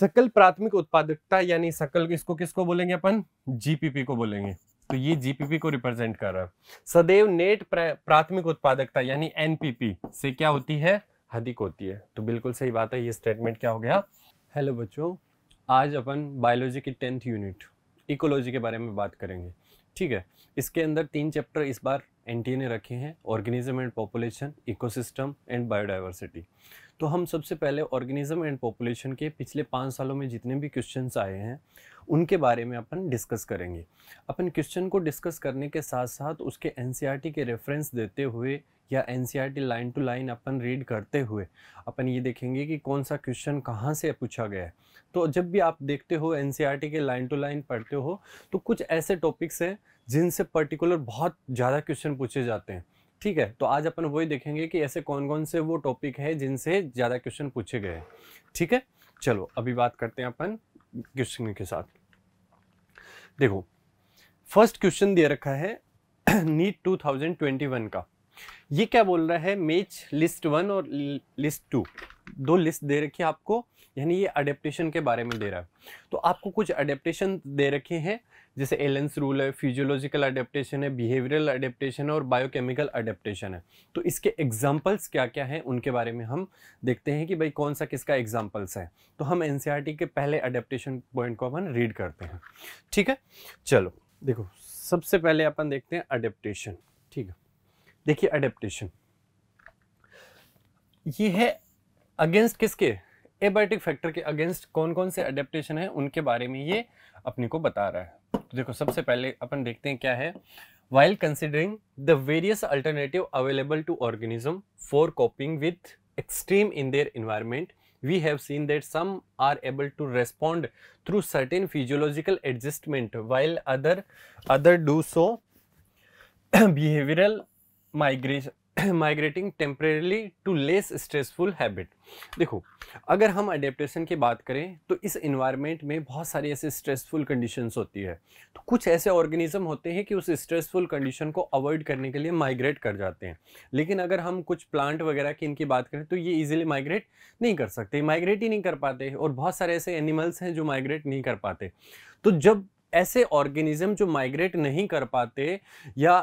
सकल प्राथमिक उत्पादकता यानी सकल इसको किसको बोलेंगे अपन जीपीपी को बोलेंगे तो ये जीपीपी को रिप्रेजेंट कर रहा है सदैव नेट प्राथमिक उत्पादकता यानी एनपीपी से क्या होती है अधिक होती है तो बिल्कुल सही बात है ये स्टेटमेंट क्या हो गया हेलो बच्चों आज अपन बायोलॉजी की टेंथ यूनिट इकोलॉजी के बारे में बात करेंगे ठीक है इसके अंदर तीन चैप्टर इस बार एन ने रखे हैं organism and population ecosystem and biodiversity तो हम सबसे पहले ऑर्गेनिज्म एंड पॉपुलेशन के पिछले पाँच सालों में जितने भी क्वेश्चन आए हैं उनके बारे में अपन डिस्कस करेंगे अपन क्वेश्चन को डिस्कस करने के साथ साथ उसके एन e के रेफरेंस देते हुए या एन लाइन टू लाइन अपन रीड करते हुए अपन ये देखेंगे कि कौन सा क्वेश्चन कहाँ से पूछा गया है तो जब भी आप देखते हो एन e के लाइन टू लाइन पढ़ते हो तो कुछ ऐसे टॉपिक्स हैं जिनसे पर्टिकुलर बहुत ज़्यादा क्वेश्चन पूछे जाते हैं ठीक है तो आज अपन वही देखेंगे कि ऐसे कौन कौन से वो टॉपिक है जिनसे ज़्यादा क्वेश्चन पूछे गए ठीक है चलो अभी बात करते हैं अपन क्वेश्चन के साथ देखो फर्स्ट क्वेश्चन दे रखा है नीट 2021 का ये क्या बोल रहा है मेच लिस्ट वन और लिस्ट टू दो लिस्ट दे रखी है आपको यानी ये अडेप्टेशन के बारे में दे रहा है तो आपको कुछ अडेप्टेशन दे रखे हैं जैसे एलेंस रूल है फिजियोलॉजिकल अडेप्टेशन है बिहेवियरल अडेप्टेशन है और बायोकेमिकल अडेप्टेशन है तो इसके एग्जाम्पल्स क्या क्या हैं उनके बारे में हम देखते हैं कि भाई कौन सा किसका एग्जाम्पल्स है तो हम एन e के पहले अडेप्टेशन पॉइंट को अपन रीड करते हैं ठीक है चलो देखो सबसे पहले अपन देखते हैं अडेप्टेशन ठीक है देखिए अडेप्टेशन ये है अगेंस्ट किसके एबायोटिक फैक्टर के अगेंस्ट कौन कौन से अडेप्टेशन है उनके बारे में ये अपने को बता रहा है तो देखो सबसे पहले अपन देखते हैं क्या है while considering the various alternative available to organism for coping with extreme in their environment we have seen that some are able to respond through certain physiological adjustment while other other do so behavioural migration migrating temporarily to less stressful habit देखो अगर हम अडेप्टन की बात करें तो इस environment में बहुत सारी ऐसे स्ट्रेसफुल कंडीशंस होती है तो कुछ ऐसे ऑर्गेनिज्म होते हैं कि उस स्ट्रेसफुल कंडीशन को अवॉइड करने के लिए माइग्रेट कर जाते हैं लेकिन अगर हम कुछ प्लांट वगैरह की इनकी बात करें तो ये ईजिली माइग्रेट नहीं कर सकते माइग्रेट ही नहीं कर पाते और बहुत सारे ऐसे एनिमल्स हैं जो माइग्रेट नहीं कर पाते तो जब ऐसे ऑर्गेनिज्म जो माइग्रेट नहीं कर पाते या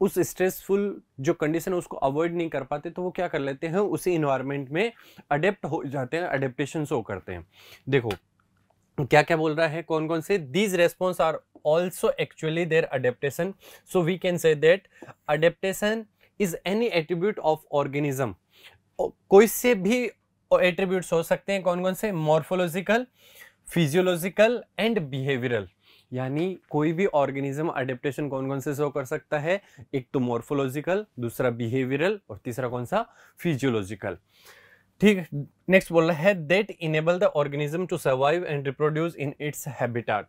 उस स्ट्रेसफुल जो कंडीशन है उसको अवॉइड नहीं कर पाते तो वो क्या कर लेते हैं उसी इन्वायरमेंट में अडेप्ट हो जाते हैं अडेप्टेशन शो करते हैं देखो क्या क्या बोल रहा है कौन कौन से these response are also actually their adaptation so we can say that adaptation is any attribute of organism कोई से भी एट्रीब्यूट्स हो सकते हैं कौन कौन से मॉर्फोलॉजिकल फिजियोलॉजिकल एंड बिहेवियरल यानी कोई भी ऑर्गेनिज्म अडेप्टेशन कौन कौन से शो कर सकता है एक तो मोर्फोलॉजिकल दूसरा बिहेवियरल और तीसरा कौन सा फिजियोलॉजिकल ठीक नेक्स्ट बोल रहा है that enable the organism to survive and reproduce in its habitat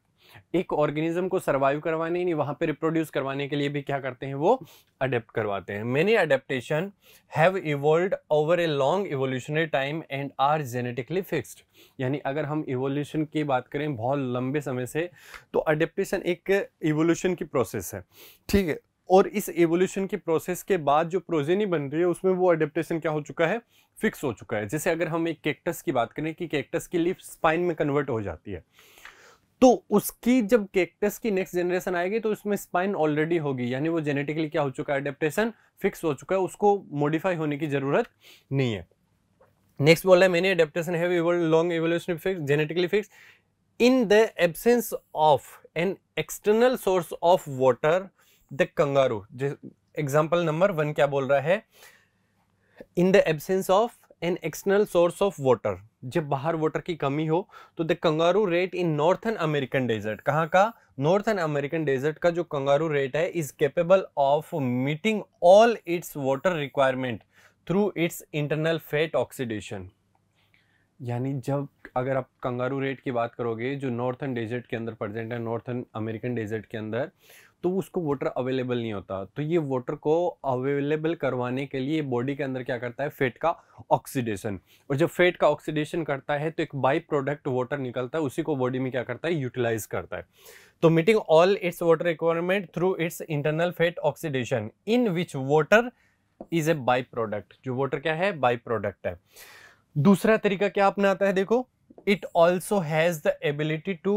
एक ऑर्गेनिज्म को सर्वाइव करवाने ही नहीं वहाँ पे रिप्रोड्यूस करवाने के लिए भी क्या करते हैं वो अडेप्ट करवाते हैं many adaptation have evolved over a long evolutionary time and are genetically fixed यानी अगर हम इवोल्यूशन की बात करें बहुत लंबे समय से तो अडेप्टेशन एक इवोल्यूशन की प्रोसेस है ठीक है और इस एवोल्यूशन की प्रोसेस के बाद जो प्रोजेनी बन रही है उसमें वो अडेप्टेशन क्या हो चुका है फिक्स हो चुका है जैसे अगर हम एक कैक्टस की बात करें कि कैक्टस की लीफ स्पाइन में कन्वर्ट हो जाती है तो उसकी जब केक्टस की नेक्स्ट जनरेशन आएगी तो उसमें स्पाइन ऑलरेडी होगी यानी वो जेनेटिकली क्या हो चुका है एडेप्टेशन फिक्स हो चुका है उसको मॉडिफाई होने की ज़रूरत नहीं है नेक्स्ट बोल रहा है मैंने एडेप्टेशन है long evolution fix genetically fix in the absence of an external source of water the kangaroo example number one क्या बोल रहा है in the absence of an external source of water जब बाहर वाटर की कमी हो तो the kangaroo rat in northern American desert कहाँ का नॉर्थन अमेरिकन डेजर्ट का जो कंगारू रेट है is capable of meeting all its water requirement through its internal fat oxidation यानी जब अगर आप कंगारू रेट की बात करोगे जो नॉर्थन डेजर्ट के अंदर प्रजेंट है नॉर्थन अमेरिकन डेजर्ट के अंदर तो उसको वाटर अवेलेबल नहीं होता तो ये वाटर को अवेलेबल करवाने के लिए बॉडी के अंदर क्या करता है फेट का ऑक्सीडेशन और जब फेट का ऑक्सीडेशन करता है तो एक बाई प्रोडक्ट वाटर निकलता है उसी को बॉडी में क्या करता है यूटिलाइज करता है तो meeting all its water requirement through its internal fat oxidation in which water is a by product जो वॉटर क्या है बाई प्रोडक्ट है दूसरा तरीका क्या आता है देखो it also has the ability to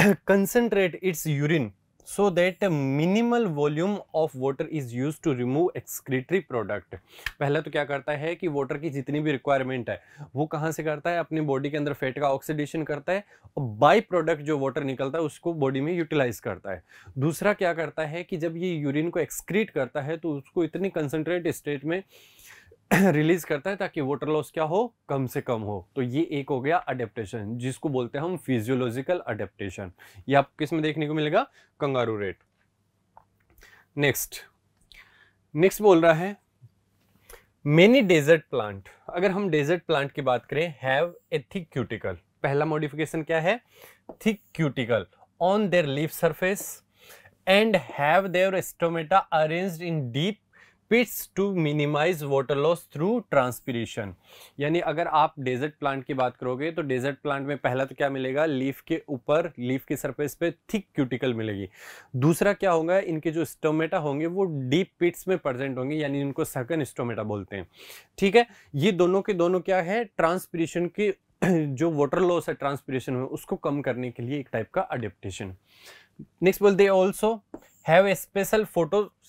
concentrate its urine so that minimal volume of water is used to remove excretory product पहला तो क्या करता है कि water की जितनी भी requirement है वो कहाँ से करता है अपनी body के अंदर fat का oxidation करता है और by product जो water निकलता है उसको body में utilize करता है दूसरा क्या करता है कि जब ये urine को excrete करता है तो उसको इतनी concentrate state में रिलीज करता है ताकि वाटर लॉस क्या हो कम से कम हो तो ये एक हो गया अडेप्टेशन जिसको बोलते हैं हम फिजियोलॉजिकल अडेप्टेशन ये आप किस में देखने को मिलेगा कंगारू रेट नेक्स्ट नेक्स्ट बोल रहा है मेनी डेजर्ट प्लांट अगर हम डेजर्ट प्लांट की बात करें हैव ए थिक क्यूटिकल पहला मॉडिफिकेशन क्या है thick cuticle on their leaf surface and have their stomata arranged in deep pits to minimise water loss through transpiration यानी अगर आप डेजर्ट प्लांट की बात करोगे तो डेजर्ट प्लांट में पहला तो क्या मिलेगा लीफ के ऊपर लीफ के सरफेस पे थिक क्यूटिकल मिलेगी दूसरा क्या होगा इनके जो स्टोमेटा होंगे वो डीप पिट्स में प्रेजेंट होंगे यानी इनको सकन स्टोमेटा बोलते हैं ठीक है ये दोनों के दोनों क्या है ट्रांसपीरेशन के जो वाटर लॉस है ट्रांसपीरेशन में उसको कम करने के लिए एक टाइप का अडेप्टेशन नेक्स्ट बोलते also have a special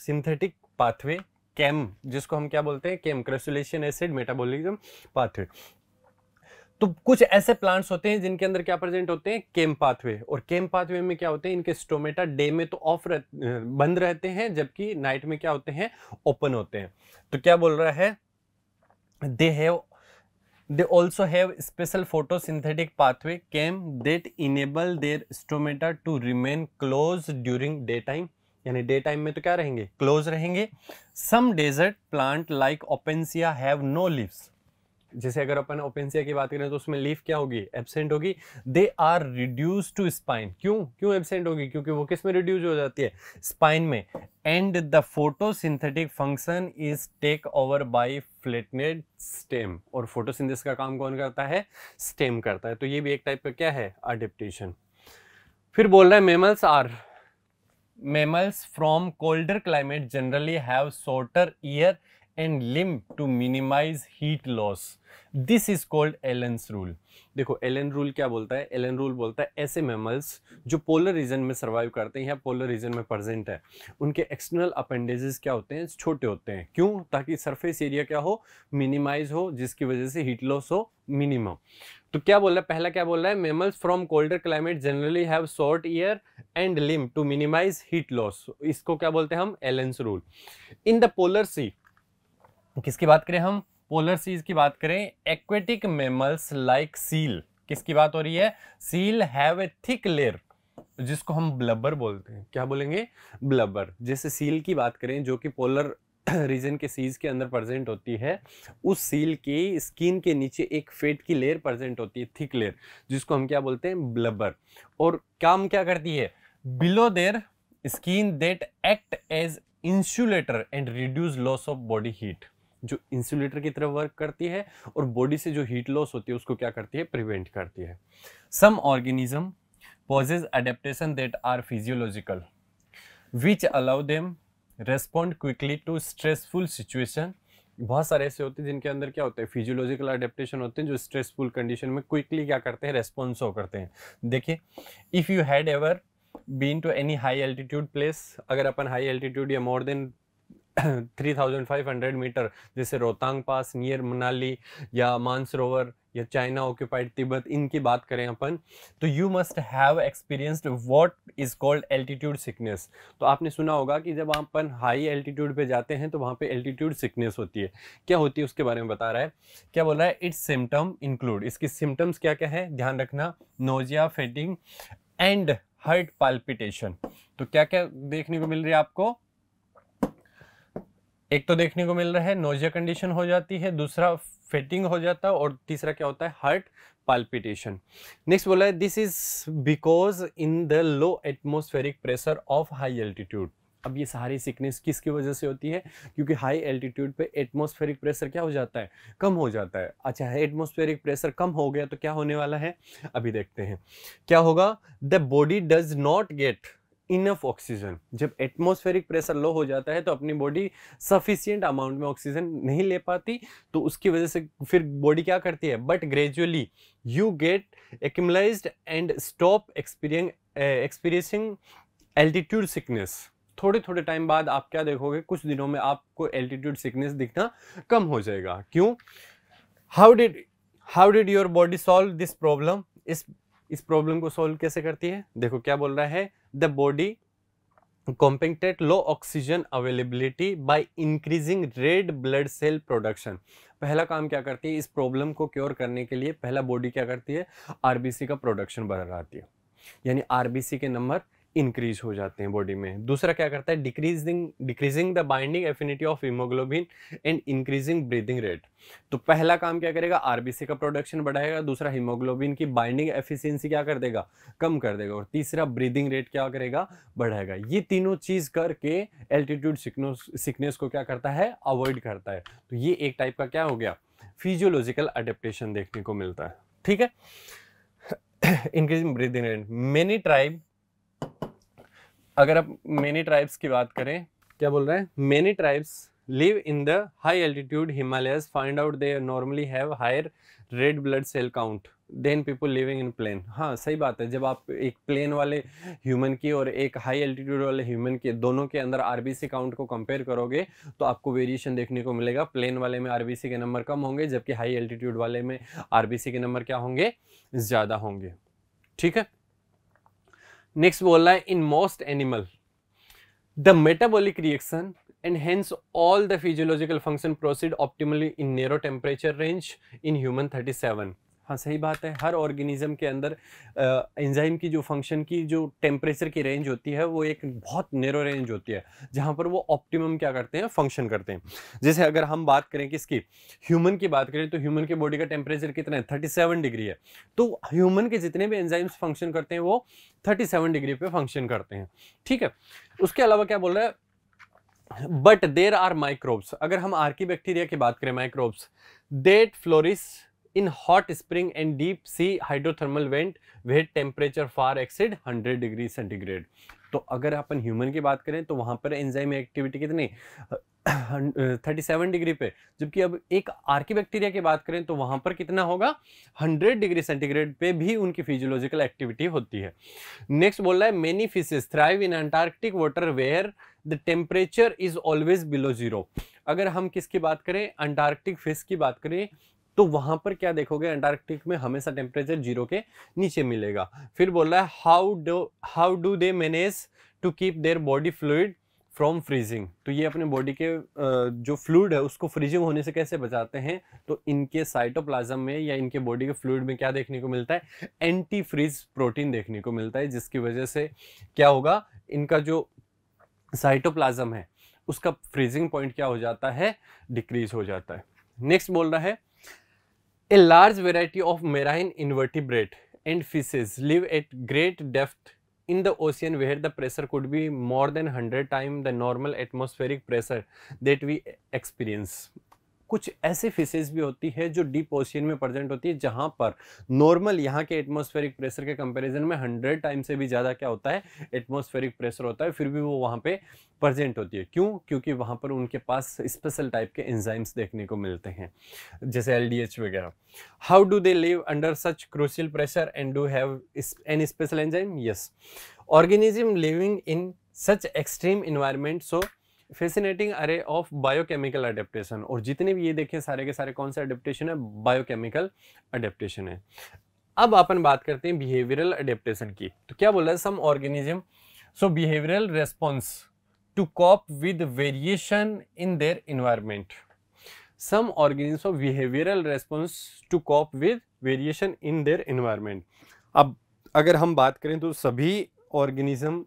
synthetic pathway CAM जिसको हम क्या बोलते हैं CAM crassulacean acid metabolism pathway तो कुछ ऐसे प्लांट्स होते हैं जिनके अंदर क्या प्रेजेंट होते हैं केम पाथवे और केम पाथवे में क्या होते हैं इनके स्टोमेटा डे में तो ऑफ रह, बंद रहते हैं जबकि नाइट में क्या होते हैं ओपन होते हैं तो क्या बोल रहा है they have they they also have special pathway CAM that enable their stomata to remain close during day time यानी डे टाइम में तो क्या रहेंगे क्लोज रहेंगे some desert plant like opuntia have no leaves जैसे अगर अपन ओपेंसिया की बात करें तो उसमें लीफ क्या होगी एबसेंट होगी they are reduce to spine क्यों क्यों एबसेंट होगी क्योंकि वो किस में रिड्यूस हो जाती है स्पाइन में and the photosynthetic function is take over by flattened stem और फोटोसिंथेसिस का काम कौन करता है स्टेम करता है तो ये भी एक टाइप का क्या है अडेप्टेशन फिर बोल रहे हैं mammals are mammals from colder climate generally have shorter ear and limb to minimize heat loss. This is called Allen's rule. देखो एलन रूल क्या बोलता है एलन रूल बोलता है ऐसे मेमल्स जो पोलर रीजन में सर्वाइव करते हैं या पोलर रीजन में प्रेजेंट है उनके एक्सटर्नल अपेंडेजेस क्या होते हैं छोटे होते हैं क्यों ताकि सरफेस एरिया क्या हो मिनिमाइज हो जिसकी वजह से हीट लॉस हो मिनिमम तो क्या बोल रहा है पहला क्या बोल रहा है mammals from colder climate generally have short ear and limb to minimise heat loss इसको क्या बोलते हैं हम Allen's rule in the polar sea तो किसकी बात करें हम पोलर सीज की बात करें एक्वेटिक मेमल्स लाइक सील किसकी बात हो रही है seal have a thick layer जिसको हम ब्लबर बोलते हैं क्या बोलेंगे ब्लबर जैसे सील की बात करें जो कि पोलर रीजन के सीज के अंदर प्रेजेंट होती है उस सील की स्किन के नीचे एक फेट की लेयर प्रेजेंट होती है थिक लेयर जिसको हम क्या बोलते हैं ब्लबर और काम क्या करती है below their skin that act as insulator and reduce loss of body heat जो इंसुलेटर की तरह वर्क करती है और बॉडी से जो हीट लॉस होती है उसको क्या करती है प्रिवेंट करती है some organism possess adaptation that are physiological which allow them respond quickly to stressful situation बहुत सारे ऐसे होते हैं जिनके अंदर क्या होता है फिजियोलॉजिकल अडेप्टेशन होते हैं जो स्ट्रेसफुल कंडीशन में क्विकली क्या करते हैं रेस्पॉन्स हो करते हैं देखिए if you had ever been to any high altitude place अगर अपन हाई एल्टीट्यूड या मोर देन 3,500 मीटर जैसे रोहतांग पास नियर मनाली या मानसरोवर या चाइना ऑक्यूपाइड तिब्बत इनकी बात करें अपन तो you must have experienced what is called altitude sickness तो आपने सुना होगा कि जब अपन हाई एल्टीट्यूड पे जाते हैं तो वहाँ पे एल्टीट्यूड सिकनेस होती है क्या होती है उसके बारे में बता रहा है क्या बोल रहा है इट्स सिम्टम इंक्लूड इसकी सिम्टम्स क्या क्या है ध्यान रखना nausea fainting and heart palpitation तो क्या क्या देखने को मिल रही है आपको एक तो देखने को मिल रहा है नोजिया कंडीशन हो जाती है दूसरा फेटिंग हो जाता है और तीसरा क्या होता है हार्ट पाल्पिटेशन नेक्स्ट बोला है this is because in the low atmospheric pressure of high altitude अब ये सारी सिकनेस किसकी वजह से होती है क्योंकि हाई एल्टीट्यूड पे एटमोस्फेरिक प्रेशर क्या हो जाता है कम हो जाता है अच्छा एटमोस्फेरिक प्रेशर कम हो गया तो क्या होने वाला है अभी देखते हैं क्या होगा the body does not get enough oxygen जब एटमोस्फेरिक प्रेशर लो हो जाता है तो अपनी बॉडी सफिशियंट अमाउंट में ऑक्सीजन नहीं ले पाती तो उसकी वजह से फिर बॉडी क्या करती है but gradually you get acclimatise and stop experiencing experiencing altitude sickness थोड़े थोड़े टाइम बाद आप क्या देखोगे कुछ दिनों में आपको एल्टीट्यूड सिकनेस दिखना कम हो जाएगा क्यों how did how did your body solve this problem इस इस प्रॉब्लम को सॉल्व कैसे करती है देखो क्या बोल रहा है the body compensate low oxygen availability by increasing red blood cell production पहला काम क्या करती है इस प्रॉब्लम को क्योर करने के लिए पहला बॉडी क्या करती है आरबीसी का प्रोडक्शन बढ़ाती है यानी आरबीसी के नंबर इंक्रीज हो जाते हैं बॉडी में दूसरा क्या करता है decreasing decreasing the binding affinity of haemoglobin and increasing breathing rate तो पहला काम क्या करेगा आरबीसी का प्रोडक्शन बढ़ाएगा दूसरा हीमोग्लोबिन की बाइंडिंग एफिशिएंसी क्या कर देगा कम कर देगा और तीसरा ब्रीदिंग रेट क्या करेगा बढ़ाएगा ये तीनों चीज़ करके एल्टीट्यूड सिकनेस को क्या करता है अवॉइड करता है तो ये एक टाइप का क्या हो गया फिजियोलॉजिकल अडेप्टेशन देखने को मिलता है ठीक है increasing breathing rate many tribe अगर आप मेनी ट्राइब्स की बात करें क्या बोल रहे हैं many tribes live in the high altitude Himalayas find out they normally have higher red blood cell count than people living in plain हाँ सही बात है जब आप एक प्लेन वाले ह्यूमन की और एक हाई एल्टीट्यूड वाले ह्यूमन के दोनों के अंदर सी काउंट को कंपेयर करोगे तो आपको वेरिएशन देखने को मिलेगा प्लेन वाले में सी के नंबर कम होंगे जबकि हाई एल्टीट्यूड वाले में सी के नंबर क्या होंगे ज़्यादा होंगे ठीक है Next बोला है in most animal the metabolic reaction and hence all the physiological function proceed optimally in narrow temperature range in human 37 हाँ सही बात है हर ऑर्गेनिज्म के अंदर एंजाइम की जो फंक्शन की जो टेम्परेचर की रेंज होती है वो एक बहुत नेरो रेंज होती है जहाँ पर वो ऑप्टिमम क्या करते हैं फंक्शन करते हैं जैसे अगर हम बात करें किसकी ह्यूमन की बात करें तो ह्यूमन के बॉडी का टेम्परेचर कितना है थर्टी सेवन डिग्री है तो ह्यूमन के जितने भी एंजाइम्स फंक्शन करते हैं वो थर्टी सेवन डिग्री पे फंक्शन करते हैं ठीक है उसके अलावा क्या बोल रहा है बट देर आर माइक्रोब्स अगर हम आर्की बैक्टीरिया की बात करें microbes that flourish in hot spring and deep sea hydrothermal vent where temperature far exceed 100 degree centigrade तो अगर अपन ह्यूमन की बात करें तो वहाँ पर एंजाइम एक्टिविटी कितनी थर्टी सेवन डिग्री पे जबकि अब एक आर्की बैक्टीरिया की बात करें तो वहाँ पर कितना होगा हंड्रेड डिग्री सेंटीग्रेड पे भी उनकी फिजियोलॉजिकल एक्टिविटी होती है नेक्स्ट बोल रहा है many fishes thrive in Antarctic water where the temperature is always below zero अगर हम किसकी बात करें अंटार्कटिक फिश की बात करें तो वहां पर क्या देखोगे अंटार्कटिक में हमेशा टेम्परेचर जीरो के नीचे मिलेगा फिर बोल रहा है how do how do they manage to keep their body fluid from freezing तो ये अपने बॉडी के जो फ्लूड है उसको फ्रीजिंग होने से कैसे बचाते हैं तो इनके साइटोप्लाज्म में या इनके बॉडी के फ्लूड में क्या देखने को मिलता है एंटी फ्रीज प्रोटीन देखने को मिलता है जिसकी वजह से क्या होगा इनका जो साइटोप्लाज्म है उसका फ्रीजिंग पॉइंट क्या हो जाता है डिक्रीज हो जाता है नेक्स्ट बोल रहा है A large variety of marine invertebrate and fishes live at great depth in the ocean where the pressure could be more than 100 times the normal atmospheric pressure that we experience. कुछ ऐसे fishes भी होती है जो deep ocean में present होती है जहाँ पर नॉर्मल यहाँ के एटमोस्फेरिक प्रेशर के कंपैरिजन में हंड्रेड टाइम से भी ज़्यादा क्या होता है एटमोस्फेरिक प्रेशर होता है फिर भी वो वहाँ पे प्रजेंट होती है क्यों क्योंकि वहाँ पर उनके पास स्पेशल टाइप के एंजाइम्स देखने को मिलते हैं जैसे एल वगैरह how do they live under such crucial pressure and do have an special enzymes organism living in such extreme environment so fascinating array of biochemical adaptation और जितने भी ये देखें सारे के सारे कौन से अडेप्टेशन है बायोकेमिकल अडेप्टेशन है अब अपन बात करते हैं बिहेवियरल अडेप्टेशन की तो क्या बोला है some organism so behavioral response to cope with variation in their environment some organism of behavioral response to cope with variation in their environment अब अगर हम बात करें तो सभी ऑर्गेनिज्म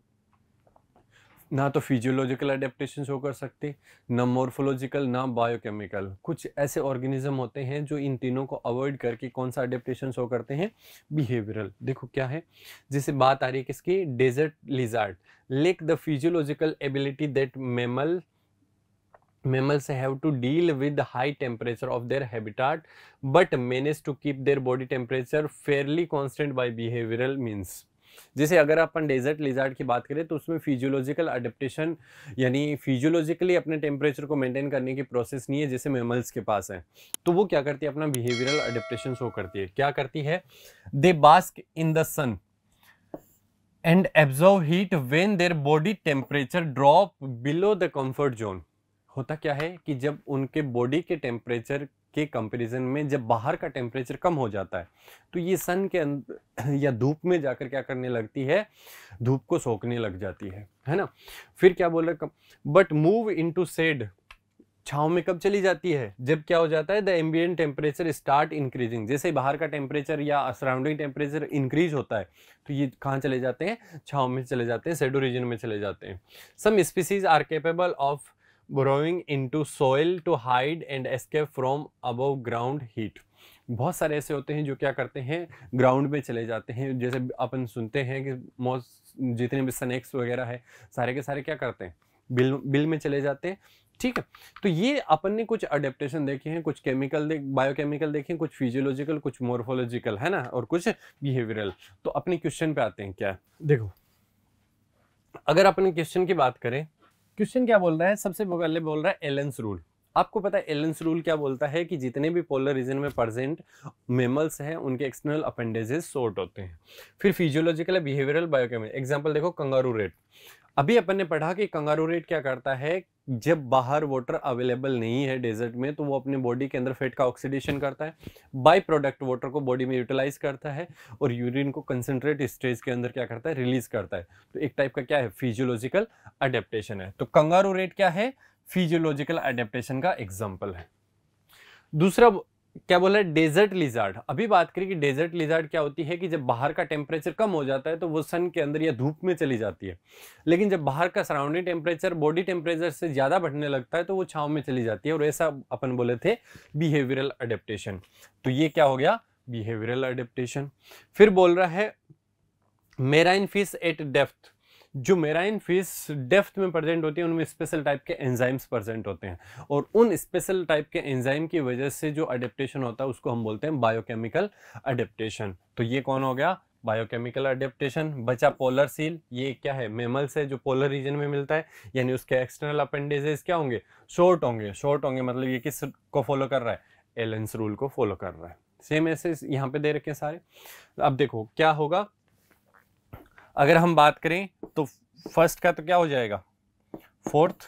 ना तो फिजियोलॉजिकल अडेप्टेशन शो कर सकते ना मोरफोलॉजिकल ना बायोकेमिकल कुछ ऐसे ऑर्गेनिज्म होते हैं जो इन तीनों को अवॉइड करके कौन सा अडेप्टेशन शो करते हैं बिहेवियरल देखो क्या है जैसे बात आ रही है किसकी desert lizard lack the physiological ability that mammal mammals have to deal with high temperature of their habitat but manage to keep their body temperature fairly constant by behavioral means जैसे अगर अपन डेजर्ट लिजार्ट की बात करें तो उसमें physiological adaptation यानी physiologically अपने temperature को मेंटेन करने की प्रोसेस नहीं है जैसे मेमल्स के पास है तो वो क्या करती है अपना बिहेवियरल अडेप्टेशन शो करती है क्या करती है they bask in the sun and absorb heat when their body temperature drop below the comfort zone होता क्या है कि जब उनके बॉडी के टेम्परेचर के कंपैरिजन में जब बाहर का टेम्परेचर कम हो जाता है तो ये सन के या धूप में जाकर क्या करने लगती है धूप को सोखने लग जाती है है ना फिर क्या बोल रहा but move into shade छाव में कब चली जाती है जब क्या हो जाता है the ambient temperature start increasing जैसे बाहर का टेम्परेचर या सराउंडिंग टेम्परेचर इंक्रीज होता है तो ये कहाँ चले जाते हैं छाव में चले जाते हैं सेडो रीजन में चले जाते हैं some species are capable of into soil to hide and escape from above ground heat बहुत सारे ऐसे होते हैं जो क्या करते हैं ग्राउंड में चले जाते हैं जैसे अपन सुनते हैं कि मोस्ट जितने भी स्नैक्स वगैरह है सारे के सारे क्या करते हैं बिल बिल में चले जाते हैं ठीक है तो ये अपन ने कुछ अडेप्टेशन देखे हैं कुछ केमिकल देख बायोकेमिकल देखे कुछ फिजियोलॉजिकल कुछ मोर्फोलॉजिकल है ना और कुछ बिहेवियरल तो अपने क्वेश्चन पे आते हैं क्या देखो अगर अपने क्वेश्चन की बात करें क्वेश्चन क्या बोल रहा है सबसे पहले बोल रहा है एलेंस रूल आपको पता है एलेंस रूल क्या बोलता है कि जितने भी पोलर रीजन में प्रेजेंट मेमल्स हैं उनके एक्सटर्नल अपेंडेजेस शॉर्ट होते हैं फिर फिजियोलॉजिकल बिहेवियरल बायोकेमिकल एग्जांपल देखो कंगारू रेट अभी अपन ने पढ़ा कि कंगारू रेट क्या करता है जब बाहर वाटर अवेलेबल नहीं है डेजर्ट में तो वो अपने बॉडी के अंदर फेट का ऑक्सीडेशन करता है बाई प्रोडक्ट वाटर को बॉडी में यूटिलाइज करता है और यूरिन को कंसनट्रेट स्टेज के अंदर क्या करता है रिलीज करता है तो एक टाइप का क्या है फिजियोलॉजिकल अडेप्टेशन है तो कंगारू रेट क्या है फिजियोलॉजिकल अडेप्टेशन का एग्जाम्पल है दूसरा क्या बोला डेजर्ट लिजार्ड अभी बात करें कि डेजर्ट लिजार्ड क्या होती है कि जब बाहर का टेम्परेचर कम हो जाता है तो वो सन के अंदर या धूप में चली जाती है लेकिन जब बाहर का सराउंडिंग टेम्परेचर बॉडी टेम्परेचर से ज़्यादा बढ़ने लगता है तो वो छाव में चली जाती है और ऐसा अपन बोले थे बिहेवियरल अडेप्टेशन तो ये क्या हो गया बिहेवियरल अडेप्टेशन फिर बोल रहा है मेराइन फिश एट डेफ्थ जो मेराइन फिश डेफ्थ में प्रेजेंट होती है उनमें स्पेशल टाइप के एंजाइम्स प्रेजेंट होते हैं और उन स्पेशल टाइप के एंजाइम की वजह से जो अडेप्टेशन होता है उसको हम बोलते हैं बायोकेमिकल अडेप्टेशन तो ये कौन हो गया बायोकेमिकल अडेप्टेशन बचा पोलर सील ये क्या है मेमल्स है जो पोलर रीजन में मिलता है यानी उसके एक्सटर्नल अपेंडेजेस क्या होंगे शॉर्ट होंगे शॉर्ट होंगे मतलब ये किस को फॉलो कर रहा है एलेंस रूल को फॉलो कर रहा है सेम ऐसे यहाँ पे दे रखे सारे अब देखो क्या होगा अगर हम बात करें तो फर्स्ट का तो क्या हो जाएगा फोर्थ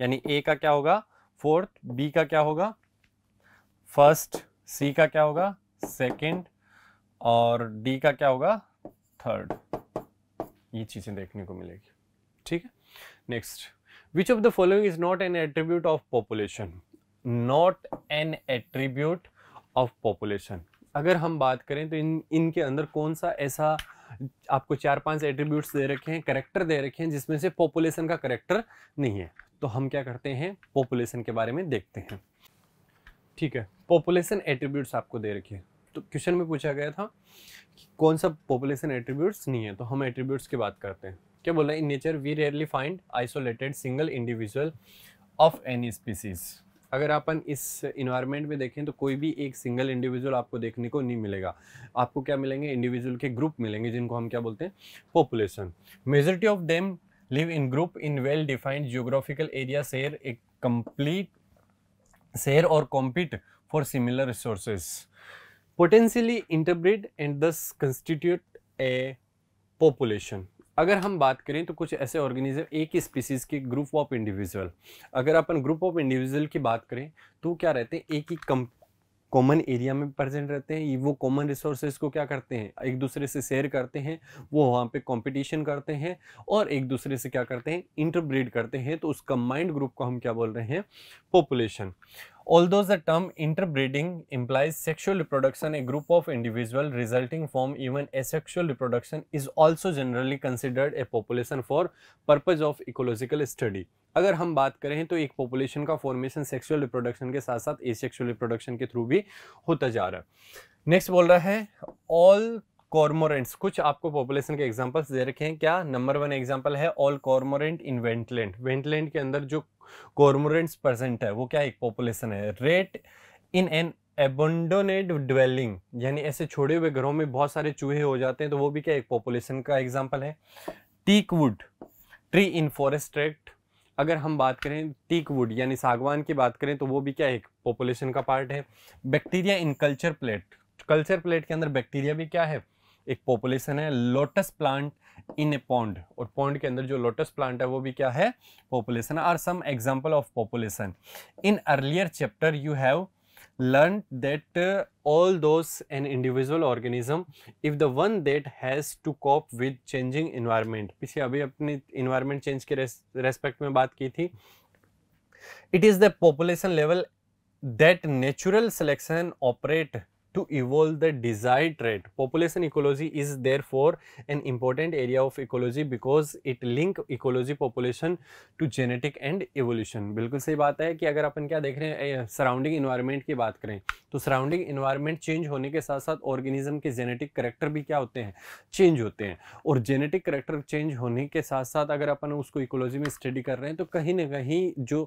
यानी ए का क्या होगा फोर्थ बी का क्या होगा फर्स्ट सी का क्या होगा सेकंड और डी का क्या होगा थर्ड ये चीज़ें देखने को मिलेगी ठीक है next which of the following is not an attribute of population not an attribute of population अगर हम बात करें तो इन इनके अंदर कौन सा ऐसा आपको चार पांच एट्रीब्यूट्स दे रखे हैं करेक्टर दे रखे हैं जिसमें से पॉपुलेशन का करेक्टर नहीं है तो हम क्या करते हैं पॉपुलेशन के बारे में देखते हैं ठीक है पॉपुलेशन एट्रीब्यूट्स आपको दे रखे हैं तो क्वेश्चन में पूछा गया था कि कौन सा पॉपुलेशन एट्रीब्यूट्स नहीं है तो हम एट्रीब्यूट्स की बात करते हैं क्या बोला in nature we rarely find isolated single individual of any species अगर अपन इस इन्वायरमेंट में देखें तो कोई भी एक सिंगल इंडिविजुअल आपको देखने को नहीं मिलेगा आपको क्या मिलेंगे इंडिविजुअल के ग्रुप मिलेंगे जिनको हम क्या बोलते हैं population majority of them live in group in well defined geographical area share a complete share और compete for similar resources potentially interbreed and thus constitute a population अगर हम बात करें तो कुछ ऐसे ऑर्गेनिज्म एक ही स्पीसीज़ के ग्रुप ऑफ इंडिविजुअल अगर अपन ग्रुप ऑफ इंडिविजुअल की बात करें तो क्या रहते हैं एक ही कम कॉमन एरिया में प्रेजेंट रहते हैं वो कॉमन रिसोर्सेज को क्या करते हैं एक दूसरे से शेयर करते हैं वो वहाँ पे कंपटीशन करते हैं और एक दूसरे से क्या करते हैं इंटरब्रीड करते हैं तो उस कंबाइंड ग्रुप को हम क्या बोल रहे हैं population Although the term interbreeding implies sexual reproduction, a group of individuals resulting from even asexual reproduction is also generally considered a population for purpose of ecological study. अगर हम बात करें तो एक पॉपुलेशन का फॉर्मेशन सेक्सुअल रिप्रोडक्शन के साथ साथ एसेक्सुअल रिप्रोडक्शन के थ्रू भी होता जा रहा है नेक्स्ट बोल रहा है ऑल कॉर्मोरेंट्स कुछ आपको पॉपुलेशन के एग्जांपल्स दे रखे हैं क्या नंबर वन एग्जांपल है all cormorant in wetland wetland के अंदर जो कॉर्मोरेंट्स परसेंट है वो क्या एक पॉपुलेशन है rat in an abandoned dwelling यानी ऐसे छोड़े हुए घरों में बहुत सारे चूहे हो जाते हैं तो वो भी क्या एक पॉपुलेशन का एग्जाम्पल है teak wood tree in forest tract अगर हम बात करें टीक वुड यानी सागवान की बात करें तो वो भी क्या एक पॉपुलेशन का पार्ट है bacteria in culture plate culture plate के अंदर बैक्टीरिया भी क्या है एक पॉपुलेशन है lotus plant in a pond और पॉन्ड के अंदर जो लोटस प्लांट है वो भी क्या है population are some example of population in earlier chapter you have learn that all those an individual organism if the one that has to cope with changing environment पीछे अभी अपने इन्वायरमेंट चेंज के respect में बात की थी it is the population level that natural selection operate to evolve the desired trait. Population ecology is therefore an important area of ecology because it link ecology population to genetic and evolution. बिल्कुल सही बात है कि अगर अपन क्या देख रहे हैं सराउंडिंग इन्वायरमेंट की बात करें तो सराउंडिंग इन्वायरमेंट चेंज होने के साथ साथ ऑर्गेनिज्म के जेनेटिक करेक्टर भी क्या होते हैं चेंज होते हैं और जेनेटिक करेक्टर चेंज होने के साथ साथ अगर अपन उसको इकोलॉजी में स्टडी कर रहे हैं तो कहीं ना कहीं जो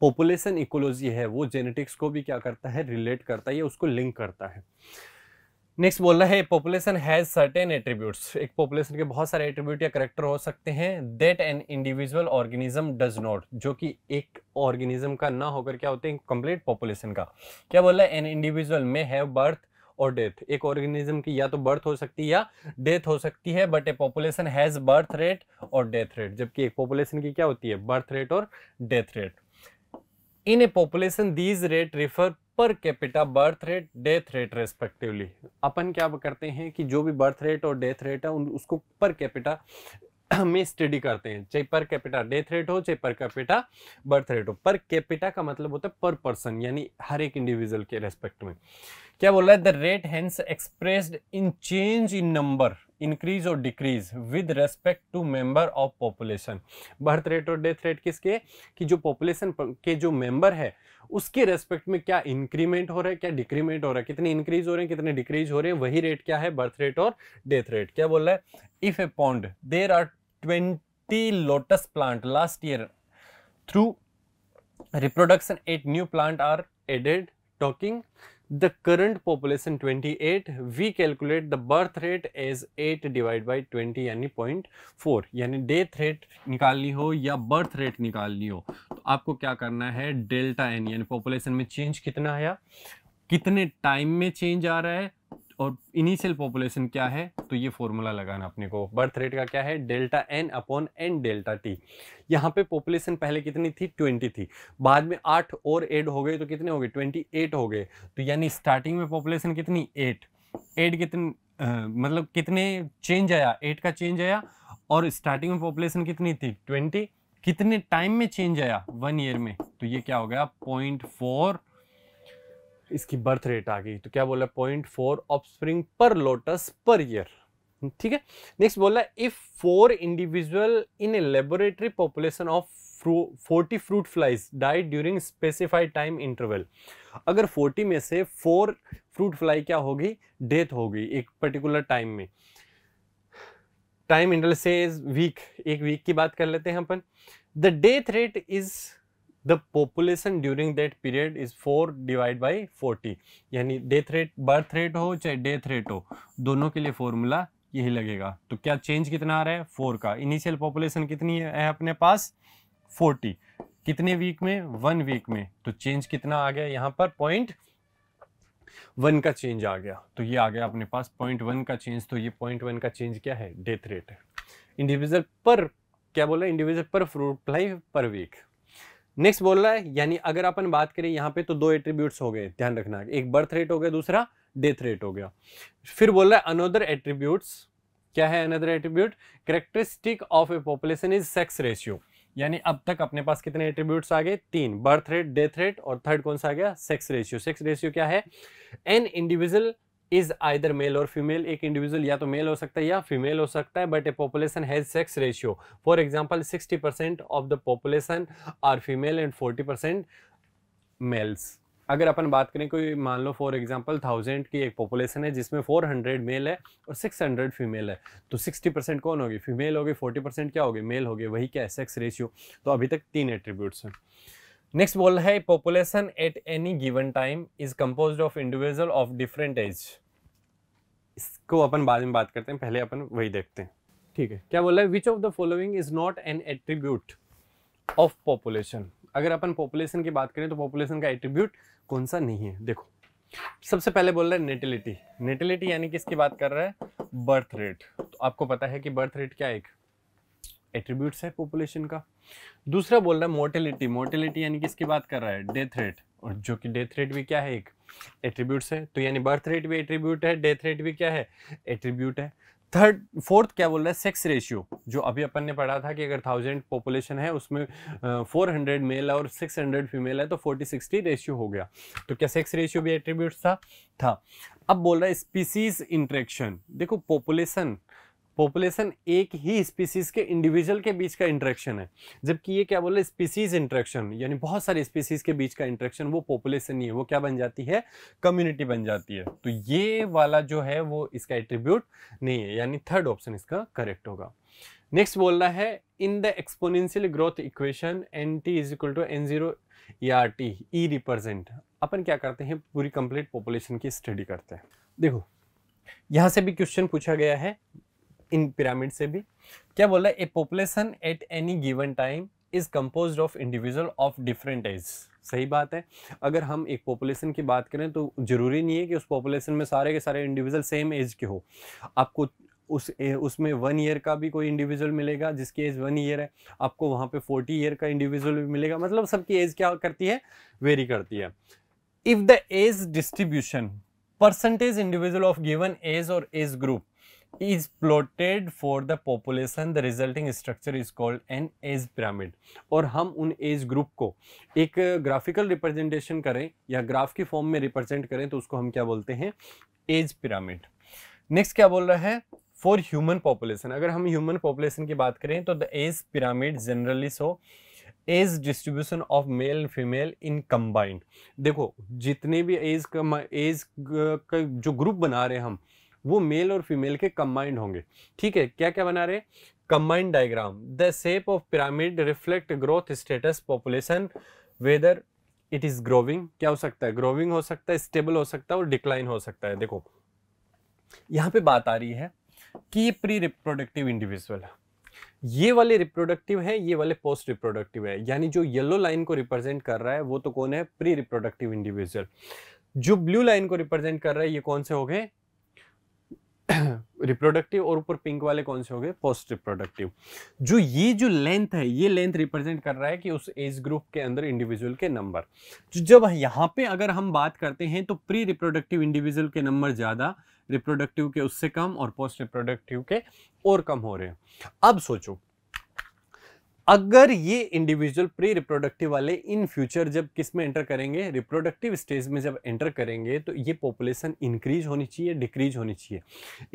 पॉपुलेशन इकोलॉजी है वो जेनेटिक्स को भी क्या करता है रिलेट करता है या उसको लिंक करता है नेक्स्ट बोल रहा है पॉपुलेशन हैज सर्टेन एट्रीब्यूट्स एक पॉपुलेशन के बहुत सारे एट्रीब्यूट या करेक्टर हो सकते हैं that an individual organism does not जो कि एक ऑर्गेनिज्म का ना होकर क्या होते हैं कंप्लीट पॉपुलेशन का क्या बोल रहा है एन इंडिविजुअल में हैव बर्थ और डेथ एक ऑर्गेनिज्म की या तो बर्थ हो सकती है या डेथ हो सकती है but a population has birth rate और डेथ रेट जबकि एक पॉपुलेशन की क्या होती है बर्थ रेट और death rate in a population these rate refer per capita birth rate death rate respectively अपन क्या करते हैं कि जो भी बर्थ रेट और डेथ रेट है उसको पर कैपिटा में स्टडी करते हैं चाहे पर कैपिटा डेथ रेट हो चाहे पर कैपिटा बर्थ रेट हो पर कैपिटा का मतलब होता है पर पर्सन यानी हर एक इंडिविजुअल के रेस्पेक्ट में क्या बोला है the rate hence expressed in change in number increase और decrease with respect to member of population birth rate और डेथ रेट किसके कि जो पॉपुलेशन के जो मेंबर है उसके रेस्पेक्ट में क्या इंक्रीमेंट हो रहा है क्या डिक्रीमेंट हो रहा है कितने इंक्रीज हो रहे हैं कितने डिक्रीज हो रहे हैं वही रेट क्या है बर्थ रेट और डेथ रेट क्या बोल रहा है if a pond there are twenty lotus plant last year through reproduction eight new plant are added talking the current population 28 we calculate the birth rate as 8 divided by 20 यानी 0.4 यानी death rate निकालनी हो या birth rate निकालनी हो तो आपको क्या करना है डेल्टा एन यानी पॉपुलेशन में चेंज कितना आया कितने टाइम में चेंज आ रहा है और इनिशियल पॉपुलेशन क्या है तो ये फॉर्मूला लगाना अपने को बर्थ रेट का क्या है delta N upon N delta T यहाँ पे पॉपुलेशन पहले कितनी थी ट्वेंटी थी बाद में आठ और एड हो गए तो कितने हो गए ट्वेंटी एट हो गए तो यानी स्टार्टिंग में पॉपुलेशन कितनी एट एट कितनी मतलब कितने चेंज आया एट का चेंज आया और स्टार्टिंग में पॉपुलेशन कितनी थी ट्वेंटी कितने टाइम में चेंज आया वन ईयर में तो ये क्या हो गया पॉइंट फोर इसकी बर्थ रेट आ गई तो क्या बोला point four offspring per lotus per year ठीक है नेक्स्ट बोला if four individual in a laboratory population of forty fruit flies die during specified time interval अगर फोर्टी में से फोर फ्रूट फ्लाई क्या होगी डेथ होगी एक पर्टिकुलर टाइम में टाइम इंटरवल से वीक एक वीक की बात कर लेते हैं अपन the death rate is the population during that period is four divide by forty यानी डेथ रेट बर्थ रेट हो चाहे डेथ रेट हो दोनों के लिए फॉर्मूला यही लगेगा तो क्या चेंज कितना आ रहा है फोर का इनिशियल पॉपुलेशन कितनी है अपने पास फोर्टी कितने वीक में वन वीक में तो चेंज कितना आ गया यहाँ पर पॉइंट वन का चेंज आ गया तो ये आ गया अपने पास पॉइंट वन का चेंज तो ये पॉइंट वन का चेंज क्या है डेथ रेट इंडिविजुअल पर क्या बोला individual per fruit fly per week next बोल रहा है यानी अगर अपन बात करें यहाँ पे तो दो एट्रीब्यूट्स हो गए ध्यान रखना एक बर्थ रेट हो गया दूसरा डेथ रेट हो गया फिर बोल रहा है अनदर एट्रीब्यूट्स क्या है another attribute characteristic of a population is sex ratio यानी अब तक अपने पास कितने एट्रीब्यूट्स आ गए तीन बर्थ रेट डेथ रेट और थर्ड कौन सा आ गया सेक्स रेशियो सेक्स रेशियो क्या है an individual is either male और फीमेल एक इंडिविजुअल या तो मेल हो सकता है या फीमेल हो सकता है but a population has sex ratio for example sixty percent of the population are female and forty percent males अगर अपन बात करें कोई मान लो फॉर एग्जाम्पल थाउजेंड की एक पॉपुलेशन है जिसमें फोर हंड्रेड मेल है और सिक्स हंड्रेड फीमेल है तो सिक्सटी परसेंट कौन होगी फीमेल होगी फोर्टी परसेंट क्या होगी मेल होगी वही क्या है सेक्स रेशियो तो अभी तक तीन एट्रीब्यूट्स हैं नेक्स्ट बोल है population at any given time is compose of individual of different age इसको अपन बाद में बात करते हैं पहले अपन वही देखते हैं ठीक है क्या बोला है which of the following is not an attribute of population अगर अपन पॉपुलेशन की बात करें तो पॉपुलेशन का एट्रीब्यूट कौन सा नहीं है देखो सबसे पहले बोल रहे हैं नेटिलिटी नेटिलिटी यानी किसकी बात कर रहा है बर्थ रेट तो आपको पता है कि बर्थ रेट क्या एक एट्रीब्यूट्स है पॉपुलेशन का दूसरा बोल रहा है मोर्टेलिटी मोर्टेलिटी यानी किसकी बात कर रहा है डेथ रेट और जो कि डेथ रेट भी क्या है एक एट्रीब्यूट्स है तो यानी बर्थ रेट भी एट्रीब्यूट है डेथ रेट भी क्या है एट्रीब्यूट है थर्ड फोर्थ क्या बोल रहा है सेक्स रेशियो जो अभी अपन ने पढ़ा था कि अगर थाउजेंड पॉपुलेशन है उसमें फोर हंड्रेड मेल और सिक्स हंड्रेड फीमेल है तो फोर्टी सिक्सटी रेशियो हो गया तो क्या सेक्स रेशियो भी एट्रीब्यूट था था अब बोल रहा है स्पीसीज इंट्रेक्शन देखो पॉपुलेशन पॉपुलेशन एक ही स्पीसीज के इंडिविजुअल के बीच का इंट्रैक्शन है जबकि ये क्या बोले स्पीसीज इंट्रैक्शन यानी बहुत सारे स्पीसीज के बीच का इंट्रैक्शन वो पॉपुलेशन नहीं है वो क्या बन जाती है कम्युनिटी बन जाती है तो ये वाला जो है वो इसका एट्रीब्यूट नहीं है यानी थर्ड ऑप्शन इसका करेक्ट होगा नेक्स्ट बोलना है in the exponential growth equation N T is equal to N zero represent अपन क्या करते हैं पूरी कंप्लीट पॉपुलेशन की स्टडी करते हैं देखो यहां से भी क्वेश्चन पूछा गया है इन पिरामिड से भी क्या बोल रहा है a population at any given time is compose of individual of different age सही बात है अगर हम एक पॉपुलेशन की बात करें तो ज़रूरी नहीं है कि उस पॉपुलेशन में सारे के सारे इंडिविजुअल सेम एज के हो आपको उस उसमें वन ईयर का भी कोई इंडिविजुअल मिलेगा जिसकी एज वन ईयर है आपको वहाँ पे फोर्टी ईयर का इंडिविजुअल भी मिलेगा मतलब सबकी एज क्या करती है वेरी करती है if the age distribution percentage individual of given age और age group is plotted for the population the resulting structure is called an age pyramid और हम उन एज group को एक graphical representation करें या graph की form में represent करें तो उसको हम क्या बोलते हैं एज pyramid next क्या बोल रहा है for human population अगर हम human population की बात करें तो the age pyramid generally so age distribution of male female in combined देखो जितने भी एज एज का जो ग्रुप बना रहे हैं हम वो मेल और फीमेल के कंबाइंड होंगे ठीक है क्या क्या बना रहे combined diagram the shape of pyramid reflect growth status population whether it is growing क्या हो सकता है ग्रोविंग हो सकता है स्टेबल हो सकता है और डिक्लाइन हो सकता है देखो यहां पे बात आ रही है कि ये प्री रिप्रोडक्टिव इंडिविजुअल है ये वाले रिप्रोडक्टिव है ये वाले पोस्ट रिप्रोडक्टिव है यानी जो येलो लाइन को रिप्रेजेंट कर रहा है वो तो कौन है प्री रिप्रोडक्टिव इंडिविजुअल जो ब्लू लाइन को रिप्रेजेंट कर रहा है ये कौन से हो गए रिप्रोडक्टिव और ऊपर पिंक वाले कौन से हो गए पोस्ट रिप्रोडक्टिव जो ये जो लेंथ है ये लेंथ रिप्रेजेंट कर रहा है कि उस एज ग्रुप के अंदर इंडिविजुअल के नंबर जो तो जब यहाँ पे अगर हम बात करते हैं तो प्री रिप्रोडक्टिव इंडिविजुअल के नंबर ज़्यादा रिप्रोडक्टिव के उससे कम और पोस्ट रिप्रोडक्टिव के और कम हो रहे हैं अब सोचो अगर ये इंडिविजुअल प्री रिप्रोडक्टिव वाले इन फ्यूचर जब किस में एंटर करेंगे रिप्रोडक्टिव स्टेज में जब एंटर करेंगे तो ये पॉपुलेशन इंक्रीज होनी चाहिए डिक्रीज होनी चाहिए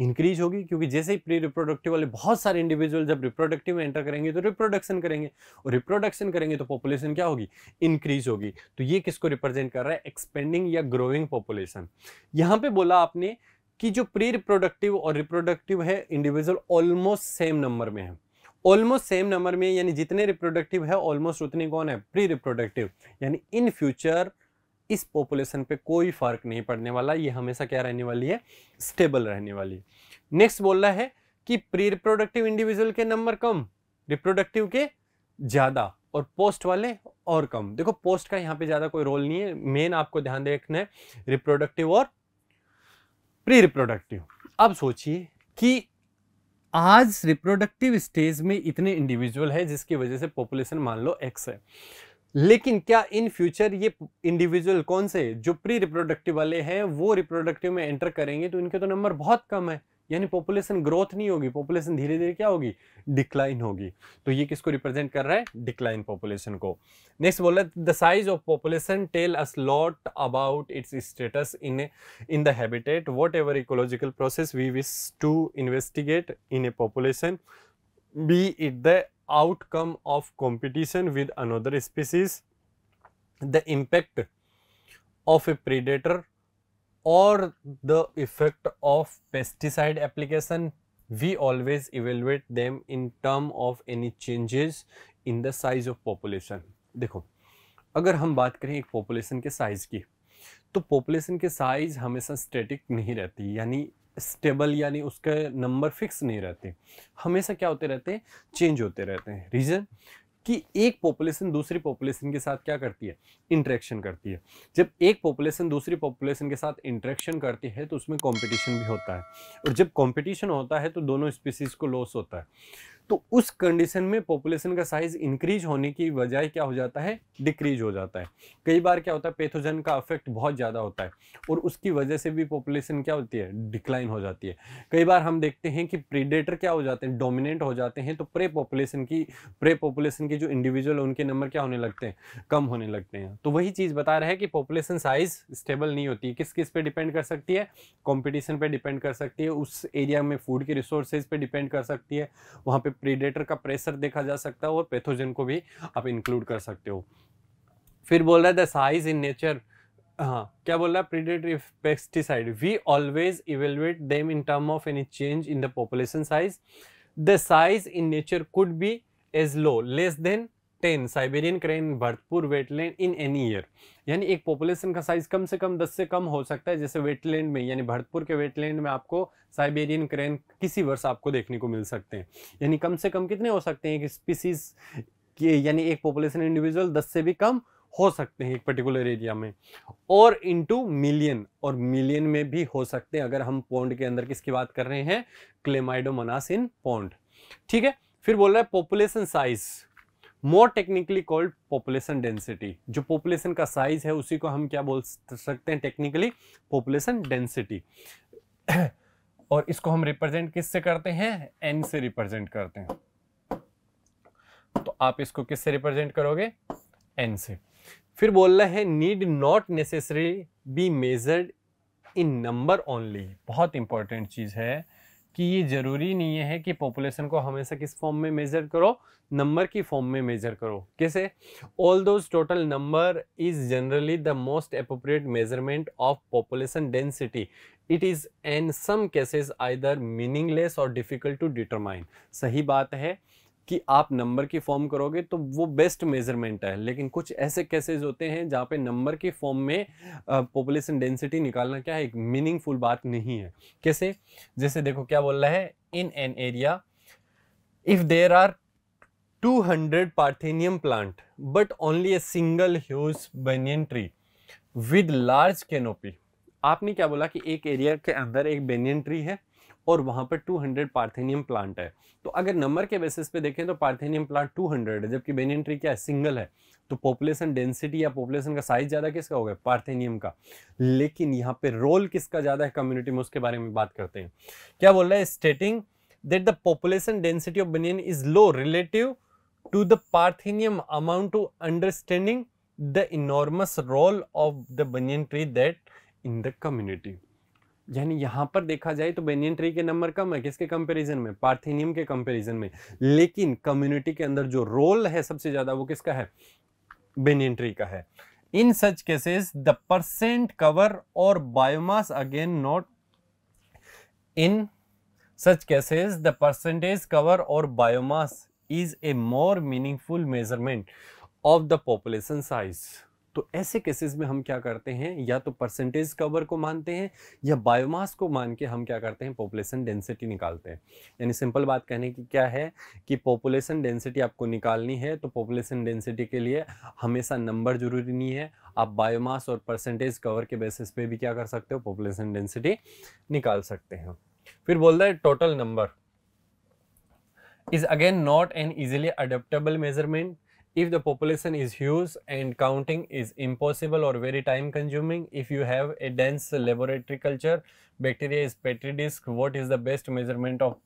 इंक्रीज होगी क्योंकि जैसे ही प्री रिप्रोडक्टिव वाले बहुत सारे इंडिविजुअल जब रिप्रोडक्टिव में एंटर करेंगे तो रिप्रोडक्शन करेंगे और रिप्रोडक्शन करेंगे तो पॉपुलेशन क्या होगी इंक्रीज होगी तो ये किसको रिप्रेजेंट कर रहा है एक्सपेंडिंग या ग्रोइंग पॉपुलेशन यहाँ पे बोला आपने कि जो प्री रिप्रोडक्टिव और रिप्रोडक्टिव है इंडिविजुअल ऑलमोस्ट सेम नंबर में है ऑलमोस्ट सेम नंबर में यानी जितने रिप्रोडक्टिव है ऑलमोस्ट उतने कौन है प्री रिप्रोडक्टिव यानी इन फ्यूचर इस पॉपुलेशन पे कोई फर्क नहीं पड़ने वाला ये हमेशा क्या रहने वाली है स्टेबल रहने वाली नेक्स्ट बोल रहा है कि प्री रिप्रोडक्टिव इंडिविजुअल के नंबर कम रिप्रोडक्टिव के ज़्यादा और पोस्ट वाले और कम देखो पोस्ट का यहाँ पे ज़्यादा कोई रोल नहीं है मेन आपको ध्यान देखना है रिप्रोडक्टिव और प्री रिप्रोडक्टिव अब सोचिए कि आज रिप्रोडक्टिव स्टेज में इतने इंडिविजुअल है जिसकी वजह से पॉपुलेशन मान लो एक्स है लेकिन क्या इन फ्यूचर ये इंडिविजुअल कौन से जो प्री रिप्रोडक्टिव वाले हैं वो रिप्रोडक्टिव में एंटर करेंगे तो इनके तो नंबर बहुत कम है यानी पॉपुलेशन ग्रोथ नहीं होगी पॉपुलेशन धीरे धीरे क्या होगी डिक्लाइन होगी तो ये किसको रिप्रेजेंट कर रहा है डिक्लाइन पॉपुलेशन को नेक्स्ट बोला the size of population tell us lot about its status in in the habitat whatever ecological process we wish to investigate in a population be it the outcome of competition with another species the impact of a predator or the effect of pesticide application we always evaluate them in term of any changes in the size of population देखो अगर हम बात करें एक population के size की तो population के size हमेशा static नहीं रहती यानी stable यानी उसका number fix नहीं रहते हमेशा क्या होते रहते हैं चेंज होते रहते हैं रीज़न कि एक पॉपुलेशन दूसरी पॉपुलेशन के साथ क्या करती है इंट्रैक्शन करती है जब एक पॉपुलेशन दूसरी पॉपुलेशन के साथ इंट्रैक्शन करती है तो उसमें कंपटीशन भी होता है और जब कंपटीशन होता है तो दोनों स्पीसीज को लॉस होता है तो उस कंडीशन में पॉपुलेशन का साइज इंक्रीज होने की बजाय क्या हो जाता है डिक्रीज हो जाता है कई बार क्या होता है पेथोजन का अफेक्ट बहुत ज़्यादा होता है और उसकी वजह से भी पॉपुलेशन क्या होती है डिक्लाइन हो जाती है कई बार हम देखते हैं कि प्रीडेटर क्या हो जाते हैं डोमिनेंट हो जाते हैं तो प्रे पॉपुलेशन की प्रे पॉपुलेशन की जो इंडिविजुअल उनके नंबर क्या होने लगते हैं कम होने लगते हैं तो वही चीज़ बता रहा है कि पॉपुलेशन साइज स्टेबल नहीं होती किस किस पे डिपेंड कर सकती है कॉम्पिटिशन पर डिपेंड कर सकती है उस एरिया में फूड के रिसोर्सेज पर डिपेंड कर सकती है वहाँ पर प्रीडेटर का प्रेशर देखा जा सकता है और पैथोजन को भी आप इंक्लूड कर सकते हो फिर बोल रहा है द साइज इन नेचर हाँ क्या बोल रहा है predatory pesticide we always evaluate them in term of any change in the population size the size in nature could be as low less than ten Siberian crane Bharatpur wetland in any year यानी एक population का size कम से कम दस से कम हो सकता है जैसे वेटलैंड में यानी भरतपुर के वेटलैंड में आपको साइबेरियन क्रेन किसी वर्ष आपको देखने को मिल सकते हैं यानी कम से कम कितने हो सकते हैं एक स्पीसीज यानी एक पॉपुलेशन इंडिविजुअल दस से भी कम हो सकते हैं एक पर्टिकुलर एरिया में और इनटू मिलियन और मिलियन में भी हो सकते हैं अगर हम पौंड के अंदर किसकी बात कर रहे हैं क्लेमाइडोमनास इन पौंड ठीक है फिर बोल रहा है population size more technically called population density जो पॉपुलेशन का साइज है उसी को हम क्या बोल सकते हैं टेक्निकली पॉपुलेशन डेंसिटी और इसको हम रिप्रेजेंट किससे करते हैं एन से रिप्रेजेंट करते हैं तो आप इसको किससे रिप्रेजेंट करोगे एन से फिर बोल रहे हैं need not necessary be measured in number only बहुत इंपॉर्टेंट चीज़ है कि ये ज़रूरी नहीं है कि पॉपुलेशन को हमेशा किस फॉर्म में मेज़र करो नंबर की फॉर्म में मेज़र करो कैसे all those total number is generally the most appropriate measurement of population density it is in some cases either meaningless or difficult to determine सही बात है कि आप नंबर की फॉर्म करोगे तो वो बेस्ट मेजरमेंट है लेकिन कुछ ऐसे केसेस होते हैं जहाँ पे नंबर के फॉर्म में पॉपुलेशन डेंसिटी निकालना क्या है एक मीनिंगफुल बात नहीं है कैसे जैसे देखो क्या बोल रहा है in an area if there are 200 parthenium plant but only a single huge banyan tree with large canopy आपने क्या बोला कि एक एरिया के अंदर एक बेनियन ट्री है और वहाँ पर 200 पार्थेनियम प्लांट है तो अगर नंबर के बेसिस पे देखें तो पार्थेनियम प्लांट 200 है जबकि बेनियन ट्री क्या है सिंगल है तो पॉपुलेशन डेंसिटी या पॉपुलेशन का साइज ज़्यादा किसका होगा पार्थेनियम का लेकिन यहाँ पे रोल किसका ज़्यादा है कम्युनिटी में उसके बारे में बात करते हैं क्या बोल रहा है stating that the population density of banyan is low relative to the parthenium amount to understanding the enormous role of the banyan tree that in the community यानी यहाँ पर देखा जाए तो बेनियन ट्री के नंबर कम है किसके कंपैरिजन में पार्थिनियम के कंपैरिजन में लेकिन कम्युनिटी के अंदर जो रोल है सबसे ज़्यादा वो किसका है बेनियन ट्री का है in such cases the percent cover or biomass again not in such cases the percentage cover or biomass is a more meaningful measurement of the population size तो ऐसे केसेस में हम क्या करते हैं या तो परसेंटेज कवर को मानते हैं या बायोमास को मान के हम क्या करते हैं पॉपुलेशन डेंसिटी निकालते हैं यानी सिंपल बात कहने की क्या है कि पॉपुलेशन डेंसिटी आपको निकालनी है तो पॉपुलेशन डेंसिटी के लिए हमेशा नंबर जरूरी नहीं है आप बायोमास और परसेंटेज कवर के बेसिस पे भी क्या कर सकते हो पॉपुलेशन डेंसिटी निकाल सकते हैं फिर बोल रहा है total number is again not an easily adaptable measurement if the population is huge and counting is impossible or very time consuming if you have a dense laboratory culture bacteria is petri dish what is the best measurement of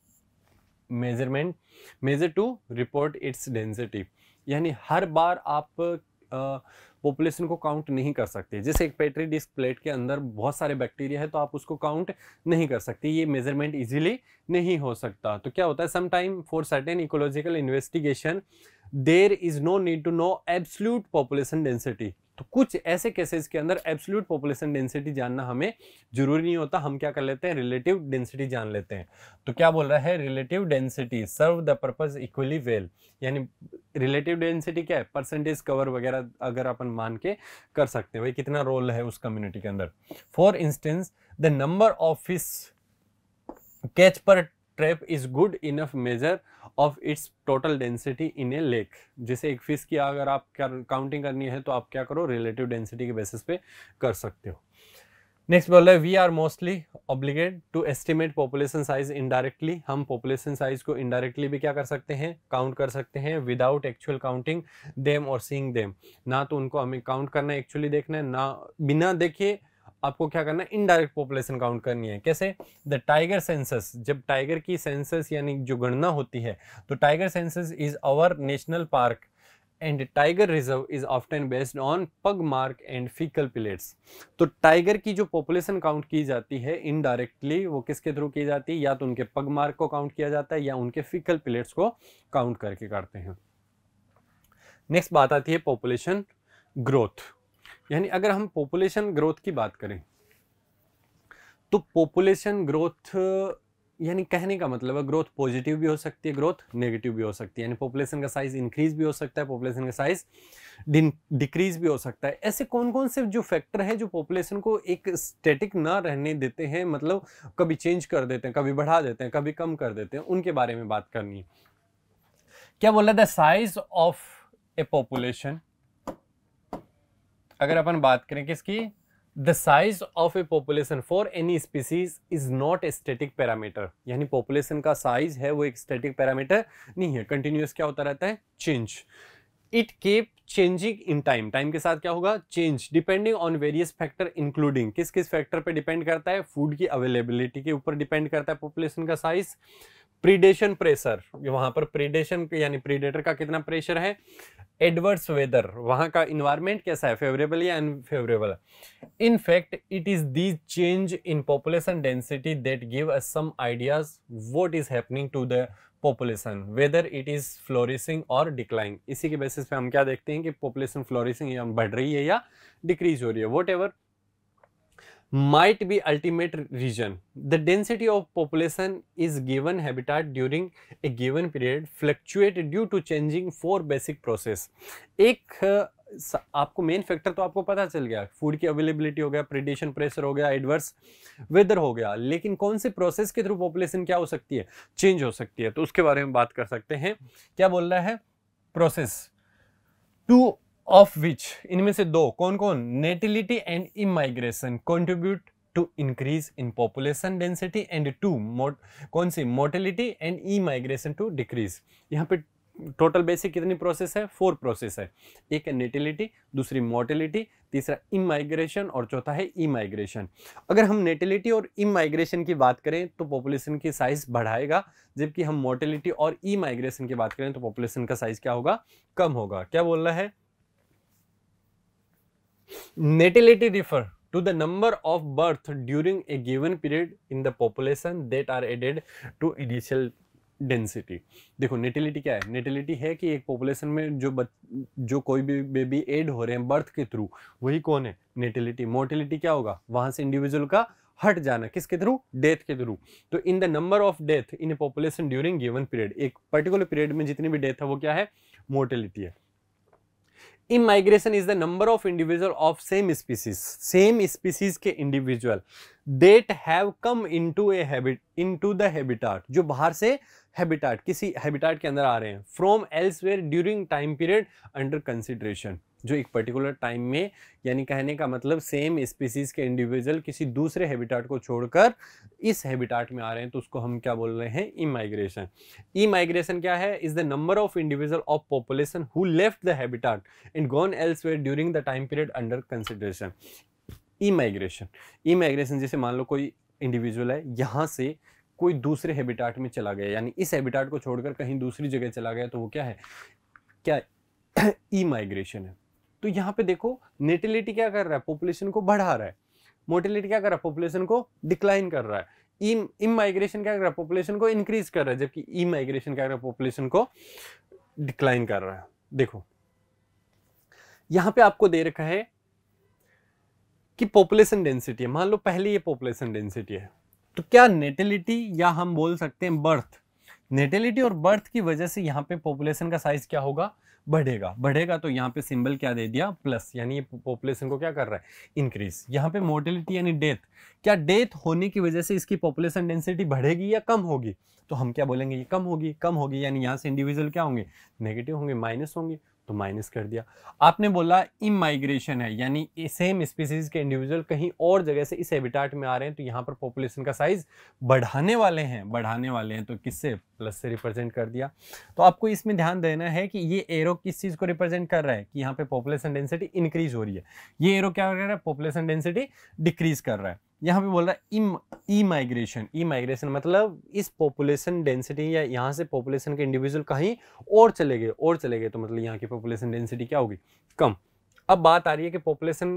measurement measure to report its density यानी हर बार आप population को count नहीं कर सकते जैसे एक petri disc plate के अंदर बहुत सारे बैक्टीरिया है तो आप उसको काउंट नहीं कर सकते ये मेजरमेंट इजीली नहीं हो सकता तो क्या होता है sometime for certain ecological investigation there is no need to know absolute population density तो कुछ ऐसे केसेस के अंदर एब्सोल्यूट पॉपुलेशन डेंसिटी जानना हमें जरूरी नहीं होता हम क्या कर लेते हैं रिलेटिव डेंसिटी जान लेते हैं तो क्या बोल रहा है relative density serve the purpose equally well यानी रिलेटिव डेंसिटी क्या है परसेंटेज कवर वगैरह अगर अपन मान के कर सकते हैं भाई कितना रोल है उस कम्युनिटी के अंदर for instance the number of fish catch per trap is good enough measure of its total density in a lake जैसे एक फ़िश की अगर आप काउंटिंग करनी है तो आप क्या करो रिलेटिव डेंसिटी के बेसिस पे कर सकते हो नेक्स्ट बोल रहे we are mostly obligate to estimate population size indirectly हम पॉपुलेशन साइज को इनडायरेक्टली भी क्या कर सकते हैं काउंट कर सकते हैं विदाउट एक्चुअल काउंटिंग देम और सींग देम ना तो उनको हमें काउंट करना है एक्चुअली देखना है ना बिना देखिए आपको क्या करना है इनडायरेक्ट पॉपुलेशन काउंट करनी है कैसे द टाइगर सेंसस जब टाइगर की सेंसस यानी जो गणना होती है तो tiger census is our national park and tiger reserve is often based on pug mark and fecal pellets तो टाइगर की जो पॉपुलेशन काउंट की जाती है इनडायरेक्टली वो किसके थ्रू की जाती है या तो उनके पग मार्क को काउंट किया जाता है या उनके फीकल प्लेट्स को काउंट करके करते हैं नेक्स्ट बात आती है पॉपुलेशन ग्रोथ यानी अगर हम पॉपुलेशन ग्रोथ की बात करें तो पॉपुलेशन ग्रोथ यानी कहने का मतलब है ग्रोथ पॉजिटिव भी हो सकती है ग्रोथ नेगेटिव भी हो सकती है यानी पॉपुलेशन का साइज इंक्रीज भी हो सकता है पॉपुलेशन का साइज डिक्रीज भी हो सकता है ऐसे कौन कौन से जो फैक्टर है जो पॉपुलेशन को एक स्टैटिक ना रहने देते हैं मतलब कभी चेंज कर देते हैं कभी बढ़ा देते हैं कभी कम कर देते हैं उनके बारे में बात करनी है क्या बोला the size of a population अगर अपन बात करें किसकी the size of a population for any species is not static parameter यानी पॉपुलेशन का साइज है वो एक स्टेटिक पैरामीटर नहीं है कंटिन्यूस क्या होता रहता है change it keep changing in time time के साथ क्या होगा change depending on various factor including किस किस फैक्टर पे डिपेंड करता है फूड की अवेलेबिलिटी के ऊपर डिपेंड करता है पॉपुलेशन का साइज प्रीडेशन प्रेशर वहां पर प्रीडेशन यानी प्रीडेटर का कितना प्रेशर है एडवर्स वेदर वहां का इन्वायरमेंट कैसा है फेवरेबल या unfavourable in fact it is the change in population density that give us some ideas what is happening to the population whether it is flourishing or decline इसी के basis पे हम क्या देखते हैं कि पॉपुलेशन फ्लोरिसिंग बढ़ रही है या डिक्रीज हो रही है whatever might be ultimate region. The density of population is given habitat during a given period fluctuate due to changing four basic process. एक uh, आपको मेन फैक्टर तो आपको पता चल गया फूड की अवेलेबिलिटी हो गया प्रेडिशन प्रेशर हो गया एडवर्स वेदर हो गया लेकिन कौन से प्रोसेस के थ्रू पॉपुलेशन क्या हो सकती है चेंज हो सकती है तो उसके बारे में बात कर सकते हैं क्या बोल रहा है प्रोसेस टू ऑफ विच इनमें से दो कौन कौन natality and immigration contribute to increase in population density and two कौन सी mortality and emigration to decrease यहाँ पे टोटल बेसिक कितनी प्रोसेस है फोर प्रोसेस है एक है नेटिलिटी दूसरी मोर्टेलिटी तीसरा इमाइग्रेशन और चौथा है ई माइग्रेशन अगर हम नेटिलिटी और इमाइग्रेशन की बात करें तो पॉपुलेशन की साइज बढ़ाएगा जबकि हम मोर्टेलिटी और ई माइग्रेशन की बात करें तो पॉपुलेशन का साइज क्या होगा कम होगा क्या बोल रहा है Natality refer to the number of birth during a given period in the population that are added to initial density देखो नेटिलिटी क्या है नेटिलिटी है कि एक पॉपुलेशन में जो बच जो कोई भी बेबी एड हो रहे हैं बर्थ के थ्रू वही कौन है नेटिलिटी मोर्टिलिटी क्या होगा वहां से इंडिविजुअल का हट जाना किसके थ्रू डेथ के थ्रू तो in the number of death in a population during given period एक पर्टिकुलर पीरियड में जितनी भी डेथ है वो क्या है मोर्टिलिटी है immigration is the number of individual of same species same species के individual that have come to a bit into the habitat जो बाहर से हैबिटाट किसी हैबिटाट के अंदर आ रहे हैं from elsewhere during time period under consideration जो एक पर्टिकुलर टाइम में यानी कहने का मतलब सेम स्पीसीज के इंडिविजुअल किसी दूसरे हैबिटाट को छोड़कर इस हैबिटाट में आ रहे हैं तो उसको हम क्या बोल रहे हैं ई माइग्रेशन ई माइग्रेशन क्या है is the number of individual of population who left the habitat and gone elsewhere during the time period under consideration emigration emigration जैसे मान लो कोई इंडिविजुअल है यहाँ से कोई दूसरे हैबिटाट में चला गया यानी इस हैबिटाट को छोड़कर कहीं दूसरी जगह चला गया तो वो क्या है क्या ई माइग्रेशन है तो यहाँ पे देखो नेटिलिटी क्या कर रहा है पॉपुलेशन को बढ़ा रहा है मोटिलिटी क्या कर रहा है पॉपुलेशन को डिक्लाइन कर रहा है इम माइग्रेशन क्या कर रहा है पॉपुलेशन को इंक्रीज कर रहा है जबकि ई माइग्रेशन क्या कर रहा है पॉपुलेशन को डिक्लाइन कर रहा है देखो यहां पे आपको दे रखा है कि पॉपुलेशन डेंसिटी है मान लो पहले ये पॉपुलेशन डेंसिटी है तो क्या नेटिलिटी या हम बोल सकते हैं बर्थ नेटिलिटी और बर्थ की वजह से यहाँ पे पॉपुलेशन का साइज क्या होगा बढ़ेगा बढ़ेगा तो यहाँ पे सिंबल क्या दे दिया प्लस यानी पॉपुलेशन को क्या कर रहा है इंक्रीज यहाँ पे मोर्टिलिटी यानी डेथ क्या डेथ होने की वजह से इसकी पॉपुलेशन डेंसिटी बढ़ेगी या कम होगी तो हम क्या बोलेंगे ये कम होगी कम होगी यानी यहाँ से इंडिविजुअल क्या होंगे नेगेटिव होंगे माइनस होंगे तो माइनस कर दिया आपने बोला इमाइग्रेशन है यानी सेम स्पीसीज के इंडिविजुअल कहीं और जगह से इस एबिटाट में आ रहे हैं तो यहाँ पर पॉपुलेशन का साइज बढ़ाने वाले हैं बढ़ाने वाले हैं तो किससे प्लस से रिप्रेजेंट कर दिया तो आपको इसमें ध्यान देना है कि ये एरो किस चीज़ को रिप्रेजेंट कर रहा है कि यहाँ पे पॉपुलेशन डेंसिटी इंक्रीज हो रही है ये एरो क्या कर रहा है पॉपुलेशन डेंसिटी डिक्रीज कर रहा है यहाँ पे बोल रहा है ई माइग्रेशन ई माइग्रेशन मतलब इस पॉपुलेशन डेंसिटी या यहाँ से पॉपुलेशन के इंडिविजुअल कहीं और चले गए और चले गए तो मतलब यहाँ की पॉपुलेशन डेंसिटी क्या होगी कम अब बात आ रही है कि पॉपुलेशन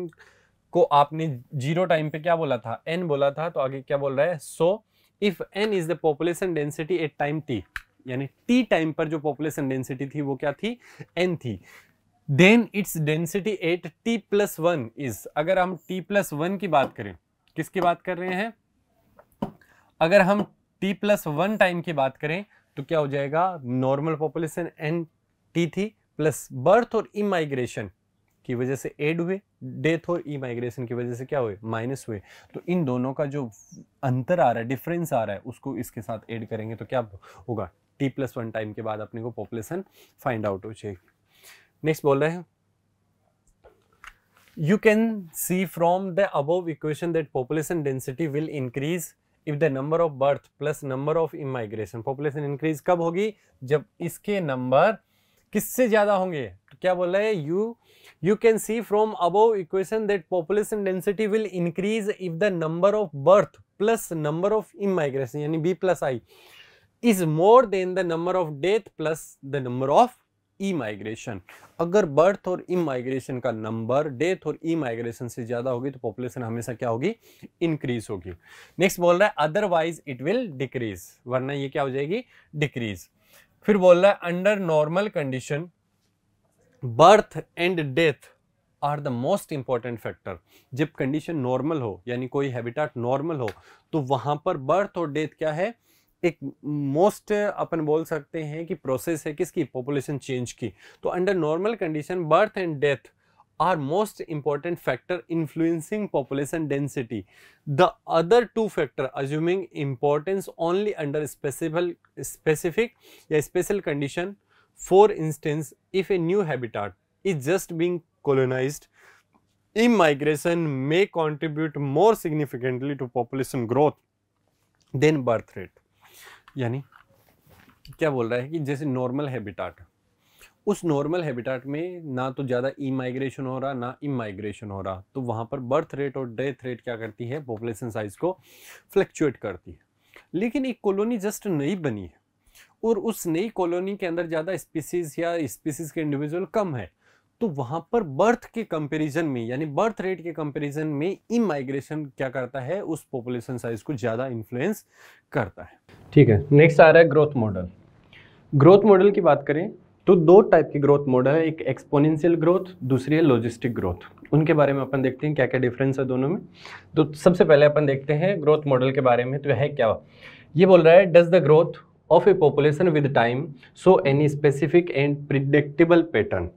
को आपने जीरो टाइम पे क्या बोला था एन बोला था तो आगे क्या बोल रहा है so if N is the population density at time t यानी टी टाइम पर जो पॉपुलेशन डेंसिटी थी वो क्या थी एन थी then its density at t plus one is अगर हम टी प्लस वन की बात करें किसकी बात कर रहे हैं अगर हम टी प्लस वन टाइम की बात करें तो क्या हो जाएगा नॉर्मल पॉपुलेशन एन टी थी प्लस बर्थ और इमाइग्रेशन की वजह से एड हुए डेथ और ई माइग्रेशन की वजह से क्या हुए माइनस हुए तो इन दोनों का जो अंतर आ रहा है डिफरेंस आ रहा है उसको इसके साथ एड करेंगे तो क्या होगा टी प्लस वन टाइम के बाद अपने को पॉपुलेशन फाइंड आउट हो जाएगी नेक्स्ट बोल रहे हैं you can see from the above equation that population density will increase if the number of birth plus number of immigration population increase कब होगी जब इसके नंबर किससे ज़्यादा होंगे तो क्या बोल रहा है you you can see from above equation that population density will increase if the number of birth plus number of immigration यानी B plus I is more than the number of death plus the number of emigration अगर birth और emigration का number death और ई migration से ज़्यादा होगी तो population हमेशा क्या होगी इंक्रीज होगी नेक्स्ट बोल रहा है अदरवाइज इट विल डिक्रीज वरना ये क्या हो जाएगी डिक्रीज फिर बोल रहा है under normal condition birth and death are the most important factor जब कंडीशन नॉर्मल हो यानी कोई हैबिटाट नॉर्मल हो तो वहां पर बर्थ और डेथ क्या है एक मोस्ट अपन बोल सकते हैं कि प्रोसेस है किसकी पॉपुलेशन चेंज की तो under normal condition birth and death are most important factor influencing population density the other two factor assuming importance only under special specific या special condition for instance if a new habitat is just being colonise immigration may contribute more significantly to population growth than birth rate यानी क्या बोल रहा है कि जैसे normal habitat उस normal habitat में ना तो ज़्यादा ई माइग्रेशन हो रहा ना इम माइग्रेशन हो रहा तो वहाँ पर बर्थ रेट और डेथ रेट क्या करती है पॉपुलेशन साइज को फ्लक्चुएट करती है लेकिन एक कॉलोनी जस्ट नई बनी है और उस नई कॉलोनी के अंदर ज़्यादा स्पीसीज या स्पीसीज के इंडिविजुअल कम है तो वहां पर बर्थ के कंपैरिजन में यानी बर्थ रेट के कंपैरिजन में इमाइग्रेशन क्या करता है उस पॉपुलेशन साइज को ज़्यादा इन्फ्लुएंस करता है ठीक है नेक्स्ट आ रहा है ग्रोथ मॉडल ग्रोथ मॉडल की बात करें तो दो टाइप के ग्रोथ मॉडल है एक एक्सपोनेंशियल ग्रोथ दूसरी है लॉजिस्टिक ग्रोथ उनके बारे में अपन देखते हैं क्या क्या डिफरेंस है दोनों में तो सबसे पहले अपन देखते हैं ग्रोथ मॉडल के बारे में तो है क्या ये बोल रहा है does the growth of a population with time show any specific and predictable pattern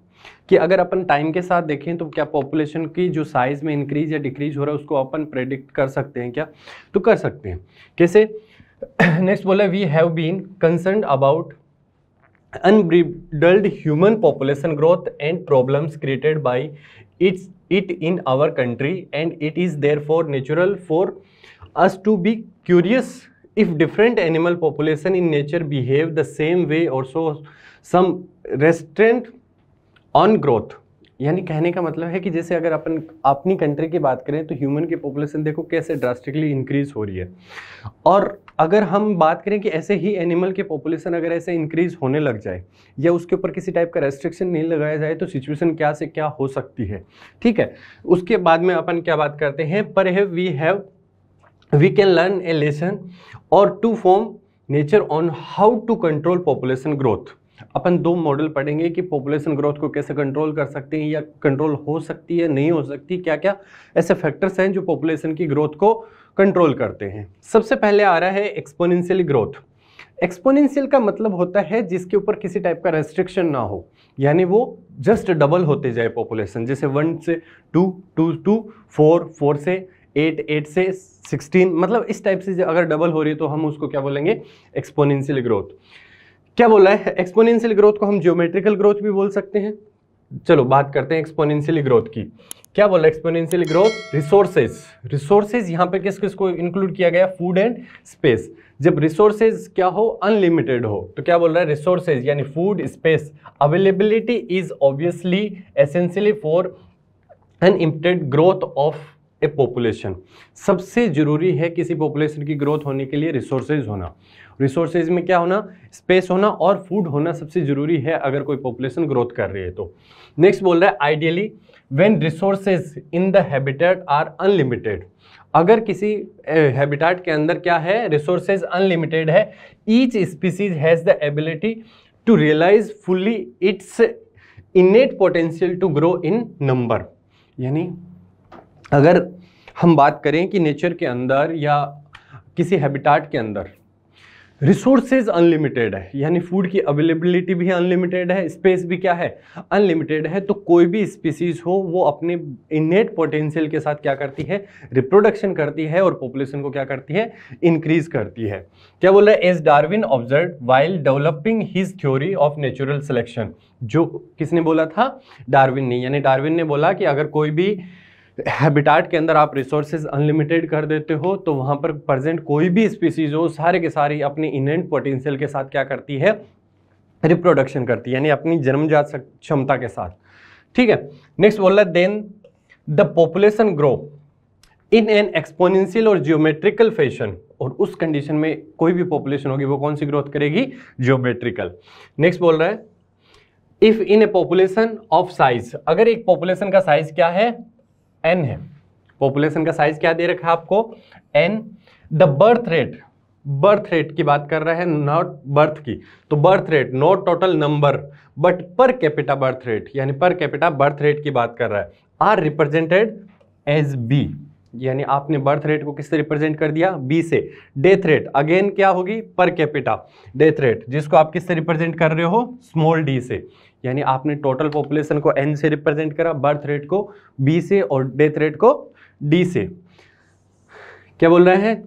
कि अगर अपन टाइम के साथ देखें तो क्या पॉपुलेशन की जो साइज़ में इंक्रीज या डिक्रीज हो रहा है उसको अपन प्रेडिक्ट कर सकते हैं क्या तो कर सकते हैं कैसे नेक्स्ट बोला we have been concern about unbridled human population growth and problems created by its in our country and it is therefore natural for us to be curious if different animal population in nature behave the same way or show some रेस्टेंट on growth यानी कहने का मतलब है कि जैसे अगर अपन अपनी country की बात करें तो ह्यूमन की पॉपुलेशन देखो कैसे ड्रास्टिकली इंक्रीज़ हो रही है और अगर हम बात करें कि ऐसे ही एनिमल के पॉपुलेशन अगर ऐसे इंक्रीज़ होने लग जाए या उसके ऊपर किसी टाइप का रेस्ट्रिक्शन नहीं लगाया जाए तो सिचुएशन क्या से क्या हो सकती है ठीक है उसके बाद में अपन क्या बात करते हैं पर have we have we can learn a lesson or two from nature on how to control population growth अपन दो मॉडल पढ़ेंगे कि पॉपुलेशन ग्रोथ को कैसे कंट्रोल कर सकते हैं या कंट्रोल हो सकती है नहीं हो सकती क्या क्या ऐसे फैक्टर्स हैं जो पॉपुलेशन की ग्रोथ को कंट्रोल करते हैं सबसे पहले आ रहा है एक्सपोनेंशियल ग्रोथ एक्सपोनेंशियल का मतलब होता है जिसके ऊपर किसी टाइप का रेस्ट्रिक्शन ना हो यानी वो जस्ट डबल होते जाए पॉपुलेशन जैसे वन से two two two four four से एट एट से सिक्सटीन मतलब इस टाइप से अगर डबल हो रही है तो हम उसको क्या बोलेंगे एक्सपोनेंशियल ग्रोथ क्या बोला है एक्सपोनेंशियल ग्रोथ को हम ज्योमेट्रिकल ग्रोथ भी बोल सकते हैं चलो बात करते हैं एक्सपोनेंशियल ग्रोथ की क्या बोला एक्सपोनेंशियल ग्रोथ रिसोर्सेज रिसोर्सेज यहाँ पर किस किस को इंक्लूड किया गया फूड एंड स्पेस जब रिसोर्सेज क्या हो अनलिमिटेड हो तो क्या बोल रहा है रिसोर्सेज यानी food space availability is obviously essentially for unimpeded growth of a population सबसे जरूरी है किसी पॉपुलेशन की ग्रोथ होने के लिए रिसोर्सेज होना रिसोर्सेज में क्या होना स्पेस होना और फूड होना सबसे ज़रूरी है अगर कोई पॉपुलेशन ग्रोथ कर रही है तो नेक्स्ट बोल रहा है ideally when resources in the habitat are unlimited अगर किसी हैबिटेट के अंदर क्या है रिसोर्सेज अनलिमिटेड है each species has the ability to realise fully its innate potential to grow in number यानी अगर हम बात करें कि नेचर के अंदर या किसी हैबिटाट के अंदर रिसोर्सेज अनलिमिटेड है यानी फूड की अवेलेबिलिटी भी अनलिमिटेड है स्पेस भी क्या है अनलिमिटेड है तो कोई भी स्पीसीज हो वो अपने इनेट पोटेंशियल के साथ क्या करती है रिप्रोडक्शन करती है और पॉपुलेशन को क्या करती है इंक्रीज करती है क्या बोल रहा है as Darwin observe while developing his theory of natural selection जो किसने बोला था डार्विन ने यानी डार्विन ने बोला कि अगर कोई भी हैबिटाट के अंदर आप रिसोर्सेज अनलिमिटेड कर देते हो तो वहाँ पर प्रेजेंट कोई भी स्पीसीज हो सारे के सारे अपने इनेंट पोटेंशियल के साथ क्या करती है रिप्रोडक्शन करती है यानी अपनी जन्मजात क्षमता के साथ ठीक है नेक्स्ट बोल रहा है then the population grow in an exponential और जियोमेट्रिकल फैशन और उस कंडीशन में कोई भी पॉपुलेशन होगी वो कौन सी ग्रोथ करेगी जियोमेट्रिकल नेक्स्ट बोल रहा है if in a population of size अगर एक पॉपुलेशन का साइज क्या है एन है पॉपुलेशन का साइज क्या दे रखा है आपको N the birth rate birth rate की बात कर रहे हैं नॉट बर्थ की तो birth rate not total number but per capita birth rate यानी पर कैपिटा बर्थ रेट की बात कर रहा है आर रिप्रेजेंटेड एज बी यानी आपने बर्थ रेट को किससे रिप्रेजेंट कर दिया बी से डेथ रेट अगेन क्या होगी पर कैपिटा डेथ रेट जिसको आप किससे रिप्रेजेंट कर रहे हो स्मॉल डी से यानी आपने टोटल पॉपुलेशन को एन से रिप्रेजेंट करा बर्थ रेट को बी से और डेथ रेट को डी से क्या बोल रहे हैं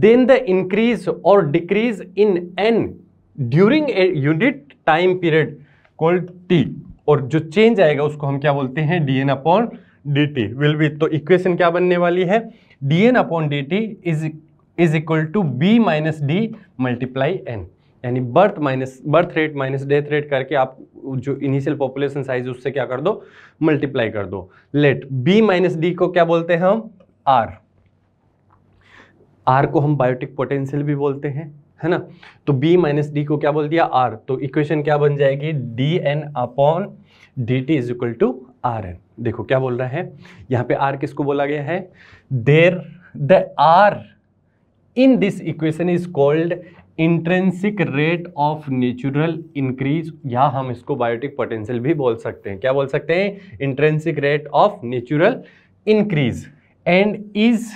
देन द इंक्रीज और decrease in N during a unit time period called T और जो चेंज आएगा उसको हम क्या बोलते हैं D N upon D T will be तो इक्वेशन क्या बनने वाली है D N upon D T is is equal to B minus D multiply N यानी birth minus birth rate minus death rate करके आप जो इनिशियल पॉपुलेशन साइज उससे क्या कर दो मल्टीप्लाई कर दो लेट बी माइनस डी को क्या बोलते हैं हम आर आर को हम बायोटिक पोटेंशियल भी बोलते हैं है ना तो बी माइनस डी को क्या बोल दिया आर तो इक्वेशन क्या बन जाएगी D N upon D T is equal to R N देखो क्या बोल रहा है यहां पे आर किसको बोला गया है there the R in this equation is called intrinsic rate of natural increase या हम इसको बायोटिक पोटेंशियल भी बोल सकते हैं क्या बोल सकते हैं intrinsic rate of natural increase and is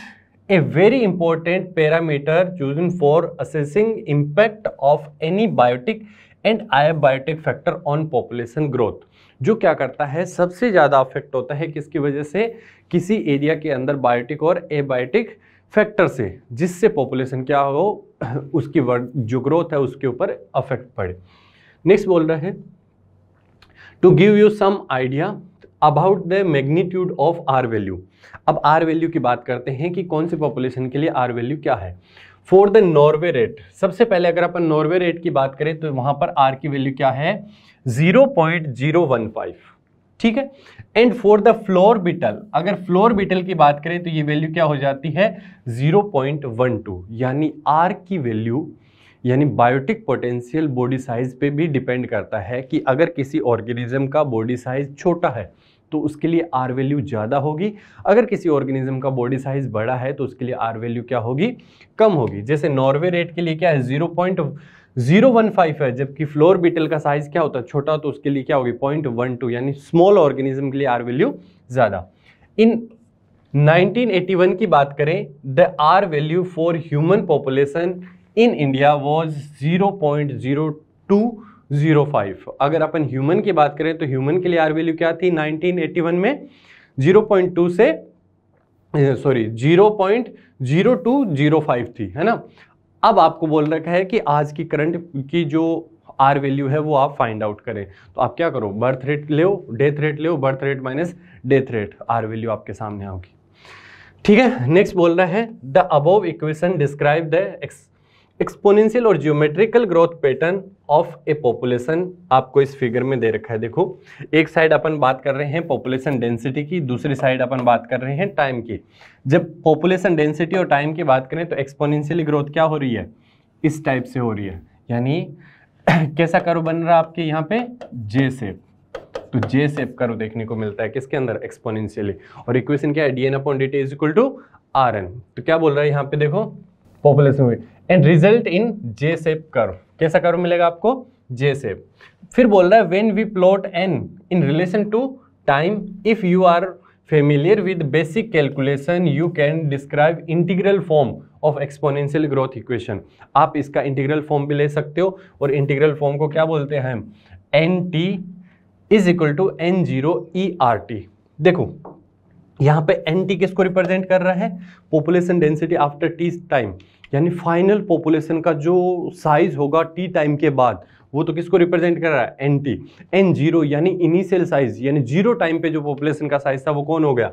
a very important parameter chosen for assessing impact of any biotic and abiotic factor on population growth जो क्या करता है सबसे ज़्यादा अफेक्ट होता है किसकी वजह से किसी एरिया के अंदर बायोटिक और एबायोटिक फैक्टर से जिससे पॉपुलेशन क्या हो उसकी वर्ड जो ग्रोथ है उसके ऊपर अफेक्ट पड़े नेक्स्ट बोल रहे हैं to give you some idea about the magnitude of R value अब आर वैल्यू की बात करते हैं कि कौन से पॉपुलेशन के लिए आर वैल्यू क्या है फॉर द नॉर्वे रेट सबसे पहले अगर अपन नॉर्वे रेट की बात करें तो वहां पर आर की वैल्यू क्या है 0.015 ठीक है and for the flour beetle अगर फ्लोर बिटल की बात करें तो ये वैल्यू क्या हो जाती है 0.12 यानी आर की वैल्यू यानी बायोटिक पोटेंशियल बॉडी साइज पे भी डिपेंड करता है कि अगर किसी ऑर्गेनिज्म का बॉडी साइज छोटा है तो उसके लिए आर वैल्यू ज़्यादा होगी अगर किसी ऑर्गेनिज्म का बॉडी साइज बड़ा है तो उसके लिए आर वैल्यू क्या होगी कम होगी जैसे नॉर्वे रेट के लिए क्या है zero point zero one five है जबकि फ्लोर बीटल का साइज क्या होता है छोटा तो उसके लिए क्या होगी पॉइंट वन टू यानी स्मॉल ऑर्गेनिज्म के लिए आर वैल्यू ज़्यादा इन 1981 की बात करें the R value for human population in India was zero point zero two zero five अगर अपन ह्यूमन की बात करें तो ह्यूमन के लिए आर वैल्यू क्या थी 1981 में जीरो पॉइंट टू से sorry zero point zero two zero five थी है ना अब आपको बोल रखा है कि आज की करंट की जो आर वैल्यू है वो आप फाइंड आउट करें तो आप क्या करो बर्थ रेट ले डेथ रेट ले birth rate minus death rate R value आपके सामने आओगी ठीक है नेक्स्ट बोल रहा है the above equation describe the exponential और geometrical growth pattern of a population आपको इस फिगर में दे रखा है देखो एक साइड अपन बात कर रहे हैं पॉपुलेशन डेंसिटी की दूसरी साइड अपन बात कर रहे हैं टाइम की जब पॉपुलेशन डेंसिटी और टाइम की बात करें तो एक्सपोनेंशियल ग्रोथ क्या हो रही है इस टाइप से हो रही है यानी कैसा करो बन रहा आपके यहाँ पे जे सेप तो जे सेप करो देखने को मिलता है किसके अंदर एक्सपोनेंशियली और इक्वेशन क्या है D N upon D T is equal to R N तो क्या बोल रहा है यहाँ पे देखो पॉपुलेशन हुई and result in J shape curve कैसा कर्व मिलेगा आपको जे सेप फिर बोल रहा है when we plot N in relation to time if you are familiar with basic calculation you can describe integral form of exponential growth equation आप इसका integral form भी ले सकते हो और इंटीग्रल फॉर्म को क्या बोलते हैं N T is equal to N zero E R T देखो यहाँ पे एन टी किसको रिप्रेजेंट कर रहा है population density after T time यानी फाइनल पॉपुलेशन का जो साइज होगा टी टाइम के बाद वो तो किसको रिप्रेजेंट कर रहा है एन टी एन जीरो यानी इनिशियल साइज यानी जीरो टाइम पे जो पॉपुलेशन का साइज था वो कौन हो गया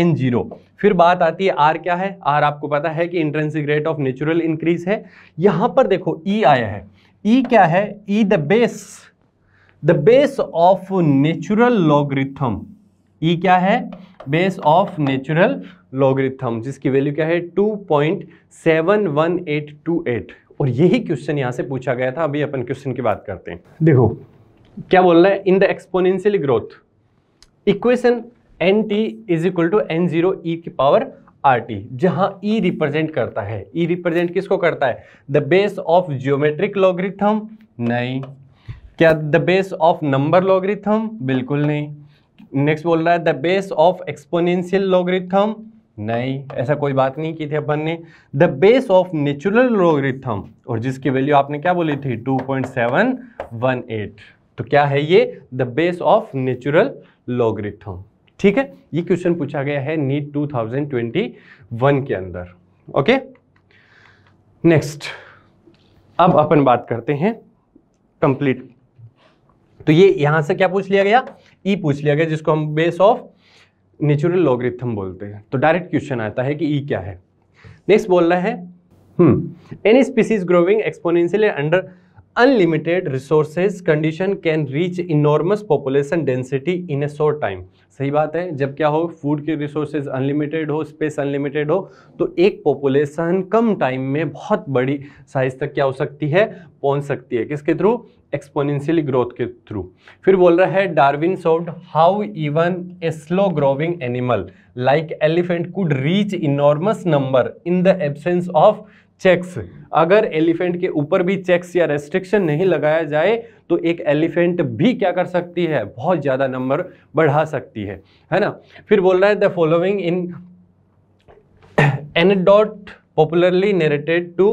एन जीरो फिर बात आती है आर क्या है आर आपको पता है कि intrinsic rate of natural increase है यहाँ पर देखो ई e आया है ई e क्या है E the base the base of natural logarithm E क्या है बेस ऑफ नेचुरल लॉगरिथम जिसकी वैल्यू क्या है 2.71828 और यही क्वेश्चन यहाँ से पूछा गया था अभी अपन क्वेश्चन की बात करते हैं देखो क्या बोल रहा है in the exponential growth equation N T is equal to N zero E की पावर आर टी जहाँ ई e रिप्रेजेंट करता है ई e रिप्रेजेंट किसको करता है the base of geometric logarithm नहीं क्या the base of number logarithm बिल्कुल नहीं नेक्स्ट बोल रहा है the base of exponential logarithm नहीं ऐसा कोई बात नहीं की थी अपन ने the base of natural logarithm और जिसकी वैल्यू आपने क्या बोली थी 2.718 तो क्या है ये the base of natural logarithm ठीक है ये क्वेश्चन पूछा गया है नीट 2021 के अंदर ओके नेक्स्ट अब अपन बात करते हैं कंप्लीट तो ये यहां से क्या पूछ लिया गया ई e पूछ लिया गया जिसको हम बेस ऑफ नेचुरल लॉग्रिथम बोलते हैं तो डायरेक्ट क्वेश्चन आता है कि ई e क्या है नेक्स्ट बोल रहा है any species growing exponentially under unlimited resources condition can reach enormous population density in a short time सही बात है जब क्या हो फूड के रिसोर्सेज अनलिमिटेड हो स्पेस अनलिमिटेड हो तो एक पॉपुलेशन कम टाइम में बहुत बड़ी साइज तक क्या हो सकती है पहुंच सकती है किसके थ्रू एक्सपोनेंशियल ग्रोथ के थ्रू फिर बोल रहा है Darwin showed how even a slow growing animal like elephant could reach enormous number in the absence of checks अगर एलिफेंट के ऊपर भी चेक्स या रेस्ट्रिक्शन नहीं लगाया जाए तो एक एलिफेंट भी क्या कर सकती है बहुत ज़्यादा नंबर बढ़ा सकती है है ना फिर बोल रहा है the following in anecdote popularly narrated to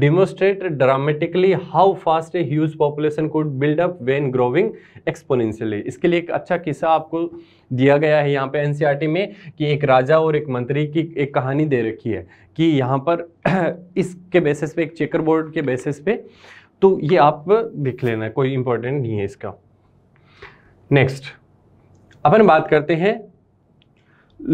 demonstrate dramatically how fast a huge population could build up when growing exponentially इसके लिए एक अच्छा किस्सा आपको दिया गया है यहाँ पे एन e में कि एक राजा और एक मंत्री की एक कहानी दे रखी है कि यहाँ पर इसके बेसिस पे एक चेकर बोर्ड के बेसिस पे तो ये आप देख लेना कोई इंपॉर्टेंट नहीं है इसका नेक्स्ट अपन बात करते हैं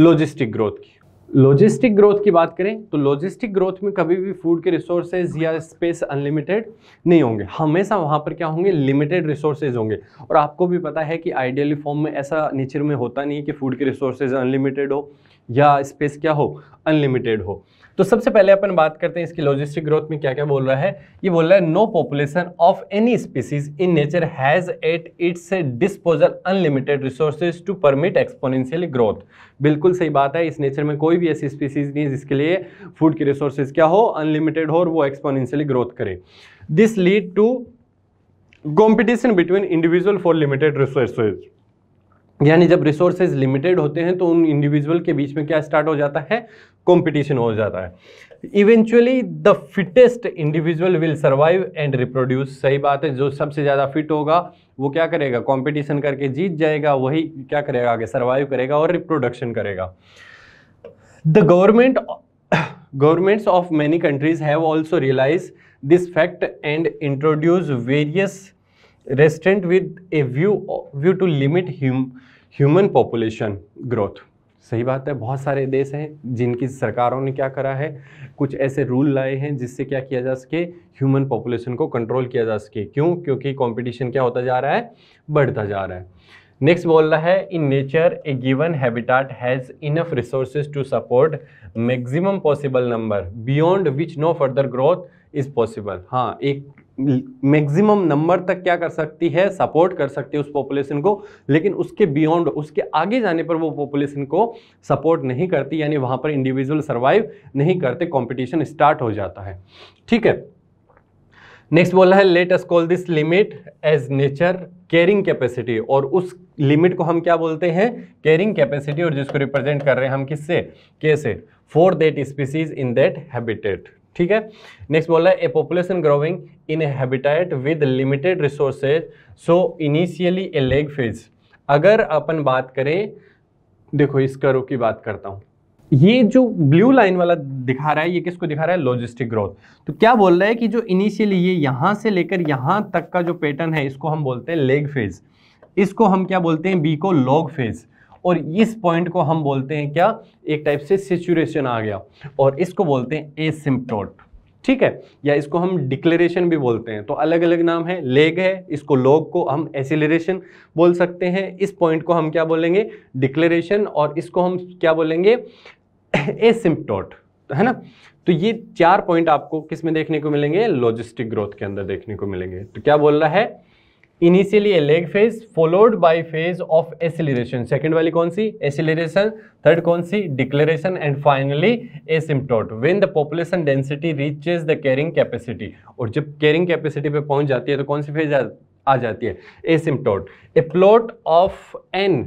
लॉजिस्टिक ग्रोथ की लॉजिस्टिक ग्रोथ की बात करें तो लॉजिस्टिक ग्रोथ में कभी भी फूड के रिसोर्सेज या स्पेस अनलिमिटेड नहीं होंगे हमेशा वहाँ पर क्या होंगे लिमिटेड रिसोर्सेज होंगे और आपको भी पता है कि आइडियली फॉर्म में ऐसा नेचर में होता नहीं है कि फूड के रिसोर्सेज अनलिमिटेड हो या स्पेस क्या हो अनलिमिटेड हो तो सबसे पहले अपन बात करते हैं इसकी लॉजिस्टिक ग्रोथ में क्या क्या बोल रहा है ये बोल रहा है no population of any species in nature has at its disposal unlimited resources to permit exponential growth बिल्कुल सही बात है इस नेचर में कोई भी ऐसी स्पीसीज नहीं है जिसके लिए फूड की रिसोर्सेज क्या हो अनलिमिटेड हो और वो एक्सपोनेंशियली ग्रोथ करे this lead to competition between individual for limited resources यानी जब रिसोर्सेज लिमिटेड होते हैं तो उन इंडिविजुअल के बीच में क्या स्टार्ट हो जाता है कंपटीशन हो जाता है eventually the fittest individual will survive and reproduce सही बात है जो सबसे ज़्यादा फिट होगा वो क्या करेगा कंपटीशन करके जीत जाएगा वही क्या करेगा आगे सर्वाइव करेगा और रिप्रोडक्शन करेगा the government governments of many countries have also realise this fact and introduce various restraint with a view view to limit hume human population growth सही बात है बहुत सारे देश हैं जिनकी सरकारों ने क्या करा है कुछ ऐसे रूल लाए हैं जिससे क्या किया जा सके ह्यूमन पॉपुलेशन को कंट्रोल किया जा सके क्यों क्योंकि कंपटीशन क्या होता जा रहा है बढ़ता जा रहा है नेक्स्ट बोल रहा है in nature a given habitat has enough resources to support maximum possible number beyond which no further growth is possible हाँ एक मैक्सिमम नंबर तक क्या कर सकती है सपोर्ट कर सकती है उस पॉपुलेशन को लेकिन उसके बियॉन्ड उसके आगे जाने पर वो पॉपुलेशन को सपोर्ट नहीं करती यानी वहां पर इंडिविजुअल सर्वाइव नहीं करते कंपटीशन स्टार्ट हो जाता है ठीक है नेक्स्ट बोला है let us call this limit as nature carrying capacity और उस लिमिट को हम क्या बोलते हैं कैरिंग कैपेसिटी और जिसको रिप्रेजेंट कर रहे हैं हम किससे कैसे for that species in that habitat ठीक है नेक्स्ट रहा है a population growing in a habitat with limited resources so initially a lag phase अगर अपन बात करें देखो इस करो की बात करता हूँ ये जो ब्लू लाइन वाला दिखा रहा है ये किसको दिखा रहा है लॉजिस्टिक ग्रोथ तो क्या बोल रहा है कि जो इनिशियली ये यहाँ से लेकर यहाँ तक का जो पैटर्न है इसको हम बोलते हैं लेग फेज इसको हम क्या बोलते हैं बी को लॉग फेज़ और इस पॉइंट को हम बोलते हैं क्या एक टाइप से सिचुएशन आ गया और इसको बोलते हैं एसिम्प्टोट ठीक है या इसको हम डिक्लेरेशन भी बोलते हैं तो अलग अलग नाम है लेग है इसको लोग को हम एसिलेशन बोल सकते हैं इस पॉइंट को हम क्या बोलेंगे डिक्लेरेशन और इसको हम क्या बोलेंगे एसिम्प्टोट है ना तो ये चार पॉइंट आपको किस में देखने को मिलेंगे लॉजिस्टिक ग्रोथ के अंदर देखने को मिलेंगे तो क्या बोल रहा है initially a lag phase followed by phase of acceleration second वाली कौन सी एसिलेशन थर्ड कौन सी declaration and finally asymptote when the population density reaches the carrying capacity और जब कैरिंग कैपेसिटी पर पहुंच जाती है तो कौन सी फेज आ, आ जाती है asymptote a plot of N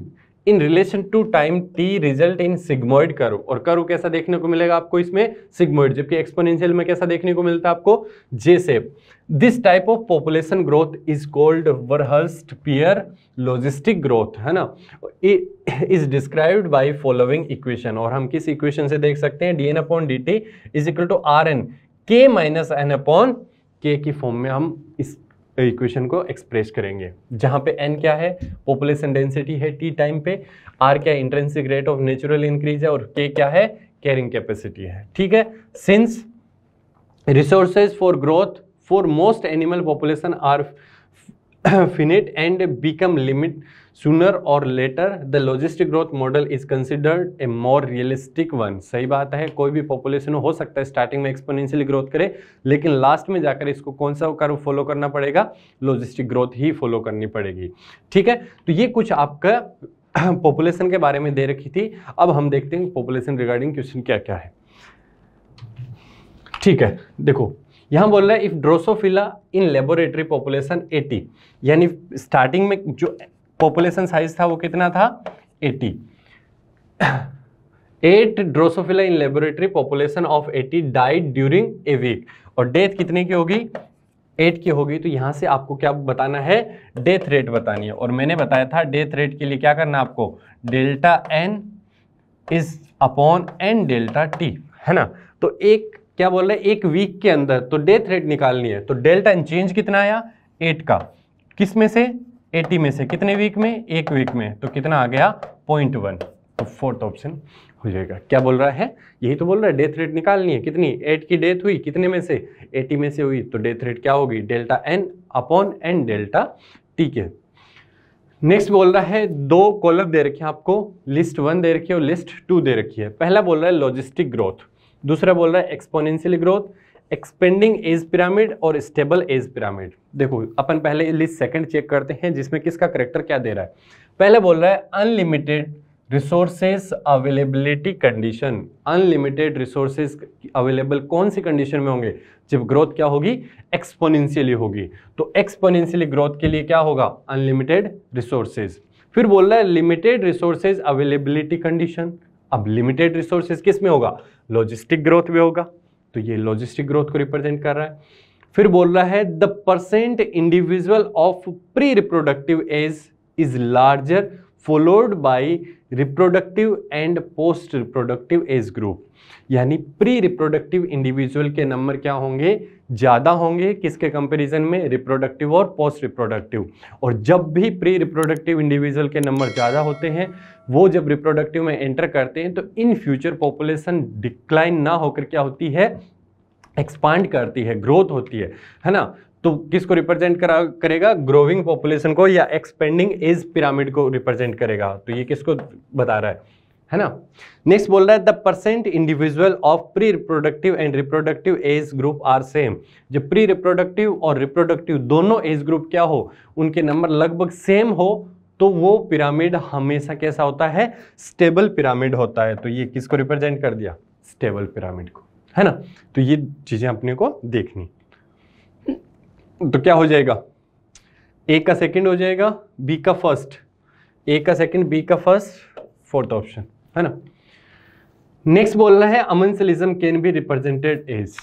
in relation to time T result in sigmoid करो और करो कैसा देखने को मिलेगा आपको इसमें सिग्मोइड जबकि एक्सपोनेंशियल में कैसा देखने को मिलता है आपको J shape this type of population growth is called Verhulst Pearl logistic growth है ना is described by following equation और हम किस इक्वेशन से देख सकते हैं D N upon D T is equal to R N K minus N upon K की फॉर्म में हम इस इक्वेशन को एक्सप्रेस करेंगे जहाँ पे एन क्या है पॉपुलेशन डेंसिटी है टी टाइम पे आर क्या है intrinsic rate of natural increase है और के क्या है कैरिंग कैपेसिटी है ठीक है since resources for growth for most animal population are finite and become limit sooner or later the logistic growth model is considered a more realistic one सही बात है कोई भी पॉपुलेशन हो सकता है स्टार्टिंग में एक्सपोनेंशियली ग्रोथ करे लेकिन लास्ट में जाकर इसको कौन सा कर्व फॉलो करना पड़ेगा लॉजिस्टिक ग्रोथ ही फॉलो करनी पड़ेगी ठीक है तो ये कुछ आपका पॉपुलेशन के बारे में दे रखी थी अब हम देखते हैं पॉपुलेशन रिगार्डिंग क्वेश्चन क्या क्या है ठीक है देखो यहां बोल रहे हैं if Drosophila in laboratory population 80 यानी स्टार्टिंग में जो पॉपुलेशन साइज था वो कितना था 80 at Drosophila in laboratory population of 80 died during a week और डेथ कितने की होगी एट की होगी तो यहां से आपको क्या बताना है डेथ रेट बतानी है और मैंने बताया था डेथ रेट के लिए क्या करना है आपको delta N is upon N delta T है ना तो एक क्या बोल रहे हैं एक वीक के अंदर तो डेथ रेट निकालनी है तो डेल्टा एन चेंज कितना आया एट का किस में से 80 में से कितने वीक में एक वीक में तो कितना आ गया पॉइंट वन तो फोर्थ ऑप्शन हो जाएगा क्या बोल रहा है यही तो बोल रहा है डेथ रेट निकालनी है कितनी एट की डेथ हुई कितने में से एटी में से हुई तो डेथ रेट क्या होगी delta N upon N delta T के नेक्स्ट बोल रहा है दो कॉलम दे रखी है आपको लिस्ट वन दे रखी है और लिस्ट टू दे रखी है पहला बोल रहा है लॉजिस्टिक ग्रोथ दूसरा बोल रहा है exponential growth expanding age pyramid और स्टेबल एज पिरामिड देखो अपन पहले लिस्ट सेकंड चेक करते हैं जिसमें किसका करेक्टर क्या दे रहा है पहले बोल रहा है unlimited resources availability condition unlimited resources available कौन सी कंडीशन में होंगे जब ग्रोथ क्या होगी एक्सपोनेंशियली होगी तो एक्सपोनेंशियली ग्रोथ के लिए क्या होगा अनलिमिटेड रिसोर्सेज फिर बोल रहा है लिमिटेड रिसोर्सेज अवेलेबिलिटी कंडीशन अब लिमिटेड रिसोर्सेज किस में होगा लॉजिस्टिक ग्रोथ में होगा तो ये लॉजिस्टिक ग्रोथ को रिप्रेजेंट कर रहा है फिर बोल रहा है the percent individual of pre reproductive age is larger followed by reproductive and post reproductive age group यानी प्री रिप्रोडक्टिव इंडिविजुअल के नंबर क्या होंगे ज़्यादा होंगे किसके कंपैरिजन में रिप्रोडक्टिव और पोस्ट रिप्रोडक्टिव और जब भी प्री रिप्रोडक्टिव इंडिविजुअल के नंबर ज़्यादा होते हैं वो जब रिप्रोडक्टिव में एंटर करते हैं तो इन फ्यूचर पॉपुलेशन डिक्लाइन ना होकर क्या होती है एक्सपांड करती है ग्रोथ होती है है ना तो किसको रिप्रेजेंट करा करेगा ग्रोविंग पॉपुलेशन को या एक्सपेंडिंग एज पिरामिड को रिप्रेजेंट करेगा तो ये किसको बता रहा है है ना नेक्स्ट बोल रहा है the percent individual of pre reproductive and reproductive age group are same जो प्री रिप्रोडक्टिव और रिप्रोडक्टिव दोनों एज ग्रुप क्या हो उनके नंबर लगभग सेम हो तो वो पिरामिड हमेशा कैसा होता है स्टेबल पिरामिड होता है तो ये किसको रिप्रेजेंट कर दिया स्टेबल पिरामिड को है ना तो ये चीज़ें अपने को देखनी तो क्या हो जाएगा ए का सेकंड हो जाएगा बी का फर्स्ट ए का सेकंड बी का फर्स्ट फोर्थ ऑप्शन है ना नेक्स्ट बोलना है अमन कैन बी रिप्रेजेंटेड एज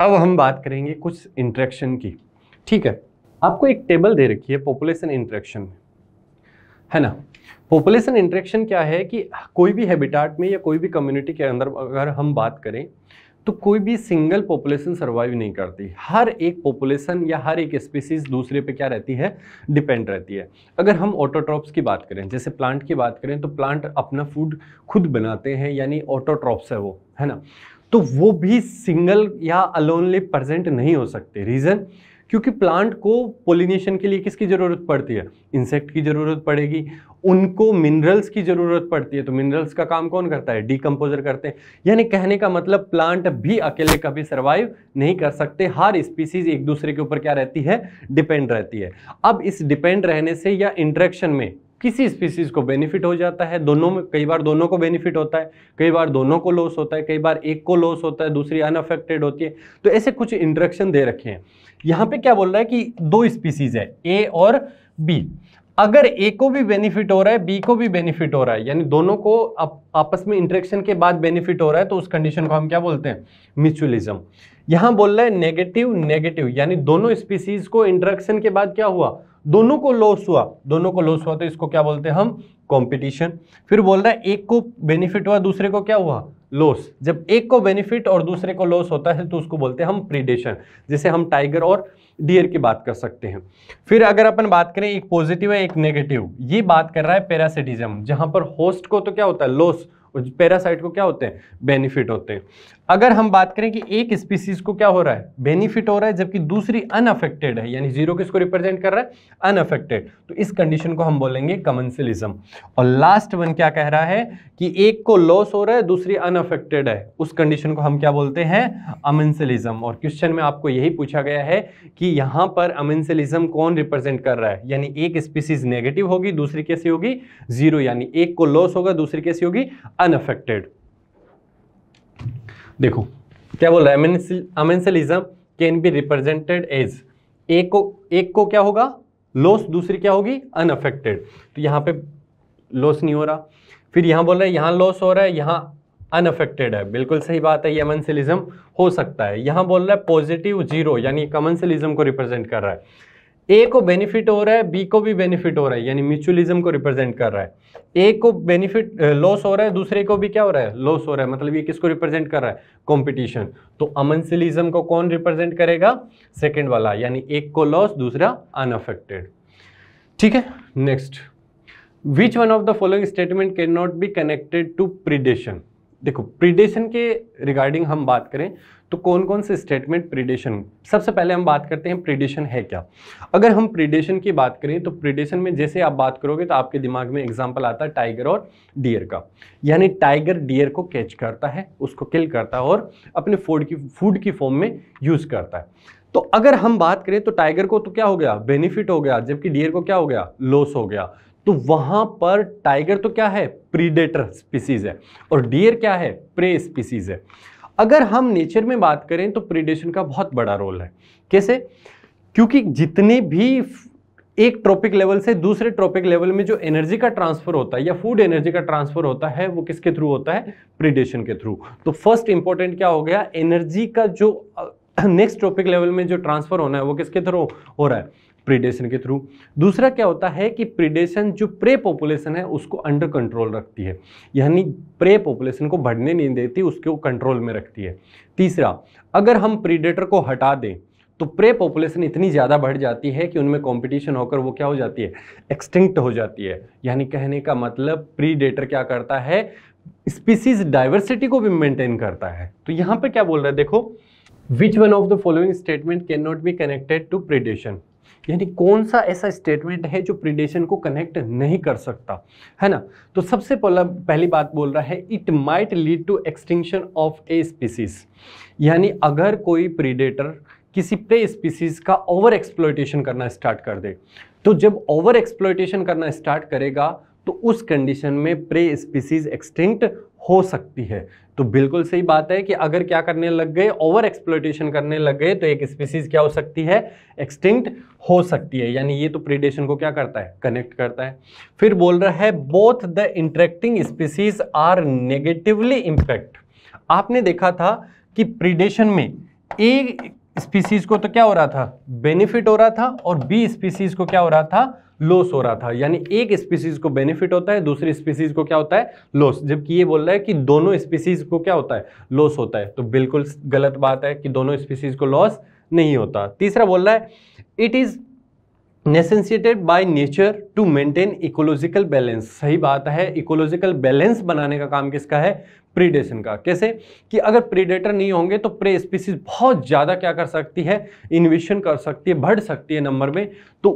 अब हम बात करेंगे कुछ इंट्रेक्शन की ठीक है आपको एक टेबल दे रखी है पॉपुलेशन इंट्रेक्शन में है ना पॉपुलेशन इंट्रेक्शन क्या है कि कोई भी हैबिटाट में या कोई भी कम्युनिटी के अंदर अगर हम बात करें तो कोई भी सिंगल पॉपुलेशन सर्वाइव नहीं करती हर एक पॉपुलेशन या हर एक स्पीसीज दूसरे पे क्या रहती है डिपेंड रहती है अगर हम ऑटोट्रॉप्स की बात करें जैसे प्लांट की बात करें तो प्लांट अपना फूड खुद बनाते हैं यानी ऑटोट्रॉप्स है वो है ना तो वो भी सिंगल या अलोनली प्रेजेंट नहीं हो सकते रीज़न क्योंकि प्लांट को पोलिनेशन के लिए किसकी ज़रूरत पड़ती है इंसेक्ट की ज़रूरत पड़ेगी उनको मिनरल्स की ज़रूरत पड़ती है तो मिनरल्स का काम कौन करता है डीकम्पोजर करते हैं यानी कहने का मतलब प्लांट भी अकेले कभी सर्वाइव नहीं कर सकते हर स्पीसीज एक दूसरे के ऊपर क्या रहती है डिपेंड रहती है अब इस डिपेंड रहने से या इंट्रैक्शन में किसी स्पीसीज को बेनिफिट हो जाता है दोनों में कई बार दोनों को बेनिफिट होता है कई बार दोनों को लॉस होता है कई बार एक को लॉस होता है दूसरी अनअफेक्टेड होती है तो ऐसे कुछ इंट्रेक्शन दे रखे हैं यहाँ पे क्या बोल रहा है कि दो स्पीसीज है ए और बी अगर ए को भी बेनिफिट हो रहा है बी को भी बेनिफिट हो रहा है यानी दोनों को आप, आपस में इंट्रेक्शन के बाद बेनिफिट हो रहा है तो उस कंडीशन को हम क्या बोलते हैं म्यूचुअलिज्म यहाँ बोल रहा है नेगेटिव नेगेटिव यानी दोनों स्पीसीज को इंट्रेक्शन के बाद क्या हुआ दोनों को लॉस हुआ दोनों को लॉस हुआ तो इसको क्या बोलते हैं हम कंपटीशन फिर बोल रहा है एक को बेनिफिट हुआ दूसरे को क्या हुआ लॉस जब एक को बेनिफिट और दूसरे को लॉस होता है तो उसको बोलते हैं हम प्रीडेशन जिसे हम टाइगर और डियर की बात कर सकते हैं फिर अगर अपन बात करें एक पॉजिटिव है एक नेगेटिव ये बात कर रहा है पैरासिटिज्म जहां पर होस्ट को तो क्या होता है लॉस पैरासाइट को क्या होते हैं बेनिफिट होते हैं अगर हम बात करें कि एक स्पीसीज को क्या हो रहा है बेनिफिट हो रहा है जबकि दूसरी अनअफेक्टेड है यानी जीरो किसको रिप्रेजेंट कर रहा है अनअफेक्टेड तो इस कंडीशन को हम बोलेंगे कमंसलिज्म और लास्ट वन क्या कह रहा है कि एक को लॉस हो रहा है दूसरी अनअफेक्टेड है उस कंडीशन को हम क्या बोलते हैं अमेंसलिज्म और क्वेश्चन में आपको यही पूछा गया है कि यहां पर अमेंसलिज्म कौन रिप्रेजेंट कर रहा है यानी एक स्पीसीज नेगेटिव होगी दूसरी कैसी होगी जीरो यानी एक को लॉस होगा दूसरी कैसी होगी अनअफेक्टेड देखो क्या बोल रहा है amensalism can be represented as एक को एक को क्या होगा लॉस दूसरी क्या होगी अनअफेक्टेड तो यहाँ पे लॉस नहीं हो रहा फिर यहाँ बोल रहे हैं यहाँ लॉस हो रहा है यहाँ अनअफेक्टेड है बिल्कुल सही बात है ये अमेंसलिज्म हो सकता है यहाँ बोल रहा है पॉजिटिव जीरो यानी कमेंसलिज्म को रिप्रेजेंट कर रहा है ए को बेनिफिट हो रहा है बी को भी बेनिफिट हो रहा है यानी म्यूचुअलिज्म को रिप्रेजेंट कर रहा है ए को बेनिफिट लॉस हो रहा है दूसरे को भी क्या हो रहा है लॉस हो रहा है मतलब ये किसको रिप्रेजेंट कर रहा है कॉम्पिटिशन तो अमनसिलिज्म को कौन रिप्रेजेंट करेगा सेकेंड वाला यानी एक को लॉस दूसरा अनअफेक्टेड ठीक है next which one of the following statement can not be connected to predation देखो प्रिडेशन के रिगार्डिंग हम बात करें तो कौन कौन से स्टेटमेंट प्रीडेशन सबसे पहले हम बात करते हैं प्रीडेशन है क्या अगर हम प्रीडेशन की बात करें तो प्रीडेशन में जैसे आप बात करोगे तो आपके दिमाग में एग्जाम्पल आता है टाइगर और डियर का यानी टाइगर डियर को कैच करता है उसको किल करता है और अपने फूड की फूड की फॉर्म में यूज़ करता है तो अगर हम बात करें तो टाइगर को तो क्या हो गया बेनिफिट हो गया जबकि डियर को क्या हो गया लॉस हो गया तो वहां पर टाइगर तो क्या है प्रीडेटर स्पीसीज है और डियर क्या है प्रे स्पीसीज है अगर हम नेचर में बात करें तो प्रीडेशन का बहुत बड़ा रोल है कैसे क्योंकि जितने भी एक ट्रॉपिक लेवल से दूसरे ट्रॉपिक लेवल में जो एनर्जी का ट्रांसफर होता है या फूड एनर्जी का ट्रांसफर होता है वो किसके थ्रू होता है प्रीडेशन के थ्रू तो फर्स्ट इंपॉर्टेंट क्या हो गया एनर्जी का जो नेक्स्ट ट्रॉपिक लेवल में जो ट्रांसफर होना है वो किसके थ्रू हो रहा है प्रीडेशन के थ्रू दूसरा क्या होता है कि प्रीडेशन जो प्रे पॉपुलेशन है उसको अंडर कंट्रोल रखती है यानी प्रे पॉपुलेशन को बढ़ने नहीं देती उसको कंट्रोल में रखती है तीसरा अगर हम प्रीडेटर को हटा दें तो प्रे पॉपुलेशन इतनी ज़्यादा बढ़ जाती है कि उनमें कंपटीशन होकर वो क्या हो जाती है एक्सटिंक्ट हो जाती है यानी कहने का मतलब प्रीडेटर क्या करता है स्पीसीज डाइवर्सिटी को भी मेंटेन करता है तो यहाँ पर क्या बोल रहा है देखो which one of the following statement can not be connected to predation यानी कौन सा ऐसा स्टेटमेंट है जो प्रिडेशन को कनेक्ट नहीं कर सकता है ना तो सबसे पहली बात बोल रहा है it might lead to extinction of a species यानी अगर कोई प्रीडेटर किसी प्रे स्पीसीज का ओवर एक्सप्लोइटेशन करना स्टार्ट कर दे तो जब ओवर एक्सप्लोइटेशन करना स्टार्ट करेगा तो उस कंडीशन में प्रे स्पीसीज एक्सटिंक्ट हो सकती है तो बिल्कुल सही बात है कि अगर क्या करने लग गए ओवर एक्सप्लोटेशन करने लग गए तो एक स्पीसीज क्या हो सकती है एक्सटिंक्ट हो सकती है यानी ये तो प्रीडेशन को क्या करता है कनेक्ट करता है फिर बोल रहा है both the interacting species are negatively impact आपने देखा था कि प्रीडेशन में ए स्पीसीज को तो क्या हो रहा था बेनिफिट हो रहा था और बी स्पीसीज को क्या हो रहा था लॉस हो रहा था यानी एक स्पीसीज को बेनिफिट होता है दूसरी स्पीसीज को क्या होता है लॉस जबकि ये बोल रहा है कि दोनों स्पीसीज को क्या होता है लॉस होता है तो बिल्कुल गलत बात है कि दोनों स्पीसीज को लॉस नहीं होता तीसरा बोल रहा है it is necessitated by nature to maintain ecological balance सही बात है इकोलॉजिकल बैलेंस बनाने का काम किसका है प्रीडेशन का कैसे कि अगर प्रीडेटर नहीं होंगे तो प्रे स्पीसीज बहुत ज़्यादा क्या कर सकती है इन्वेशन कर सकती है बढ़ सकती है नंबर में तो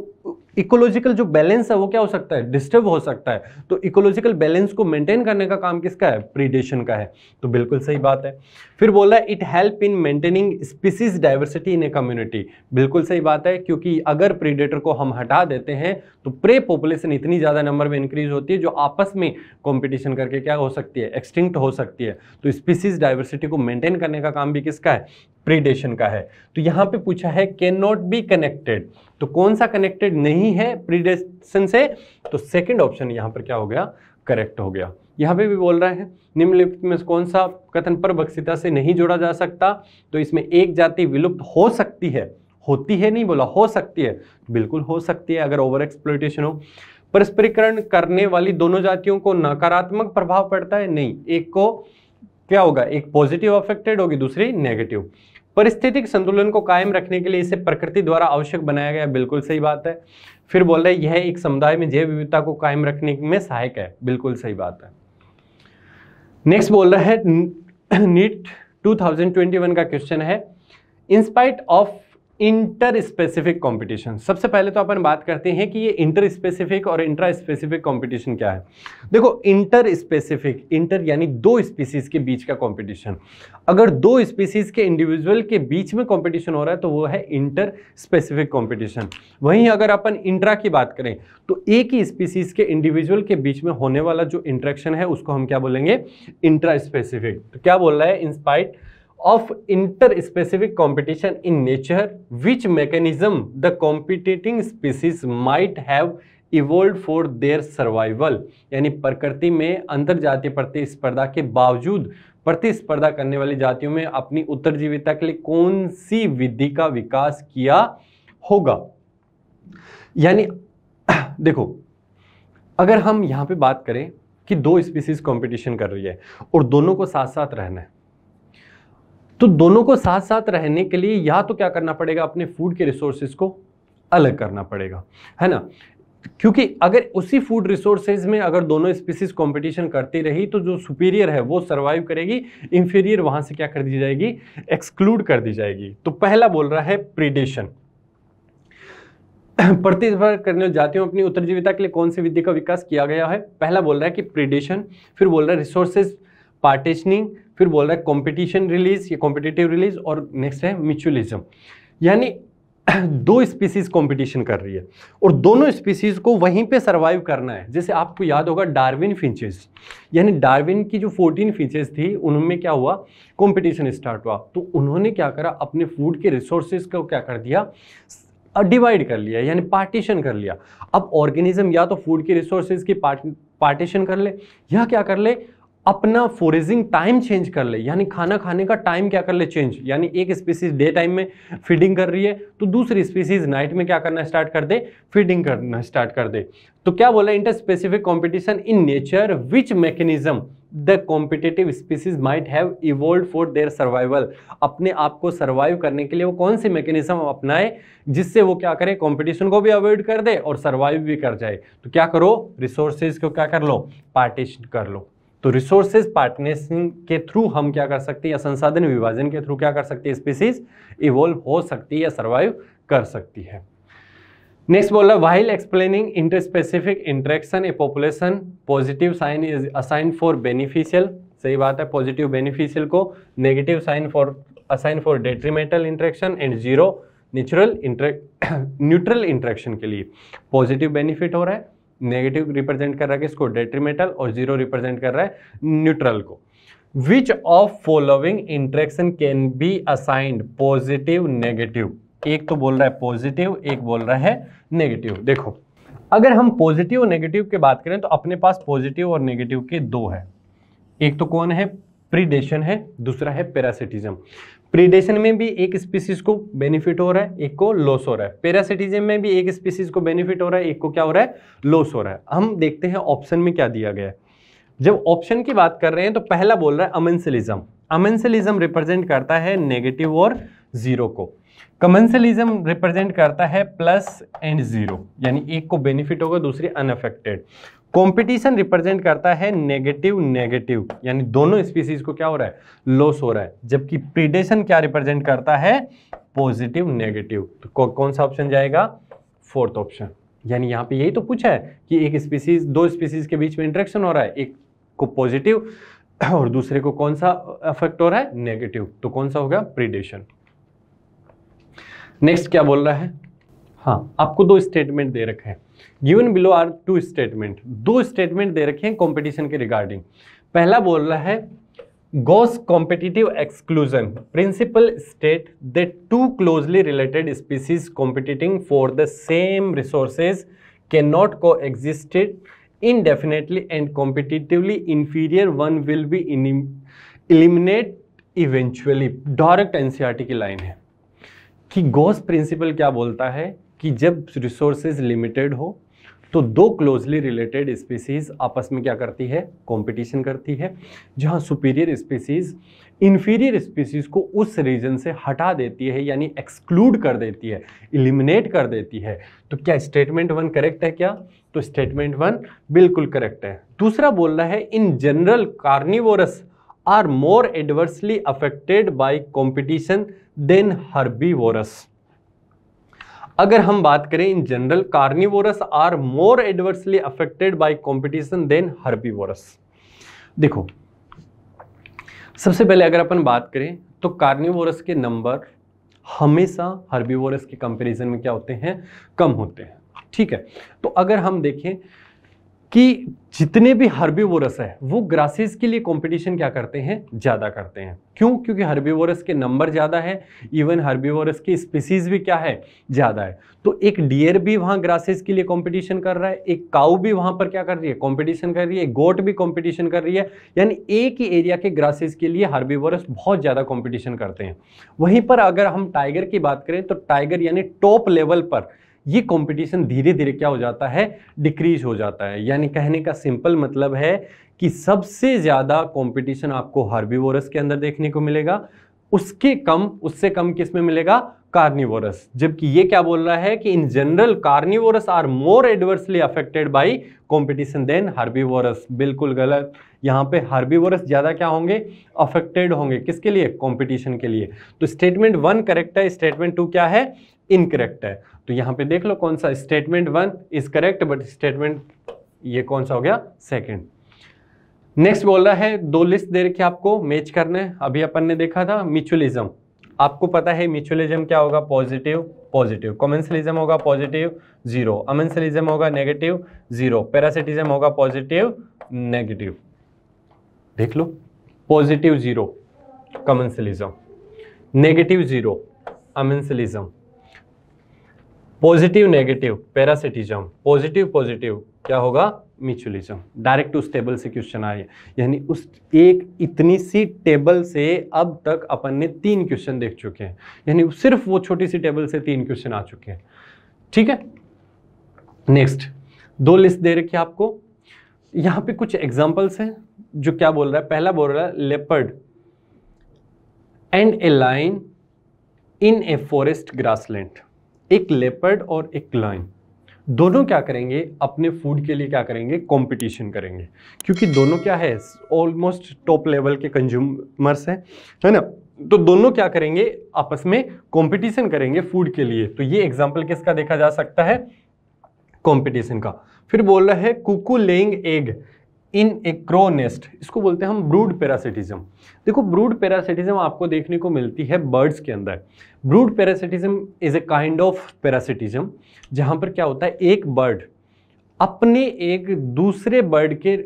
इकोलॉजिकल जो बैलेंस है वो क्या हो सकता है डिस्टर्ब हो सकता है तो इकोलॉजिकल बैलेंस को मेंटेन करने का काम किसका है प्रीडेशन का है तो बिल्कुल सही बात है फिर बोला it help in maintaining species diversity in a community बिल्कुल सही बात है क्योंकि अगर प्रीडेटर को हम हटा देते हैं तो प्रे पॉपुलेशन इतनी ज़्यादा नंबर में इंक्रीज होती है जो आपस में कॉम्पिटिशन करके क्या हो सकती है एक्सटिंक्ट हो सकती है तो स्पीसीज डाइवर्सिटी को मेंटेन करने का काम भी किसका है प्रीडेशन का है तो यहाँ पे पूछा है कैन नॉट बी कनेक्टेड तो कौन सा कनेक्टेड नहीं है प्रीडेशन से तो सेकंड ऑप्शन यहाँ पर क्या हो गया करेक्ट हो गया यहाँ पे भी बोल रहा है निम्नलिखित में कौन सा कथन पर बक्सिता से नहीं जोड़ा जा सकता तो इसमें एक जाति विलुप्त हो सकती है होती है नहीं बोला हो सकती है बिल्कुल हो सकती है अगर ओवर एक्सप्लोटेशन हो परस्परीकरण करने वाली दोनों जातियों को नकारात्मक प्रभाव पड़ता है नहीं एक को क्या होगा एक पॉजिटिव अफेक्टेड होगी दूसरी नेगेटिव परिस्थितिक संतुलन को कायम रखने के लिए इसे प्रकृति द्वारा आवश्यक बनाया गया बिल्कुल सही बात है फिर बोल रहे यह एक समुदाय में जैव विविधता को कायम रखने में सहायक है बिल्कुल सही बात है नेक्स्ट बोल रहा है नीट 2021 का क्वेश्चन है in spite of inter specific competition सबसे पहले तो अपन बात करते हैं कि ये इंटर स्पेसिफिक और इंट्रा स्पेसिफिक कंपटीशन क्या है देखो इंटर स्पेसिफिक इंटर यानी दो स्पीसीज के बीच का कंपटीशन अगर दो स्पीसीज के इंडिविजुअल के बीच में कंपटीशन हो रहा है तो वो है इंटर स्पेसिफिक कॉम्पिटिशन वहीं अगर अपन इंट्रा की बात करें तो एक ही स्पीसीज के इंडिविजुअल के बीच में होने वाला जो इंट्रैक्शन है उसको हम क्या बोलेंगे इंट्रा स्पेसिफिक तो क्या बोल रहा है in spite inter specific competition in nature which mechanism the competing species might have evolved for their survival यानी प्रकृति में अंतर जातीय प्रतिस्पर्धा के बावजूद प्रतिस्पर्धा करने वाली जातियों में अपनी उत्तरजीविता के लिए कौन सी विधि का विकास किया होगा यानी देखो अगर हम यहाँ पे बात करें कि दो स्पीसीज कंपटीशन कर रही है और दोनों को साथ साथ रहना है तो दोनों को साथ साथ रहने के लिए या तो क्या करना पड़ेगा अपने फूड के रिसोर्सेज को अलग करना पड़ेगा है ना क्योंकि अगर उसी फूड रिसोर्सेज में अगर दोनों स्पीसीज कंपटीशन करती रही तो जो सुपीरियर है वो सरवाइव करेगी इंफीरियर वहां से क्या कर दी जाएगी एक्सक्लूड कर दी जाएगी तो पहला बोल रहा है प्रीडेशन प्रतिस्पर्धा करने जाती हूँ अपनी उत्तरजीविता के लिए कौन सी विधि का विकास किया गया है पहला बोल रहा है कि प्रीडेशन फिर बोल रहा है रिसोर्सेज पार्टिशनिंग फिर बोल रहा है कॉम्पिटिशन रिलीज या कॉम्पिटिटिव रिलीज और नेक्स्ट है म्यूचुअलिज्म यानी दो स्पीसीज कंपटीशन कर रही है और दोनों स्पीसीज को वहीं पे सरवाइव करना है जैसे आपको याद होगा डार्विन फिंचेस यानी डार्विन की जो 14 फिंचेस थी उनमें क्या हुआ कंपटीशन स्टार्ट हुआ तो उन्होंने क्या करा अपने फूड के रिसोर्सेज को क्या कर दिया डिवाइड कर लिया यानी पार्टीशन कर लिया अब ऑर्गेनिज्म या तो फूड के रिसोर्सेज की पार्टीशन कर ले या क्या कर ले अपना फोरेजिंग टाइम चेंज कर ले यानी खाना खाने का टाइम क्या कर ले चेंज यानी एक स्पीसीज डे टाइम में फीडिंग कर रही है तो दूसरी स्पीसीज नाइट में क्या करना स्टार्ट कर दे फीडिंग करना स्टार्ट कर दे तो क्या बोला inter specific competition in nature which mechanism the competitive species might have evolved for their survival अपने आप को सर्वाइव करने के लिए वो कौन सी मैकेनिज्म अपनाए जिससे वो क्या करे कॉम्पिटिशन को भी अवॉइड कर दे और सर्वाइव भी कर जाए तो क्या करो रिसोर्सेज को क्या कर लो पार्टिशन कर लो तो रिसोर्सेज पार्टनरशिप के थ्रू हम क्या कर सकते हैं या संसाधन विभाजन के थ्रू क्या कर सकते हैं स्पीसीज इवोल्व हो सकती है या सर्वाइव कर सकती है नेक्स्ट बोल रहा while explaining inter specific interaction a population positive sign is assign for beneficial सही बात है पॉजिटिव बेनिफिशियल को negative sign for assign for detrimental interaction and zero natural neutral interaction के लिए पॉजिटिव बेनिफिट हो रहा है नेगेटिव रिप्रेजेंट कर रहा है इसको डेट्रीमेंटल और जीरो रिप्रेजेंट कर रहा है न्यूट्रल को which of following interaction can be assigned positive negative एक तो बोल रहा है पॉजिटिव एक बोल रहा है नेगेटिव देखो अगर हम पॉजिटिव और नेगेटिव की बात करें तो अपने पास पॉजिटिव और नेगेटिव के दो है एक तो कौन है प्रीडेशन है दूसरा है पैरासिटिज्म प्रीडेशन में भी एक स्पीसीज को बेनिफिट हो रहा है एक को लॉस हो रहा है पैरासिटिज्म में भी एक स्पीसीज को बेनिफिट हो रहा है एक को क्या हो रहा है लॉस हो रहा है हम देखते हैं ऑप्शन में क्या दिया गया है जब ऑप्शन की बात कर रहे हैं तो पहला बोल रहा है अमेंसलिज्म अमेंसलिज्म रिप्रेजेंट करता है नेगेटिव और जीरो को कमेंसलिज्म रिप्रेजेंट करता है प्लस एंड जीरो यानी एक को बेनिफिट होगा दूसरी अनअफेक्टेड कंपटीशन रिप्रेजेंट करता है नेगेटिव नेगेटिव यानी दोनों स्पीसीज को क्या हो रहा है लॉस हो रहा है जबकि प्रीडेशन क्या रिप्रेजेंट करता है पॉजिटिव नेगेटिव तो कौ, कौन सा ऑप्शन जाएगा फोर्थ ऑप्शन यानी यहाँ पे यही तो पूछा है कि एक स्पीसीज दो स्पीसीज के बीच में इंट्रेक्शन हो रहा है एक को पॉजिटिव और दूसरे को कौन सा अफेक्ट हो रहा है नेगेटिव तो कौन सा होगा प्रीडेशन नेक्स्ट क्या बोल रहा है हाँ आपको दो स्टेटमेंट दे रखे हैं given below are two statement दो स्टेटमेंट दे रखे हैं कॉम्पिटिशन के रिगार्डिंग पहला बोल रहा है Gause competitive exclusion principle state the two closely related species competing for the same resources can not coexisted indefinitely and competitively inferior one will be eliminate eventually direct NCERT की line है कि Gauss principal क्या बोलता है कि जब resources limited हो तो दो क्लोजली रिलेटेड स्पीसीज आपस में क्या करती है कंपटीशन करती है जहां सुपीरियर स्पीसीज इन्फीरियर स्पीसीज को उस रीजन से हटा देती है यानी एक्सक्लूड कर देती है इलिमिनेट कर देती है तो क्या स्टेटमेंट वन करेक्ट है क्या तो स्टेटमेंट वन बिल्कुल करेक्ट है दूसरा बोल रहा है in general carnivorous are more adversely affected by competition than herbivorous अगर हम बात करें in general carnivorous are more adversely affected by competition than herbivorous देखो सबसे पहले अगर अपन बात करें तो कार्निवोरस के नंबर हमेशा हर्बीवोरस के कंपैरिजन में क्या होते हैं कम होते हैं ठीक है तो अगर हम देखें कि जितने भी हर्बीवोरस है वो ग्रासेस के लिए कंपटीशन क्या करते हैं ज़्यादा करते हैं क्यों क्योंकि हर्बीवोरस के नंबर ज़्यादा है इवन हर्बीवोरस की स्पीसीज भी क्या है ज़्यादा है तो एक डियर भी वहाँ ग्रासेस के लिए कंपटीशन कर रहा है एक काऊ भी वहाँ पर क्या कर रही है कंपटीशन कर रही है गोट भी कॉम्पिटिशन कर रही है यानी एक ही एरिया के ग्रासेस के लिए हर्बीवोरस बहुत ज़्यादा कॉम्पिटिशन करते हैं वहीं पर अगर हम टाइगर की बात करें तो टाइगर यानी टॉप लेवल पर ये कंपटीशन धीरे धीरे क्या हो जाता है डिक्रीज हो जाता है यानी कहने का सिंपल मतलब है कि सबसे ज़्यादा कंपटीशन आपको हार्बीवोरस के अंदर देखने को मिलेगा उसके कम उससे कम किस में मिलेगा कार्निवोरस जबकि ये क्या बोल रहा है कि in general carnivorous are more adversely affected by competition than herbivorous बिल्कुल गलत यहाँ पे हार्बीवोरस ज़्यादा क्या होंगे अफेक्टेड होंगे किसके लिए कंपटीशन के लिए तो स्टेटमेंट वन करेक्ट है स्टेटमेंट टू क्या है इनकरेक्ट है तो यहां पे देख लो कौन सा statement one is correct but statement ये कौन सा हो गया सेकेंड नेक्स्ट बोल रहा है दो लिस्ट दे रखी आपको मैच करने अभी अपन ने देखा था म्यूचुअलिज्म आपको पता है म्यूचुअलिज्म क्या होगा पॉजिटिव पॉजिटिव कॉमेंसलिज्म होगा पॉजिटिव जीरो अमेंसलिज्म होगा नेगेटिव जीरो पैरासिटिज्म होगा पॉजिटिव नेगेटिव देख लो positive zero commensalism negative zero amensalism positive negative parasitism positive positive क्या होगा म्यूचुअलिज्म डायरेक्ट उस टेबल से क्वेश्चन आए यानी उस एक इतनी सी टेबल से अब तक अपन ने तीन क्वेश्चन देख चुके हैं यानी सिर्फ वो छोटी सी टेबल से तीन क्वेश्चन आ चुके हैं ठीक है नेक्स्ट दो लिस्ट दे रखी है आपको यहां पे कुछ एग्जाम्पल्स हैं जो क्या बोल रहा है पहला बोल रहा है leopard and a lion in a forest grassland एक लेपर्ड और एक लाइन दोनों क्या करेंगे अपने फूड के लिए क्या करेंगे कंपटीशन करेंगे क्योंकि दोनों क्या है ऑलमोस्ट टॉप लेवल के कंज्यूमर्स हैं है ना तो दोनों क्या करेंगे आपस में कंपटीशन करेंगे फूड के लिए तो ये एग्जाम्पल किसका देखा जा सकता है कंपटीशन का फिर बोल रहे हैं cuckoo laying egg in a crow nest इसको बोलते हैं हम ब्रूड पैरासिटिज्म देखो ब्रूड पैरासिटिज्म आपको देखने को मिलती है बर्ड्स के अंदर brood parasitism is a kind of parasitism जहाँ पर क्या होता है एक बर्ड अपने एक दूसरे बर्ड के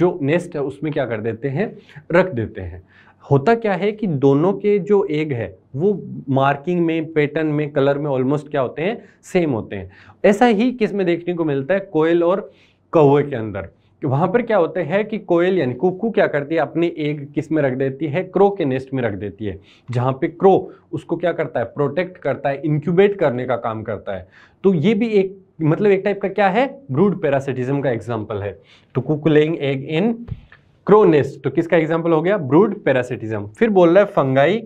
जो नेस्ट है उसमें क्या कर देते हैं रख देते हैं होता क्या है कि दोनों के जो एग है वो मार्किंग में पैटर्न में कलर में ऑलमोस्ट क्या होते हैं सेम होते हैं ऐसा ही किस में देखने को मिलता है कोयल और कौए के अंदर वहां पर क्या होता है कि कोयल यानी कुकू क्या करती है अपने एग किस में रख देती है क्रो के नेस्ट में रख देती है जहां पे क्रो उसको क्या करता है प्रोटेक्ट करता है इंक्यूबेट करने का काम करता है तो ये भी एक मतलब एक टाइप का क्या है ब्रूड पैरासिटिज्म का एग्जाम्पल है तो cuckoo laying egg in crow nest तो किसका एग्जाम्पल हो गया ब्रूड पैरासिटिज्म फिर बोल रहा है fungi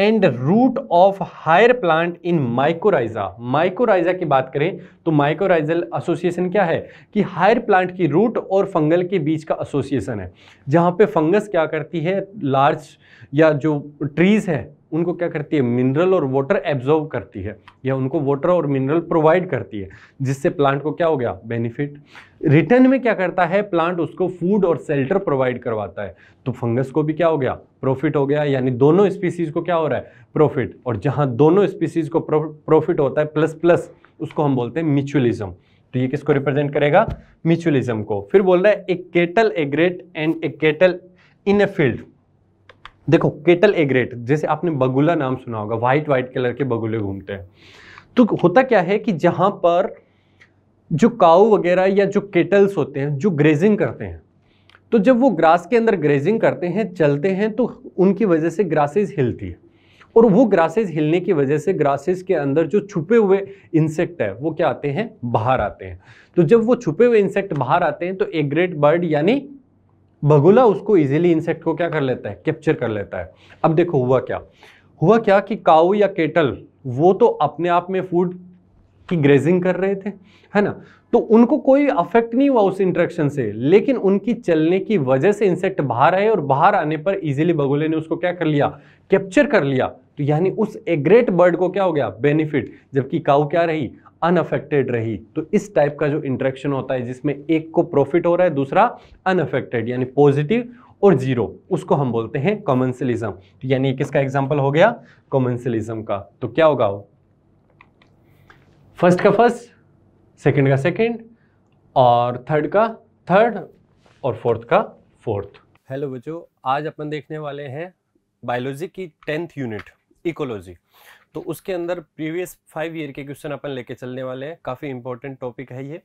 and root of higher plant in mycorrhiza mycorrhiza की बात करें तो माइकोराइजल एसोसिएशन क्या है कि हायर प्लांट की रूट और फंगल के बीच का एसोसिएशन है जहाँ पे फंगस क्या करती है लार्ज या जो ट्रीज़ है उनको क्या करती है मिनरल और वाटर एब्जॉर्व करती है या उनको वाटर और मिनरल प्रोवाइड करती है जिससे प्लांट को क्या हो गया बेनिफिट रिटर्न में क्या करता है प्लांट उसको फूड और सेल्टर प्रोवाइड करवाता है तो फंगस को भी क्या हो गया प्रॉफिट हो गया यानी दोनों स्पीसीज को क्या हो रहा है प्रॉफिट और जहाँ दोनों स्पीसीज को प्रॉफिट होता है प्लस प्लस उसको हम बोलते हैं म्यूचुअलिज्म तो ये किसको रिप्रेजेंट करेगा म्यूचुअलिज्म को फिर बोल रहा है एक cattle egret and a cattle in a field देखो केटल एग्रेट जैसे आपने बगुला नाम सुना होगा व्हाइट व्हाइट कलर के बगुले घूमते हैं तो होता क्या है कि जहां पर जो काऊ वगैरह या जो केटल्स होते हैं जो ग्रेजिंग करते हैं तो जब वो ग्रास के अंदर ग्रेजिंग करते हैं चलते हैं तो उनकी वजह से ग्रासेस हिलती है और वो ग्रासेस हिलने की वजह से ग्रासेस के अंदर जो छुपे हुए इंसेक्ट है वो क्या आते हैं बाहर आते हैं तो जब वो छुपे हुए इंसेक्ट बाहर आते हैं तो एग्रेट बर्ड यानी बगुला उसको इजीली इंसेक्ट को क्या कर लेता है कैप्चर कर लेता है अब देखो हुआ क्या हुआ क्या कि काऊ या केटल वो तो अपने आप में फूड की ग्रेजिंग कर रहे थे है ना तो उनको कोई अफेक्ट नहीं हुआ उस इंट्रेक्शन से लेकिन उनकी चलने की वजह से इंसेक्ट बाहर आए और बाहर आने पर इजीली बगुले ने उसको क्या कर लिया कैप्चर कर लिया तो यानी उस एग्रेट बर्ड को क्या हो गया बेनिफिट जबकि काऊ क्या रही अनअफेक्टेड रही तो इस टाइप का जो इंट्रैक्शन होता है जिसमें एक को प्रॉफिट हो रहा है दूसरा अनअफेक्टेड यानी पॉजिटिव और जीरो उसको हम बोलते हैं कॉमनसलिज्म तो यानी किसका एग्जाम्पल हो गया कॉमेंसलिज्म का तो क्या होगा वो फर्स्ट का फर्स्ट सेकंड का सेकंड और थर्ड का थर्ड और फोर्थ का फोर्थ हेलो बच्चों आज अपन देखने वाले हैं बायोलॉजी की टेंथ यूनिट इकोलॉजी तो उसके अंदर प्रीवियस फाइव ईयर के क्वेश्चन अपन लेके चलने वाले हैं काफ़ी इंपॉर्टेंट टॉपिक है ये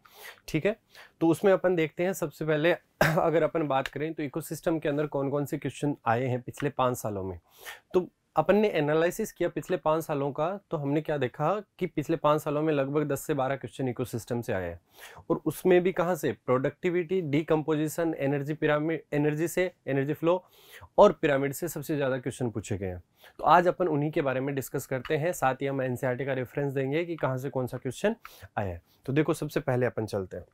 ठीक है तो उसमें अपन देखते हैं सबसे पहले अगर अपन बात करें तो इकोसिस्टम के अंदर कौन कौन से क्वेश्चन आए हैं पिछले पाँच सालों में तो अपन ने एनालिसिस किया पिछले पाँच सालों का तो हमने क्या देखा कि पिछले पाँच सालों में लगभग दस से बारह क्वेश्चन इकोसिस्टम से आए हैं और उसमें भी कहाँ से productivity decomposition energy pyramid energy से एनर्जी फ्लो और पिरामिड से सबसे ज़्यादा क्वेश्चन पूछे गए हैं तो आज अपन उन्हीं के बारे में डिस्कस करते हैं साथ ही हम एन e का रेफरेंस देंगे कि कहाँ से कौन सा क्वेश्चन आया है तो देखो सबसे पहले अपन चलते हैं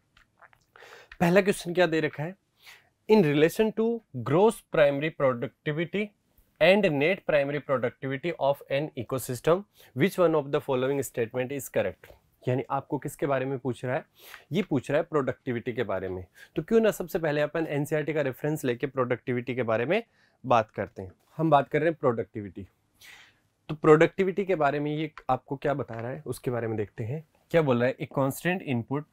पहला क्वेश्चन क्या दे रखा है in relation to gross primary productivity and net primary productivity of an ecosystem which one of the following statement is correct यानी आपको किसके बारे में पूछ रहा है ये पूछ रहा है प्रोडक्टिविटी के बारे में तो क्यों ना सबसे पहले अपन एन e का रेफरेंस लेके प्रोडक्टिविटी के बारे में बात करते हैं हम बात कर रहे हैं प्रोडक्टिविटी तो प्रोडक्टिविटी के बारे में ये आपको क्या बता रहा है उसके बारे में देखते हैं क्या बोल रहा है एक constant input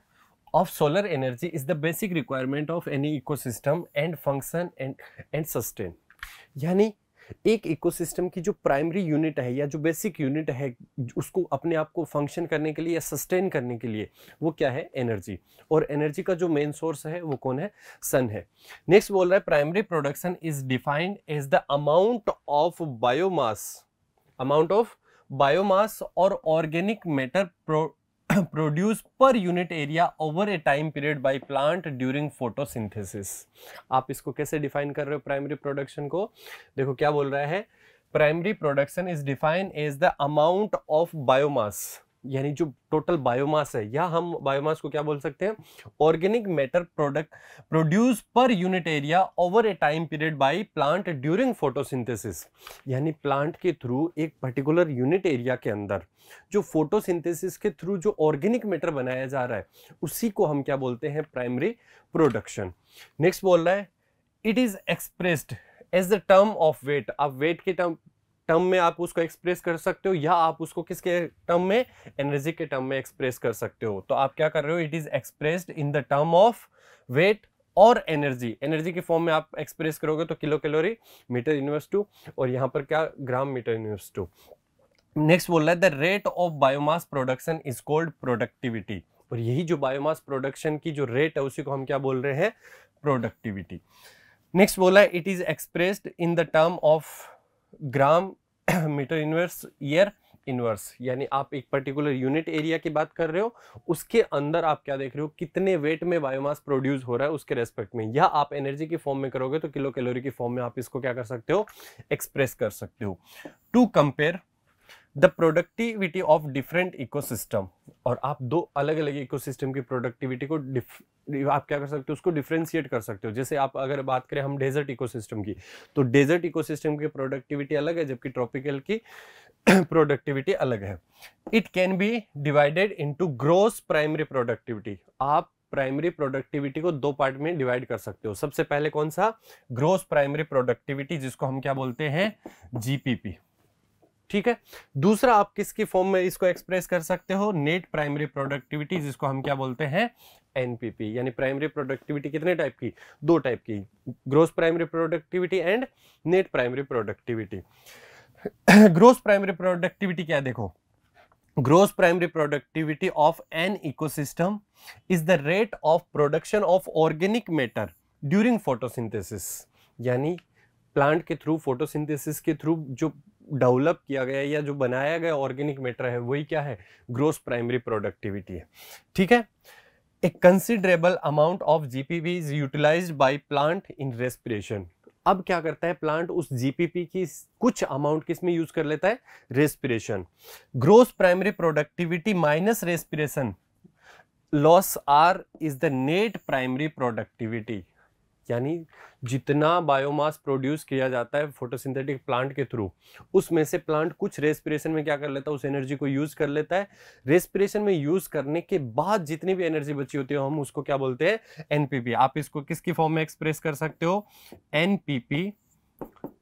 of solar energy is the basic requirement of any ecosystem and function and and sustain यानी एक इकोसिस्टम की जो प्राइमरी यूनिट है या जो बेसिक यूनिट है उसको अपने आप को फंक्शन करने के लिए या सस्टेन करने के लिए वो क्या है एनर्जी और एनर्जी का जो मेन सोर्स है वो कौन है सन है नेक्स्ट बोल रहा है primary production is defined as the amount of biomass amount of biomass और organic matter produce per unit area over a time period by plant during photosynthesis आप इसको कैसे डिफाइन कर रहे हो प्राइमरी प्रोडक्शन को देखो क्या बोल रहा है primary production is define as the amount of biomass यानी जो टोटल बायोमास है या हम बायोमास को क्या बोल सकते हैं organic matter product produce per unit area over a time period by plant during photosynthesis यानी प्लांट के थ्रू एक पर्टिकुलर यूनिट एरिया के अंदर जो फोटोसिंथेसिस के थ्रू जो ऑर्गेनिक मैटर बनाया जा रहा है उसी को हम क्या बोलते हैं प्राइमरी प्रोडक्शन नेक्स्ट बोल रहा है it is expressed as the term of weight अब वेट के टर्म टर्म में आप उसको एक्सप्रेस कर सकते हो या आप उसको किसके टर्म में एनर्जी के टर्म में एक्सप्रेस कर सकते हो तो आप क्या कर रहे हो it is expressed in the term of weight और एनर्जी एनर्जी के फॉर्म में आप एक्सप्रेस करोगे तो kilo calorie meter inverse two और यहाँ पर क्या gram meter inverse two next बोल रहा है the rate of biomass production is called productivity और यही जो बायोमास प्रोडक्शन की जो रेट है उसी को हम क्या बोल रहे हैं प्रोडक्टिविटी नेक्स्ट बोला है it is expressed in the term of gram meter inverse year inverse यानी आप एक पर्टिकुलर यूनिट एरिया की बात कर रहे हो उसके अंदर आप क्या देख रहे हो कितने वेट में बायोमास प्रोड्यूस हो रहा है उसके रेस्पेक्ट में या आप एनर्जी की फॉर्म में करोगे तो किलो कैलोरी की फॉर्म में आप इसको क्या कर सकते हो एक्सप्रेस कर सकते हो to compare the productivity of different ecosystem और आप दो अलग अलग इकोसिस्टम की प्रोडक्टिविटी को आप क्या कर सकते हो उसको डिफ्रेंशिएट कर सकते हो जैसे आप अगर बात करें हम डेजर्ट इकोसिस्टम की तो डेजर्ट इकोसिस्टम की प्रोडक्टिविटी अलग है जबकि ट्रॉपिकल की प्रोडक्टिविटी अलग है it can be divided into gross primary productivity आप प्राइमरी प्रोडक्टिविटी को दो पार्ट में डिवाइड कर सकते हो सबसे पहले कौन सा ग्रोस प्राइमरी प्रोडक्टिविटी जिसको हम क्या बोलते हैं जीपीपी ठीक है दूसरा आप किसकी फॉर्म में इसको एक्सप्रेस कर सकते हो नेट प्राइमरी प्रोडक्टिविटी जिसको हम क्या बोलते हैं एनपीपी यानी प्राइमरी प्रोडक्टिविटी कितने टाइप की दो टाइप की gross primary productivity and net primary productivity gross primary productivity क्या देखो gross primary productivity of an ecosystem is the rate of production of organic matter during photosynthesis यानी plant के through photosynthesis के through जो develop किया गया या जो बनाया गया ऑर्गेनिक मैटर है वही क्या है ग्रोस प्राइमरी प्रोडक्टिविटी है ठीक है a considerable amount of GPP is utilize by plant in respiration अब क्या करता है प्लांट उस जीपीपी की कुछ अमाउंट किसमें यूज कर लेता है respiration gross primary productivity minus respiration loss R is the net primary productivity यानी जितना बायोमास प्रोड्यूस किया जाता है फोटोसिंथेटिक प्लांट के थ्रू उसमें से प्लांट कुछ रेस्पिरेशन में क्या कर लेता है उस एनर्जी को यूज़ कर लेता है रेस्पिरेशन में यूज़ करने के बाद जितनी भी एनर्जी बची होती है हम उसको क्या बोलते हैं एनपीपी आप इसको किसकी फॉर्म में एक्सप्रेस कर सकते हो NPP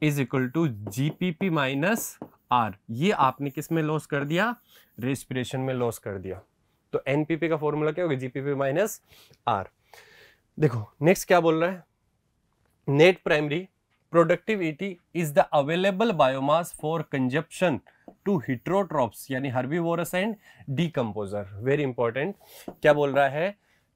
is equal to G P P minus R ये आपने किस में लॉस कर दिया रेस्पिरेशन में लॉस कर दिया तो एनपीपी का फॉर्मूला क्या होगा जीपीपी माइनस आर देखो नेक्स्ट क्या बोल रहा है net primary productivity is the available biomass for consumption to heterotrophs यानी herbivorous and decomposer very important क्या बोल रहा है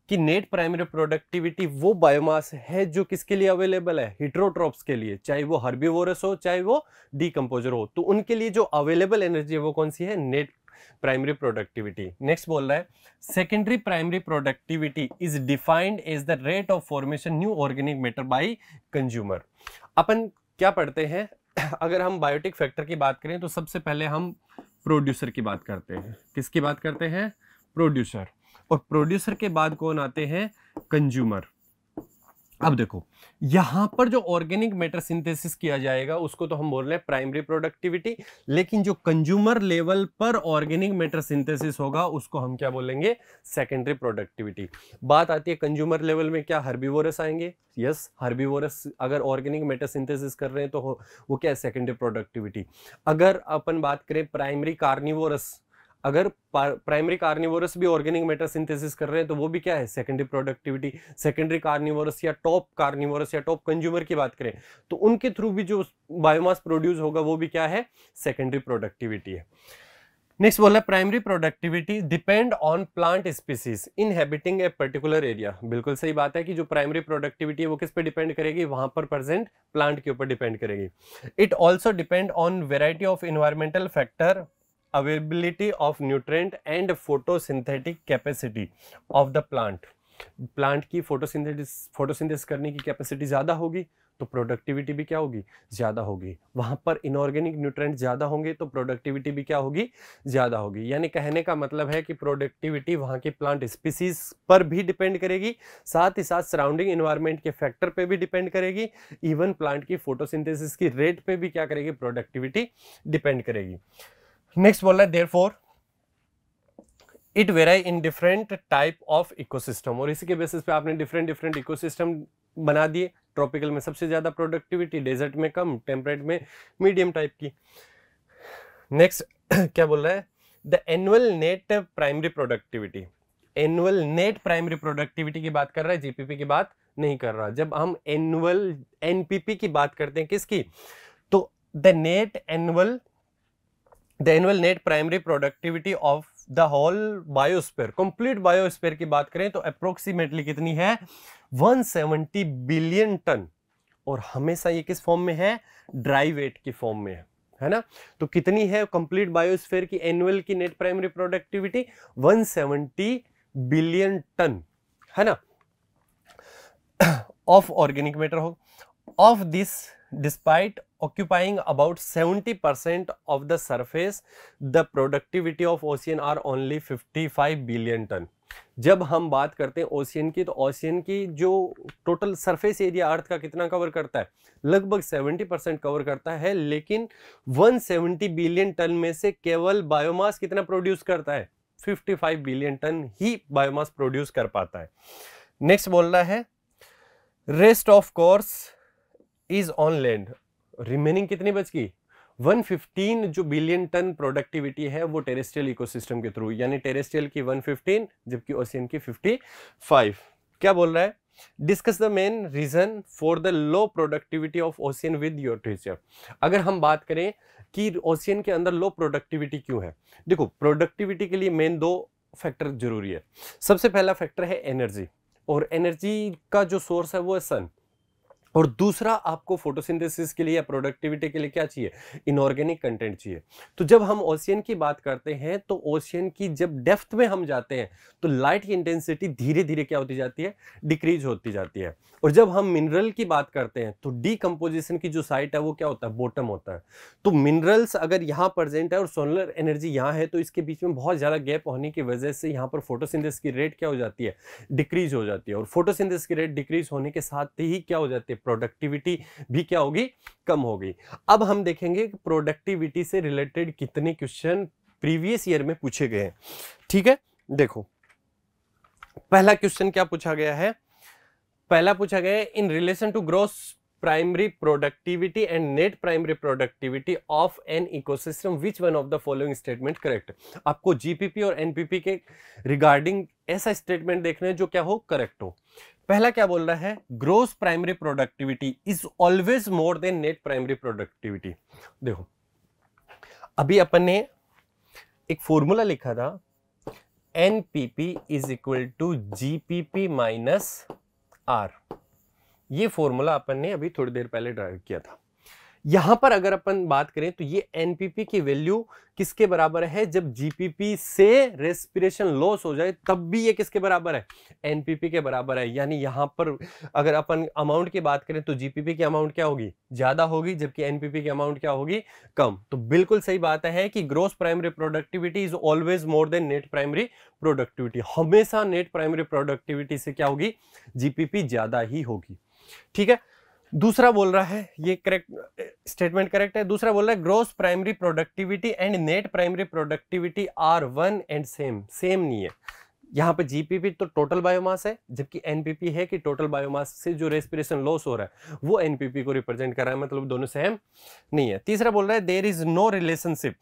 कि नेट प्राइमरी प्रोडक्टिविटी वो बायोमास है जो किसके लिए अवेलेबल है हिट्रोट्रॉप्स के लिए चाहे वो हर्बी वोरस हो चाहे वो डीकम्पोजर हो तो उनके लिए जो अवेलेबल एनर्जी है वो कौन सी है नेट प्राइमरी प्रोडक्टिविटी नेक्स्ट बोल रहा है secondary primary productivity is defined as the rate of formation new organic matter by consumer अपन क्या पढ़ते हैं अगर हम बायोटिक फैक्टर की बात करें तो सबसे पहले हम प्रोड्यूसर की बात करते हैं किसकी बात करते हैं प्रोड्यूसर और प्रोड्यूसर के बाद कौन आते हैं कंज्यूमर अब देखो यहाँ पर जो ऑर्गेनिक मैटर सिंथेसिस किया जाएगा उसको तो हम बोल रहे हैं प्राइमरी प्रोडक्टिविटी लेकिन जो कंज्यूमर लेवल पर ऑर्गेनिक मैटर सिंथेसिस होगा उसको हम क्या बोलेंगे सेकेंडरी प्रोडक्टिविटी बात आती है कंज्यूमर लेवल में क्या हर्बीवोरस आएंगे यस हर्बीवोरस अगर ऑर्गेनिक मेटर सिंथेसिस कर रहे हैं तो वो क्या है सेकेंडरी प्रोडक्टिविटी अगर अपन बात करें प्राइमरी कार्निवोरस अगर प्राइमरी कार्निवोरस भी ऑर्गेनिक मैटर सिंथेसिस कर रहे हैं तो वो भी क्या है सेकेंडरी प्रोडक्टिविटी सेकेंडरी कार्निवोरस या टॉप कार्निवोरस या टॉप कंज्यूमर की बात करें तो उनके थ्रू भी जो बायोमास प्रोड्यूस होगा वो भी क्या है सेकेंडरी प्रोडक्टिविटी है नेक्स्ट बोला primary productivity depend on plant species inhabiting a particular area बिल्कुल सही बात है कि जो प्राइमरी प्रोडक्टिविटी है वो किस पे डिपेंड करेगी वहां पर प्रेजेंट प्लांट के ऊपर डिपेंड करेगी it also depend on variety of environmental factor availability of nutrient and photosynthetic capacity of the plant plant की फोटोसिंथेसिस फोटोसिंथेसिस करने की कैपेसिटी ज़्यादा होगी तो प्रोडक्टिविटी भी क्या होगी ज़्यादा होगी वहाँ पर इनऑर्गेनिक न्यूट्रेंट ज़्यादा होंगे तो प्रोडक्टिविटी भी क्या होगी ज़्यादा होगी यानी कहने का मतलब है कि प्रोडक्टिविटी वहाँ की प्लांट स्पीसीज पर भी डिपेंड करेगी साथ ही साथ सराउंडिंग इन्वायरमेंट के फैक्टर पे भी डिपेंड करेगी इवन प्लांट की फोटोसिंथेसिस की रेट पे भी क्या करेगी प्रोडक्टिविटी डिपेंड करेगी नेक्स्ट बोल रहा है therefore it vary in different type of ecosystem और इसी के बेसिस पे आपने डिफरेंट डिफरेंट इकोसिस्टम बना दिए ट्रॉपिकल में सबसे ज़्यादा प्रोडक्टिविटी डेजर्ट में कम टेम्परेट में मीडियम टाइप की नेक्स्ट क्या बोल रहा है the annual net primary productivity annual net primary productivity की बात कर रहा है जीपीपी की बात नहीं कर रहा जब हम एनुअल एनपीपी की बात करते हैं किसकी तो the net annual the annual net primary productivity of the whole biosphere complete biosphere की बात करें तो अप्रोक्सीमेटली कितनी है 170 बिलियन टन और हमेशा ये किस फॉर्म में है ड्राई वेट की फॉर्म में है है ना तो कितनी है कंप्लीट बायोस्फेयर की एनुअल की net primary productivity 170 billion ton है ना ऑफ ऑर्गेनिक मैटर हो of this despite occupying about 70% of the surface the productivity of ocean are only 55 billion ton जब हम बात करते हैं ओशियन की तो ओशियन की जो टोटल सरफेस एरिया अर्थ का कितना कवर करता है लगभग 70 परसेंट कवर करता है लेकिन 170 बिलियन टन में से केवल बायोमास कितना प्रोड्यूस करता है 55 बिलियन टन ही बायोमास प्रोड्यूस कर पाता है नेक्स्ट बोल रहा है rest of course is on land remaining कितनी बच गई 115 जो बिलियन टन प्रोडक्टिविटी है वो टेरेस्ट्रियल इकोसिस्टम के थ्रू यानी टेरेस्ट्रियल की 115 जबकि ओशियन की 55 क्या बोल रहा है discuss the main reason for the low productivity of ocean with your teacher अगर हम बात करें कि ओशियन के अंदर लो प्रोडक्टिविटी क्यों है देखो प्रोडक्टिविटी के लिए मेन दो फैक्टर जरूरी है सबसे पहला फैक्टर है एनर्जी और एनर्जी का जो सोर्स है वो है सन और दूसरा आपको फोटोसिंथेसिस के लिए या प्रोडक्टिविटी के लिए क्या चाहिए इनऑर्गेनिक कंटेंट चाहिए तो जब हम ओशियन की बात करते हैं तो ओशियन की जब डेफ्थ में हम जाते हैं तो लाइट की इंटेंसिटी धीरे धीरे क्या होती जाती है डिक्रीज होती जाती है और जब हम मिनरल की बात करते हैं तो डिकम्पोजिशन की जो साइट है वो क्या होता है बॉटम होता है तो मिनरल्स अगर यहाँ प्रजेंट है और सोलर एनर्जी यहाँ है तो इसके बीच में बहुत ज़्यादा गैप होने की वजह से यहाँ पर फोटोसिंथेसिस की रेट क्या हो जाती है डिक्रीज हो जाती है और फोटोसिंथेसिस की रेट डिक्रीज होने के साथ ही क्या हो जाती है प्रोडक्टिविटी भी क्या होगी कम होगी अब हम देखेंगे प्रोडक्टिविटी से रिलेटेड कितने क्वेश्चन प्रीवियस ईयर में पूछे गए हैं ठीक है देखो पहला क्वेश्चन क्या पूछा गया है पहला पूछा गया in relation to gross primary productivity and net primary productivity of an ecosystem which one of the following statement correct आपको जीपीपी और एनपीपी के रिगार्डिंग ऐसा स्टेटमेंट देखना है जो क्या हो करेक्ट हो पहला क्या बोल रहा है gross primary productivity is always more than net primary productivity देखो अभी अपन ने एक फॉर्मूला लिखा था N P P is equal to G P P minus R ये फॉर्मूला अपन ने अभी थोड़ी देर पहले ड्राइव किया था यहां पर अगर अपन बात करें तो ये एनपीपी की वैल्यू किसके बराबर है जब जीपीपी से रेस्पिरेशन लॉस हो जाए तब भी ये किसके बराबर है एनपीपी के बराबर है यानी यहां पर अगर अपन अमाउंट की बात करें तो जीपीपी की अमाउंट क्या होगी ज्यादा होगी जबकि एनपीपी की अमाउंट क्या होगी कम तो बिल्कुल सही बात है कि gross primary productivity is always more than net primary productivity हमेशा नेट प्राइमरी प्रोडक्टिविटी से क्या होगी जीपीपी ज्यादा ही होगी ठीक है दूसरा बोल रहा है ये करेक्ट स्टेटमेंट करेक्ट है दूसरा बोल रहा है gross primary productivity and net primary productivity are one and same same नहीं है यहाँ पे जीपीपी तो टोटल बायोमास है जबकि एनपीपी है कि टोटल बायोमास से जो रेस्पिरेशन लॉस हो रहा है वो एनपीपी को रिप्रेजेंट कर रहा है मतलब दोनों सेम नहीं है तीसरा बोल रहा है there is no relationship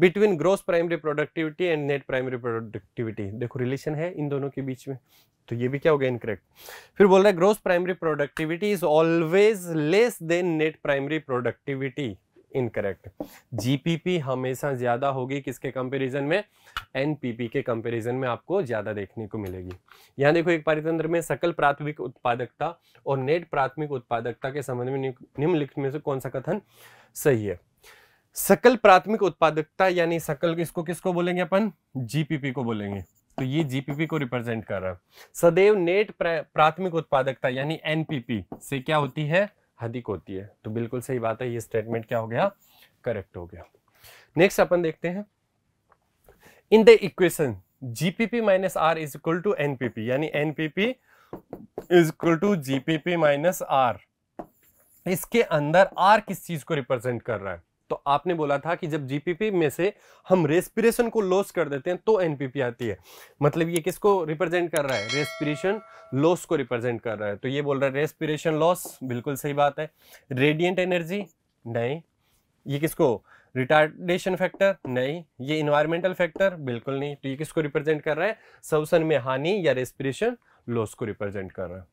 between gross primary productivity and net primary productivity देखो रिलेशन है इन दोनों के बीच में तो ये भी क्या हो गया इनकरेक्ट फिर बोल रहा है gross primary productivity is always less than net primary productivity incorrect GPP हमेशा ज्यादा होगी किसके कंपैरिजन में एनपीपी के कंपैरिजन में आपको ज्यादा देखने को मिलेगी यहां देखो एक पारितंत्र में सकल प्राथमिक उत्पादकता और नेट प्राथमिक उत्पादकता के संबंध में निम्नलिखित में से कौन सा कथन सही है सकल प्राथमिक उत्पादकता यानी सकल इसको किसको बोलेंगे अपन जीपीपी को बोलेंगे तो ये जीपीपी को रिप्रेजेंट कर रहा है सदैव नेट प्राथमिक उत्पादकता यानी एनपीपी से क्या होती है अधिक होती है तो बिल्कुल सही बात है ये स्टेटमेंट क्या हो गया करेक्ट हो गया नेक्स्ट अपन देखते हैं in the equation GPP minus R is equal to NPP यानी NPP is equal to GPP minus R इसके अंदर आर किस चीज को रिप्रेजेंट कर रहा है तो आपने बोला था कि जब जीपीपी में से हम रेस्पिरेशन को लॉस कर देते हैं तो एनपीपी आती है मतलब ये किसको रिप्रेजेंट कर रहा है रेस्पिरेशन लॉस को रिप्रेजेंट कर रहा है तो ये बोल रहा है रेस्पिरेशन लॉस बिल्कुल सही बात है रेडियंट एनर्जी नहीं ये किसको रिटार्डेशन फैक्टर नहीं ये इन्वायरमेंटल फैक्टर बिल्कुल नहीं तो ये किसको रिप्रेजेंट कर रहा है सवसन में हानि या रेस्पिरेशन लॉस को रिप्रेजेंट कर रहा है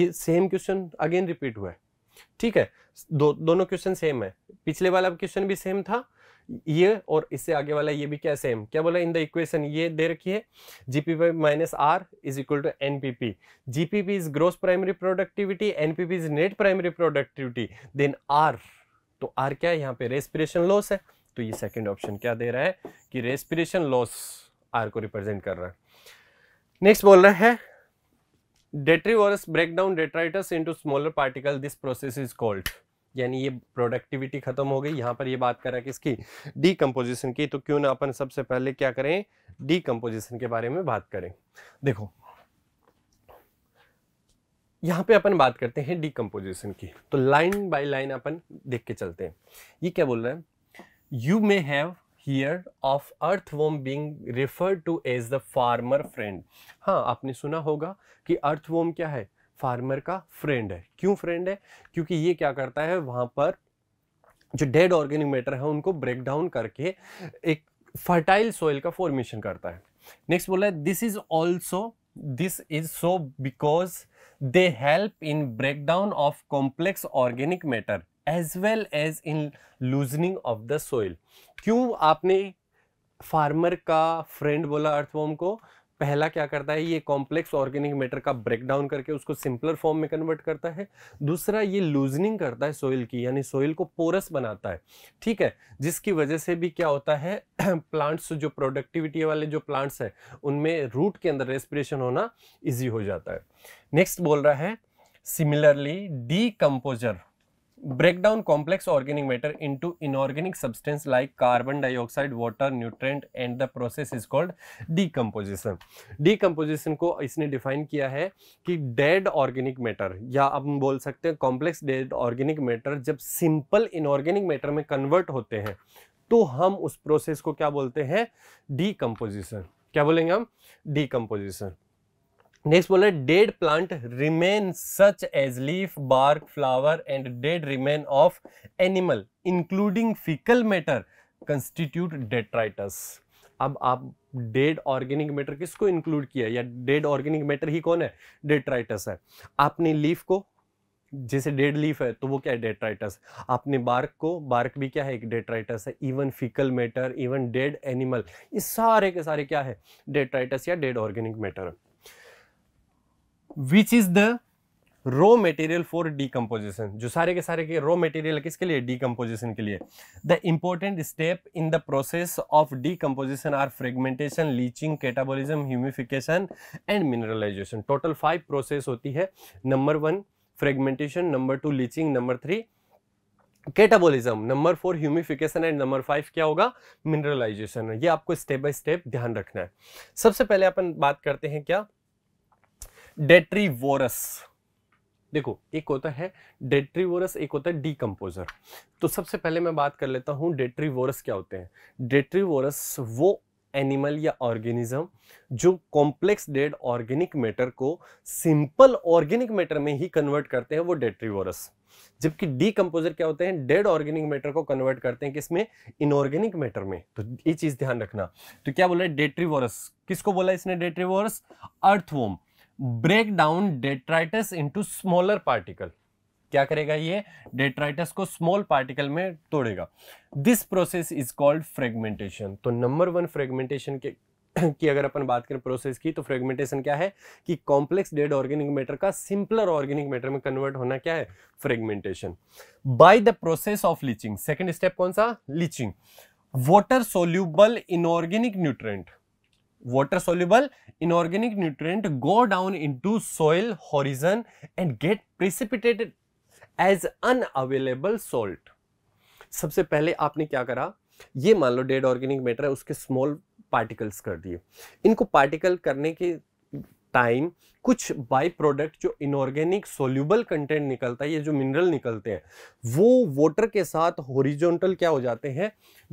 ये सेम क्वेश्चन अगेन रिपीट हुआ है ठीक है दो दोनों क्वेश्चन सेम है पिछले वाला क्वेश्चन भी सेम था ये और इससे आगे वाला ये भी क्या सेम क्या बोला इन द इक्वेशन ये दे रखी है GPP minus R is equal to NPP GPP is gross primary productivity NPP is net primary productivity then R तो आर क्या है यहाँ पे रेस्पिरेशन लॉस है तो ये सेकंड ऑप्शन क्या दे रहा है कि रेस्पिरेशन लॉस आर को रिप्रेजेंट कर रहा है नेक्स्ट बोल रहा है detritivores break down detritus into smaller particle this process is called यानी ये प्रोडक्टिविटी खत्म हो गई यहाँ पर ये बात करा कि इसकी डीकम्पोजिशन की तो क्यों ना अपन सबसे पहले क्या करें डीकम्पोजिशन के बारे में बात करें देखो यहाँ पे अपन बात करते हैं डीकम्पोजिशन की तो लाइन बाय लाइन अपन देख के चलते हैं ये क्या बोल रहा है you may have hear of earthworm being referred to as the farmer friend हाँ आपने सुना होगा कि अर्थ वोम क्या है फार्मर का फ्रेंड है क्यों फ्रेंड है क्योंकि ये क्या करता है वहां पर जो डेड ऑर्गेनिक मैटर है उनको ब्रेक डाउन करके एक फर्टाइल सॉइल का फॉर्मेशन करता है नेक्स्ट बोला है this is also this is so because they help in break down of complex organic matter as well as in loosening of the soil क्यों आपने फार्मर का फ्रेंड बोला अर्थवॉर्म को पहला क्या करता है ये कॉम्प्लेक्स ऑर्गेनिक मैटर का ब्रेकडाउन करके उसको सिंपलर फॉर्म में कन्वर्ट करता है दूसरा ये लूजनिंग करता है सोइल की यानी सोइल को पोरस बनाता है ठीक है जिसकी वजह से भी क्या होता है प्लांट्स जो प्रोडक्टिविटी वाले जो प्लांट्स हैं उनमें रूट के अंदर रेस्पिरेशन होना ईजी हो जाता है नेक्स्ट बोल रहा है similarly decomposer break down complex organic matter into inorganic substance like carbon dioxide water nutrient and the process is called decomposition decomposition को इसने डिफाइन किया है कि डेड ऑर्गेनिक मैटर या हम बोल सकते हैं कॉम्प्लेक्स डेड ऑर्गेनिक मैटर जब सिंपल इनऑर्गेनिक मैटर में कन्वर्ट होते हैं तो हम उस प्रोसेस को क्या बोलते हैं डीकम्पोजिशन क्या बोलेंगे हम डीकम्पोजिशन नेक्स्ट बोला dead plant remain such as leaf bark flower and dead remain of animal including fecal matter constitute detritus अब आप डेड ऑर्गेनिक मैटर किसको इंक्लूड किया या डेड ऑर्गेनिक मैटर ही कौन है डेट्राइटस है आपने लीफ को जैसे डेड लीफ है तो वो क्या है डेट्राइटस आपने बार्क को बार्क भी क्या है एक डेट्राइटस है even fecal matter even dead animal ये सारे के सारे क्या है डेट्राइटस या डेड ऑर्गेनिक मैटर है which is the raw material for decomposition जो सारे के सारे के रॉ मेटेरियल किसके लिए डीकम्पोजिशन के लिए the important step in the process of decomposition are fragmentation leaching catabolism humification and mineralization total five process होती है number one fragmentation number two leaching number three catabolism number four humification and number five क्या होगा mineralisation ये आपको step by step ध्यान रखना है सबसे पहले अपन बात करते हैं क्या डेट्रीवोरस देखो एक होता है डेट्रीवोरस एक होता है डीकम्पोजर तो सबसे पहले मैं बात कर लेता हूं डेट्रीवोरस क्या होते हैं डेट्रीवोरस वो एनिमल या ऑर्गेनिज्म जो कॉम्प्लेक्स डेड ऑर्गेनिक मैटर को सिंपल ऑर्गेनिक मैटर में ही कन्वर्ट करते हैं वो डेट्रीवोरस जबकि डीकम्पोजर क्या होते हैं डेड ऑर्गेनिक मैटर को कन्वर्ट करते हैं किसमें इनऑर्गेनिक मैटर में तो ये चीज ध्यान रखना तो क्या बोला डेट्रीवोरस किसको बोला इसने detritivores earthworm break down detritus into smaller particle क्या करेगा ये डेट्राइटस को स्मॉल पार्टिकल में तोड़ेगा this process is called fragmentation तो नंबर वन फ्रेगमेंटेशन के की अगर अपन बात करें प्रोसेस की तो फ्रेगमेंटेशन क्या है कि कॉम्प्लेक्स डेड ऑर्गेनिक मैटर का सिंपलर ऑर्गेनिक मैटर में कन्वर्ट होना क्या है fragmentation by the process of leaching second step कौन सा leaching water soluble inorganic nutrient water soluble inorganic nutrient go down into soil horizon and get precipitated as unavailable salt सबसे पहले आपने क्या करा ये मान लो डेड ऑर्गेनिक मैटर है उसके स्मॉल पार्टिकल्स कर दिए इनको पार्टिकल करने के टाइम कुछ बाई प्रोडक्ट जो इनऑर्गेनिक सोल्यूबल कंटेंट निकलता है ये जो मिनरल निकलते हैं वो वाटर के साथ होरिजोनटल क्या हो जाते हैं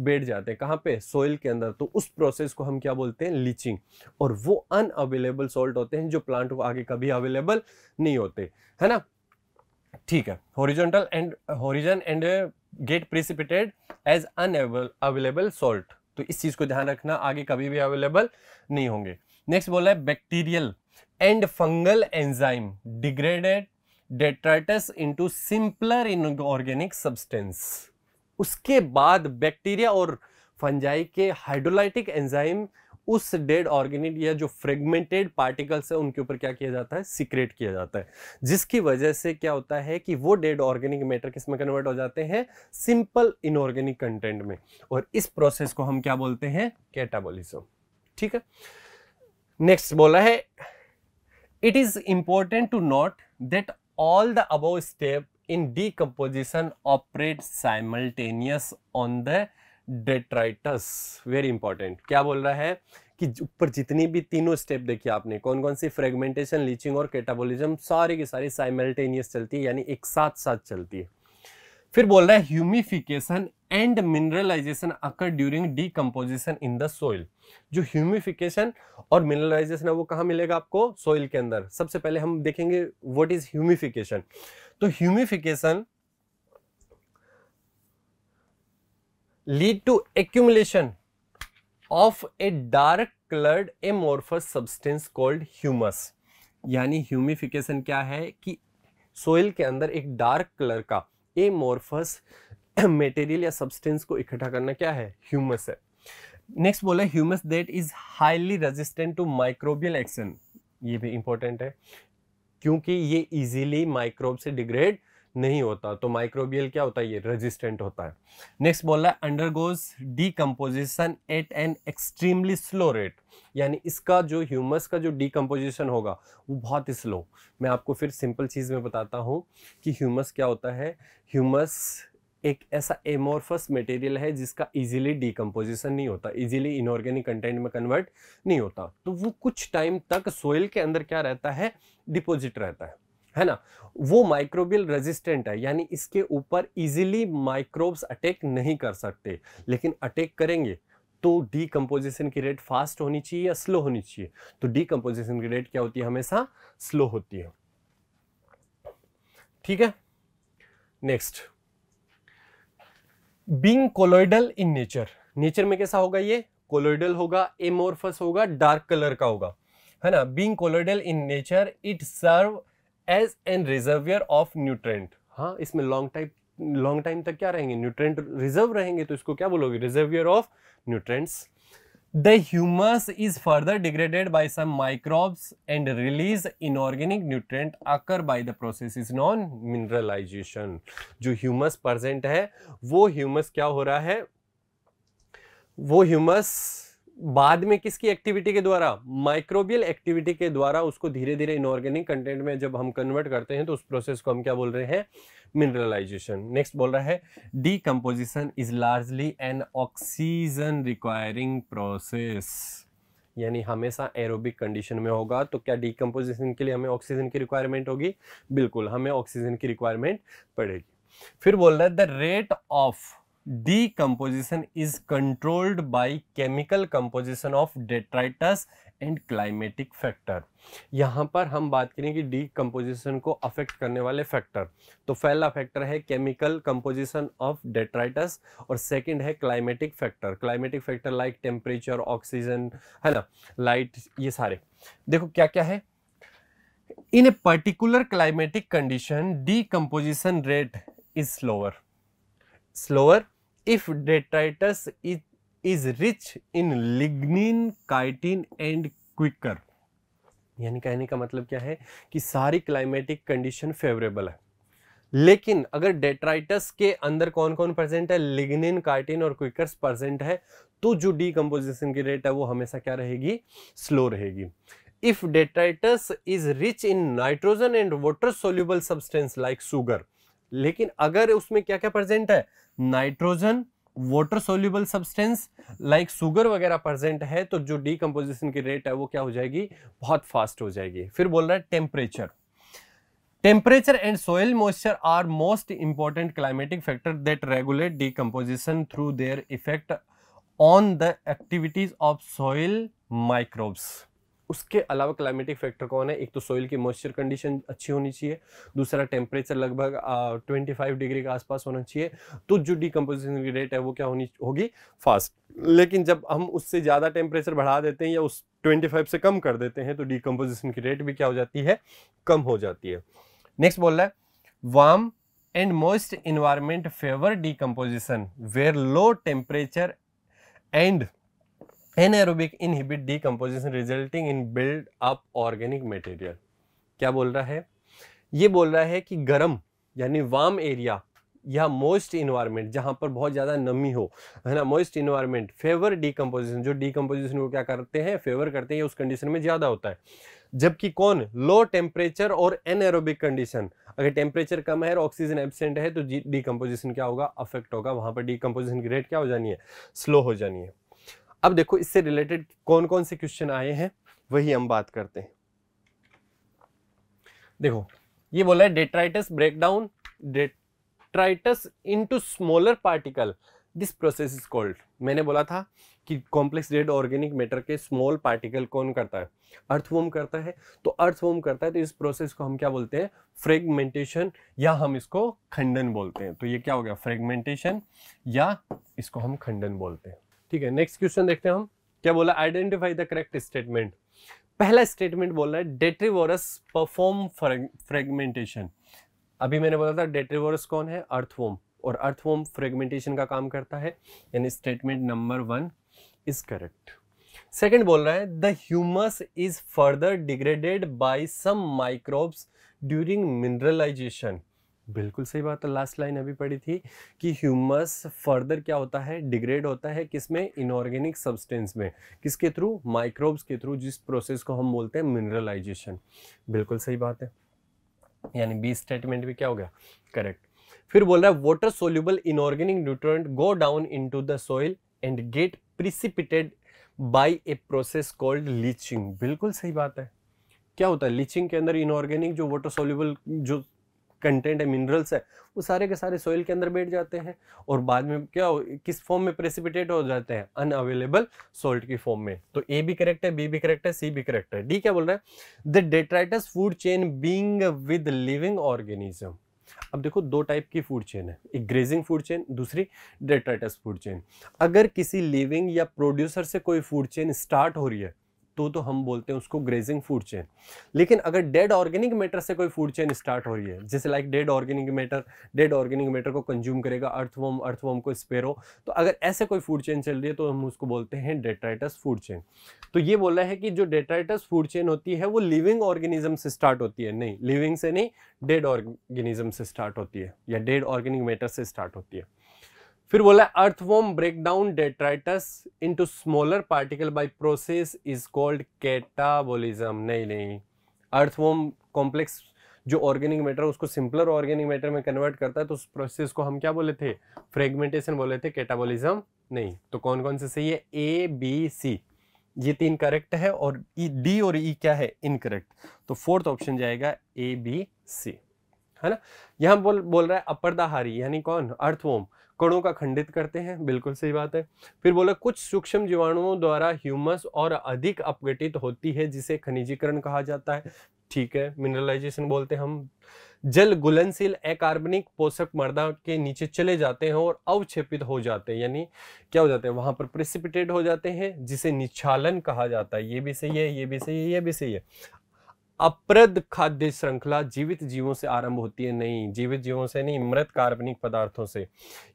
बैठ जाते हैं कहाँ पे सोइल के अंदर तो उस प्रोसेस को हम क्या बोलते हैं लीचिंग और वो अनअवेलेबल सॉल्ट होते हैं जो प्लांट को आगे कभी अवेलेबल नहीं होते है ना ठीक है horizontal and horizon and get precipitated as unable available salt तो इस चीज़ को ध्यान रखना आगे कभी भी अवेलेबल नहीं होंगे नेक्स्ट बोला है bacterial and fungal enzyme degraded into simpler inorganic substance उसके बाद बैक्टीरिया और फंजाई के हाइड्रोलाइटिक एंजाइम उस डेड ऑर्गेनिक या जो फ्रेगमेंटेड पार्टिकल्स है उनके ऊपर क्या किया जाता है सिक्रेट किया जाता है जिसकी वजह से क्या होता है कि वो डेड ऑर्गेनिक मैटर किस में कन्वर्ट हो जाते हैं सिंपल इनऑर्गेनिक कंटेंट में और इस प्रोसेस को हम क्या बोलते हैं कैटाबोलिज्म ठीक है नेक्स्ट बोला है It is important to note that all the above step in decomposition operate simultaneous on the detritus very important क्या बोल रहा है कि ऊपर जितनी भी तीनों स्टेप देखी आपने कौन कौन सी फ्रेगमेंटेशन लीचिंग और कैटाबोलिज्म सारी की सारी साइमल्टेनियस चलती है यानी एक साथ साथ चलती है फिर बोल रहा है humification and mineralization occur during decomposition in the soil जो ह्यूमिफिकेशन और मिनरलाइजेशन है वो कहाँ मिलेगा आपको सॉइल के अंदर सबसे पहले हम देखेंगे व्हाट इज ह्यूमिफिकेशन तो humification lead to accumulation of a dark coloured amorphous substance called humus यानी ह्यूमिफिकेशन क्या है कि सोइल के अंदर एक डार्क कलर का एमोर्फस मटेरियल या सब्सटेंस को इकट्ठा करना क्या है ह्यूमस है नेक्स्ट बोला humus that is highly resistant to microbial action ये भी इंपॉर्टेंट है क्योंकि ये इजीली माइक्रोब से डिग्रेड नहीं होता तो माइक्रोबियल क्या होता है ये रेजिस्टेंट होता है नेक्स्ट बोला है undergoes decomposition at an extremely slow rate यानी इसका जो ह्यूमस का जो डीकम्पोजिशन होगा वो बहुत ही स्लो मैं आपको फिर सिंपल चीज़ में बताता हूँ कि ह्यूमस क्या होता है ह्यूमस एक ऐसा एमोरफस मटेरियल है जिसका इजीली डिकम्पोजिशन नहीं होता इजीली इनऑर्गेनिक कंटेंट में कन्वर्ट नहीं होता तो वो कुछ टाइम तक सोइल के अंदर क्या रहता है डिपोजिट रहता है है ना वो माइक्रोबियल रेजिस्टेंट है यानी इसके ऊपर इजीली माइक्रोब्स अटैक नहीं कर सकते लेकिन अटैक करेंगे तो डीकम्पोजिशन की रेट फास्ट होनी चाहिए या स्लो होनी चाहिए तो डीकम्पोजिशन की रेट क्या होती है हमेशा स्लो होती है ठीक है next being colloidal in nature nature में कैसा होगा ये कोलोइडल होगा एमोरफस होगा डार्क कलर का होगा है ना being colloidal in nature it serve as an reservoir of nutrient हाँ इसमें लॉन्ग टाइप लॉन्ग टाइम तक क्या रहेंगे न्यूट्रेंट रिजर्व रहेंगे तो इसको क्या बोलोगे reservoir of nutrients The humus is further degraded by some microbes and release inorganic nutrient occur by the process is known mineralization. जो humus present है वो humus क्या हो रहा है वो humus बाद में किसकी एक्टिविटी के द्वारा माइक्रोबियल एक्टिविटी के द्वारा उसको धीरे धीरे इनऑर्गेनिक कंटेंट में जब हम कन्वर्ट करते हैं तो उस प्रोसेस को हम क्या बोल रहे हैं मिनरलाइजेशन नेक्स्ट बोल रहा है decomposition is largely an oxygen requiring process यानी हमेशा एरोबिक कंडीशन में होगा तो क्या डीकम्पोजिशन के लिए हमें ऑक्सीजन की रिक्वायरमेंट होगी बिल्कुल हमें ऑक्सीजन की रिक्वायरमेंट पड़ेगी फिर बोल रहा है the rate of decomposition is controlled by chemical composition of detritus and climatic factor यहाँ पर हम बात करें करेंगे डीकम्पोजिशन को अफेक्ट करने वाले फैक्टर तो पहला फैक्टर है केमिकल कंपोजिशन ऑफ डेट्राइटस और सेकंड है climatic factor climatic factor like temperature oxygen है ना लाइट ये सारे देखो क्या क्या है in a particular climatic condition decomposition rate is slower slower if detritus is is rich in lignin chitin and quicker यानी कहने का मतलब क्या है कि सारी क्लाइमेटिक कंडीशन फेवरेबल है लेकिन अगर डेट्राइटस के अंदर कौन कौन प्रेजेंट है लिग्निन कार्टिन और क्विकर्स प्रेजेंट है तो जो डीकम्पोजिशन की रेट है वो हमेशा क्या रहेगी स्लो रहेगी if detritus is rich in nitrogen and water soluble substance like sugar लेकिन अगर उसमें क्या क्या प्रेजेंट है nitrogen water soluble substance like sugar वगैरह प्रेजेंट है तो जो डीकम्पोजिशन की रेट है वो क्या हो जाएगी बहुत फास्ट हो जाएगी फिर बोल रहा है temperature temperature and soil moisture are most important climatic factor that regulate decomposition through their effect on the activities of soil microbes उसके अलावा क्लाइमेटिक फैक्टर कौन है एक तो सॉइल की मॉइस्चर कंडीशन अच्छी होनी चाहिए दूसरा टेम्परेचर लगभग ट्वेंटी फाइव डिग्री के आसपास होना चाहिए तो जो डिकम्पोजिशन की रेट है वो क्या होनी होगी फास्ट लेकिन जब हम उससे ज़्यादा टेम्परेचर बढ़ा देते हैं या उस 25 से कम कर देते हैं तो डिकम्पोजिशन की रेट भी क्या हो जाती है कम हो जाती है नेक्स्ट बोल रहा है warm and moist environment favour decomposition where low temperature and anaerobic inhibit decomposition resulting in build up organic material क्या बोल रहा है ये बोल रहा है कि गर्म यानी वार्म एरिया या मोइस्ट इन्वायरमेंट जहाँ पर बहुत ज़्यादा नमी हो है ना मोइस्ट इन्वायरमेंट फेवर डीकम्पोजिशन जो डीकम्पोजिशन को क्या करते हैं फेवर करते हैं उस कंडीशन में ज़्यादा होता है जबकि कौन लो टेम्परेचर और एनएरोबिक कंडीशन अगर टेम्परेचर कम है और ऑक्सीजन एबसेंट है तो डिकम्पोजिशन क्या होगा अफेक्ट होगा वहाँ पर डिकम्पोजिशन की रेट क्या हो जानी है स्लो हो जानी है अब देखो इससे रिलेटेड कौन कौन से क्वेश्चन आए हैं वही हम बात करते हैं देखो ये बोला है detritus breakdown detritus into smaller particle this process is called मैंने बोला था कि कॉम्प्लेक्स डेड ऑर्गेनिक मैटर के स्मॉल पार्टिकल कौन करता है अर्थवोम करता है तो अर्थवोम करता है तो इस प्रोसेस को हम क्या बोलते हैं फ्रेगमेंटेशन या हम इसको खंडन बोलते हैं तो ये क्या हो गया फ्रेगमेंटेशन या इसको हम खंडन बोलते हैं ठीक है नेक्स्ट क्वेश्चन देखते हैं हम क्या बोला आइडेंटिफाई द करेक्ट स्टेटमेंट पहला स्टेटमेंट बोला है डेट्रीवोरस परफॉर्म फ्रेगमेंटेशन अभी मैंने बोला था डेट्रीवोरस कौन है अर्थवोम और अर्थवोम फ्रेगमेंटेशन का काम करता है यानी statement number one is correct second बोल रहा है the humus is further degraded by some microbes during mineralisation बिल्कुल सही बात है लास्ट लाइन अभी पढ़ी थी कि ह्यूमस फर्दर क्या होता है डिग्रेड होता है किसमें इनऑर्गेनिक सब्सटेंस में किसके थ्रू माइक्रोब्स के थ्रू जिस प्रोसेस को हम बोलते हैं मिनरलाइजेशन बिल्कुल सही बात है यानी बी स्टेटमेंट भी क्या हो गया करेक्ट फिर बोल रहा है water soluble inorganic nutrient go down in the soil and get precipitated by a process called leaching बिल्कुल सही बात है क्या होता है लीचिंग के अंदर इनऑर्गेनिक जो वाटर सोल्यूबल जो कंटेंट है मिनरल्स है वो सारे के सारे सोइल के अंदर बैठ जाते हैं और बाद में क्या हो किस फॉर्म में प्रेसिपिटेट हो जाते हैं अनअवेलेबल सोल्ट की फॉर्म में तो ए भी करेक्ट है बी भी करेक्ट है सी भी करेक्ट है डी क्या बोल रहा है the detritus food chain being with living organism अब देखो दो टाइप की फूड चेन है एक ग्रेजिंग फूड चेन दूसरी डेट्राइटस फूड चेन अगर किसी लिविंग या प्रोड्यूसर से कोई फूड चेन स्टार्ट हो रही है तो तो हम बोलते हैं उसको ग्रेजिंग फूड चेन लेकिन अगर डेड ऑर्गेनिक मैटर से कोई फूड चेन स्टार्ट हो रही है जैसे like dead organic matter dead organic matter को कंज्यूम करेगा अर्थवम अर्थवम को स्पेरो तो अगर ऐसे कोई फूड चेन चल रही है तो हम उसको बोलते हैं डेट्राइटस फूड चेन तो ये बोला है कि जो डेट्राइटस फूड चेन होती है वो लिविंग ऑर्गेनिज्म से स्टार्ट होती है नहीं लिविंग से नहीं डेड ऑर्गेनिज्म से स्टार्ट होती है या डेड ऑर्गेनिक मैटर से स्टार्ट होती है फिर बोला earthworm break down detritus into smaller particle by process is called catabolism नहीं नहीं अर्थवॉम कॉम्प्लेक्स जो ऑर्गेनिक मैटर उसको सिंपलर ऑर्गेनिक मैटर में कन्वर्ट करता है तो उस प्रोसेस को हम क्या बोले थे फ्रेगमेंटेशन बोले थे कैटाबोलिज्म नहीं तो कौन कौन से सही है ए बी सी ये तीन करेक्ट है और ई e, डी और ई e क्या है इनकरेक्ट तो फोर्थ ऑप्शन जाएगा ए बी सी है ना यहां बोल बोल रहा है अपर्दाहारी यानी कौन अर्थवोम कणों का खंडित करते हैं बिल्कुल सही बात है फिर बोला कुछ सूक्ष्म जीवाणुओं द्वारा ह्यूमस और अधिक अपघटित होती है जिसे खनिजीकरण कहा जाता है ठीक है मिनरलाइजेशन बोलते हैं हम जल गुलनशील अकार्बनिक पोषक मर्दा के नीचे चले जाते हैं और अवक्षेपित हो जाते हैं यानी क्या हो जाते हैं वहां पर प्रेसिपिटेट हो जाते हैं जिसे निछालन कहा जाता है ये भी सही है ये भी सही है ये भी सही है अप्रद खाद्य श्रृंखला जीवित जीवों से आरंभ होती है नहीं जीवित जीवों से नहीं मृत कार्बनिक पदार्थों से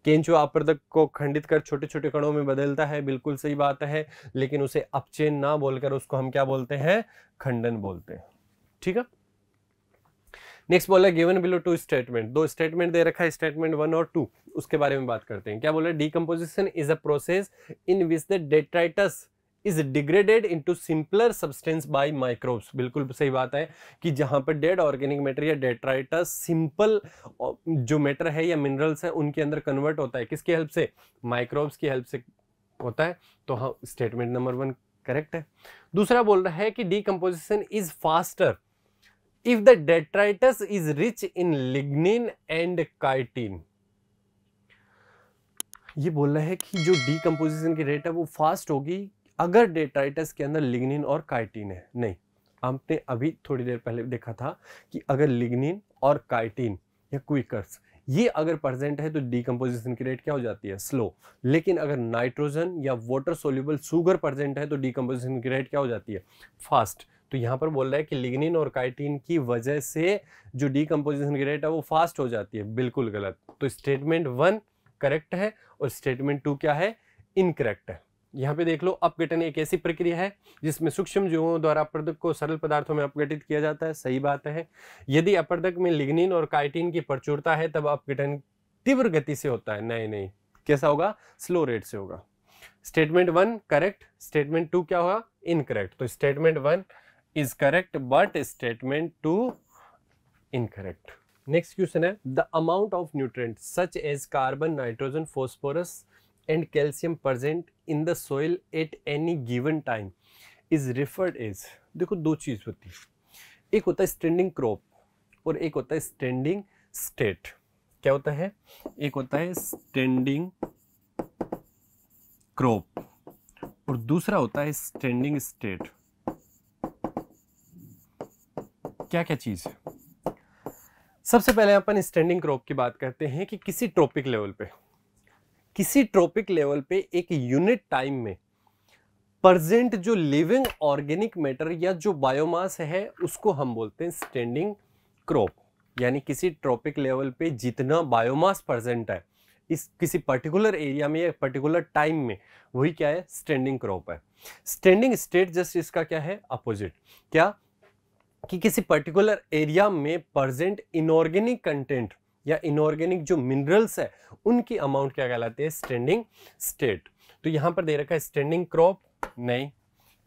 केंचु अप्रद को खंडित कर छोटे छोटे कणों में बदलता है बिल्कुल सही बात है लेकिन उसे अपचेन ना बोलकर उसको हम क्या बोलते हैं खंडन बोलते हैं ठीक है नेक्स्ट बोला गिवन बिलो टू स्टेटमेंट दो स्टेटमेंट दे रखा है स्टेटमेंट वन और टू उसके बारे में बात करते हैं क्या बोला decomposition is a process in which the detritus is degraded into simpler substance by microbes बिल्कुल सही बात है कि जहाँ पर डेड ऑर्गेनिक मैटर या डेट्राइटस सिंपल uh, जो मैटर है या मिनरल्स है उनके अंदर कन्वर्ट होता है किसकी हेल्प से माइक्रोब्स की हेल्प से होता है तो हाँ स्टेटमेंट नंबर वन करेक्ट है दूसरा बोल रहा है कि decomposition is faster if the detritus is rich in lignin and chitin ये बोल रहा है कि जो डीकम्पोजिशन की रेट है वो फास्ट होगी अगर डेट्राइटस के अंदर लिग्निन और काइटिन है नहीं हमने अभी थोड़ी देर पहले देखा था कि अगर लिग्निन और काइटिन या क्विकर्स ये अगर प्रेजेंट है तो डिकम्पोजिशन की रेट क्या हो जाती है स्लो लेकिन अगर नाइट्रोजन या वाटर सोल्यूबल शुगर प्रेजेंट है तो डिकम्पोजिशन की रेट क्या हो जाती है फास्ट तो यहाँ पर बोल रहा है कि लिग्निन और काइटिन की वजह से जो डिकम्पोजिशन की रेट है वो फास्ट हो जाती है बिल्कुल गलत तो स्टेटमेंट वन करेक्ट है और स्टेटमेंट टू क्या है इनकरेक्ट है यहाँ पे देख लो अपघटन एक ऐसी प्रक्रिया है जिसमें सूक्ष्म जीवों द्वारा अपर्दक को सरल पदार्थों में अपघटित किया जाता है सही बात है यदि अपर्दक में लिग्निन और काइटिन की प्रचुरता है तब अपघटन तीव्र गति से होता है नहीं नहीं कैसा होगा स्लो रेट से होगा statement one correct statement two क्या होगा इनकरेक्ट तो statement one is correct but statement two incorrect next question है the amount of nutrient such as carbon nitrogen phosphorus and calcium present in the soil at any given time is referred देखो दो चीज़ होती है एक होता है standing crop और एक होता है स्टैंडिंग स्टेट क्या होता है एक होता है स्टैंडिंग क्रॉप और दूसरा होता है स्टैंडिंग स्टेट क्या क्या चीज़ है सबसे पहले अपन स्टैंडिंग क्रॉप की बात करते हैं कि किसी ट्रॉपिक लेवल पे किसी ट्रॉपिक लेवल पे एक यूनिट टाइम में प्रजेंट जो लिविंग ऑर्गेनिक मैटर या जो बायोमास है उसको हम बोलते हैं स्टैंडिंग क्रॉप यानी किसी ट्रॉपिक लेवल पे जितना बायोमास प्रजेंट है इस किसी पर्टिकुलर एरिया में या पर्टिकुलर टाइम में वही क्या है स्टैंडिंग क्रॉप है स्टैंडिंग स्टेट जस्ट इसका क्या है अपोजिट क्या कि किसी पर्टिकुलर एरिया में प्रजेंट इनऑर्गेनिक कंटेंट या इनऑर्गेनिक जो मिनरल्स है उनकी अमाउंट क्या कहलाती है स्टैंडिंग स्टेट तो यहां पर दे रखा है स्टैंडिंग क्रॉप नहीं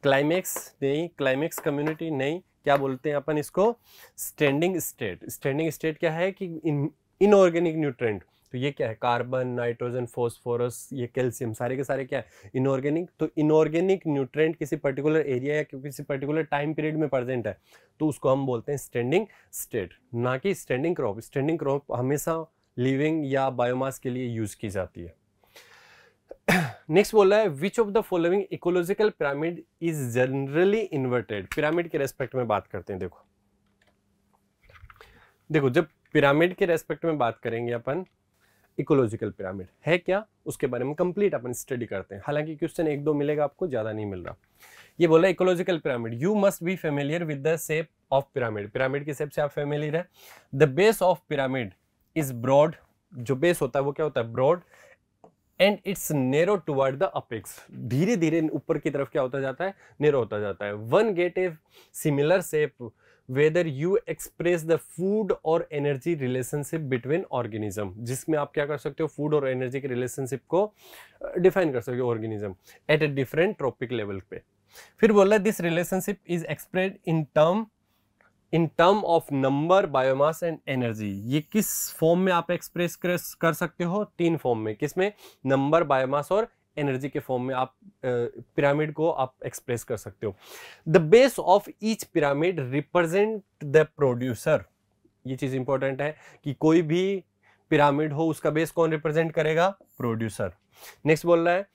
क्लाइमेक्स नहीं क्लाइमेक्स कम्युनिटी नहीं क्या बोलते हैं अपन इसको स्टैंडिंग स्टेट स्टैंडिंग स्टेट क्या है कि इन इनऑर्गेनिक न्यूट्रेंट तो ये क्या है कार्बन नाइट्रोजन फोस्फोरस ये कैल्शियम सारे के सारे क्या है इनऑर्गेनिक तो इनऑर्गेनिक न्यूट्रेंट किसी पर्टिकुलर एरिया या किसी पर्टिकुलर टाइम पीरियड में प्रेजेंट है तो उसको हम बोलते हैं स्टैंडिंग स्टेट ना कि स्टैंडिंग क्रॉप स्टैंडिंग क्रॉप हमेशा लिविंग या बायोमास के लिए यूज़ की जाती है नेक्स्ट बोला है which of the following ecological pyramid is generally inverted pyramid के रेस्पेक्ट में बात करते हैं देखो देखो जब पिरामिड के रेस्पेक्ट में बात करेंगे अपन इकोलॉजिकल पिरामिड है क्या उसके बारे में कंप्लीट अपन स्टडी करते हैं हालांकि क्वेश्चन एक दो मिलेगा आपको ज़्यादा नहीं मिल रहा ये बोला ecological pyramid you must be familiar with the shape of pyramid pyramid की सेप से आप फेमिलियर है the base of pyramid is broad जो बेस होता है वो क्या होता है broad and it's narrow toward the apex धीरे धीरे ऊपर की तरफ क्या होता जाता है नेरो होता जाता है one get a similar shape whether you express the food or energy relationship between organism जिसमें आप क्या कर सकते हो फूड और एनर्जी के रिलेशनशिप को डिफाइन कर सकते हो organism at a different trophic level पे फिर बोला this relationship is express in term in term of number biomass and energy ये किस फॉर्म में आप एक्सप्रेस कर सकते हो तीन फॉर्म में किसमें नंबर बायोमास और एनर्जी के फॉर्म में आप पिरामिड को आप एक्सप्रेस कर सकते हो the base of each pyramid represent the producer ये चीज इंपॉर्टेंट है कि कोई भी पिरामिड हो उसका बेस कौन रिप्रेजेंट करेगा प्रोड्यूसर नेक्स्ट बोल रहा है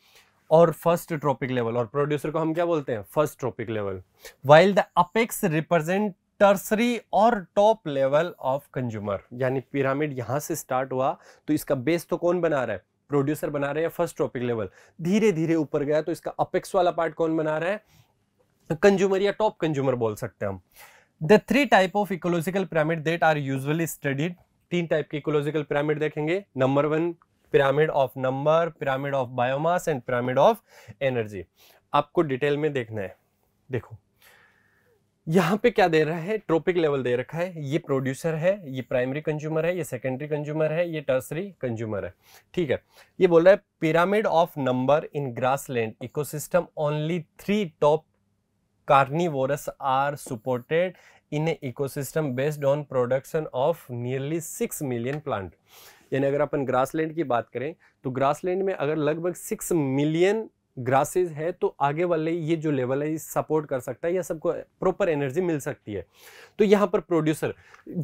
और फर्स्ट ट्रॉपिक लेवल और प्रोड्यूसर को हम क्या बोलते हैं first trophic level while the apex represent tertiary or top level of consumer यानी पिरामिड यहां से स्टार्ट हुआ तो इसका बेस तो कौन बना रहा है प्रोड्यूसर बना रहे हैं फर्स्ट ट्रॉपिक लेवल धीरे धीरे ऊपर गया तो इसका अपेक्स वाला पार्ट कौन बना रहा है कंज्यूमर या टॉप कंज्यूमर बोल सकते हैं हम the three type of ecological pyramid that are usually studied तीन टाइप के इकोलॉजिकल पिरामिड देखेंगे number one pyramid of number pyramid of biomass and pyramid of energy आपको डिटेल में देखना है देखो यहाँ पे क्या दे रहा है ट्रोपिक लेवल दे रखा है ये प्रोड्यूसर है ये प्राइमरी कंज्यूमर है ये सेकेंडरी कंज्यूमर है ये टर्सरी कंज्यूमर है ठीक है ये बोल रहा है pyramid of number in grassland ecosystem only three top carnivorous are supported in a ecosystem based on production of nearly six million plant यानी अगर अपन ग्रासलैंड की बात करें तो ग्रासलैंड में अगर लगभग सिक्स मिलियन ग्रासेस है तो आगे वाले ये जो लेवल है ये सपोर्ट कर सकता है या सबको प्रॉपर एनर्जी मिल सकती है तो यहाँ पर प्रोड्यूसर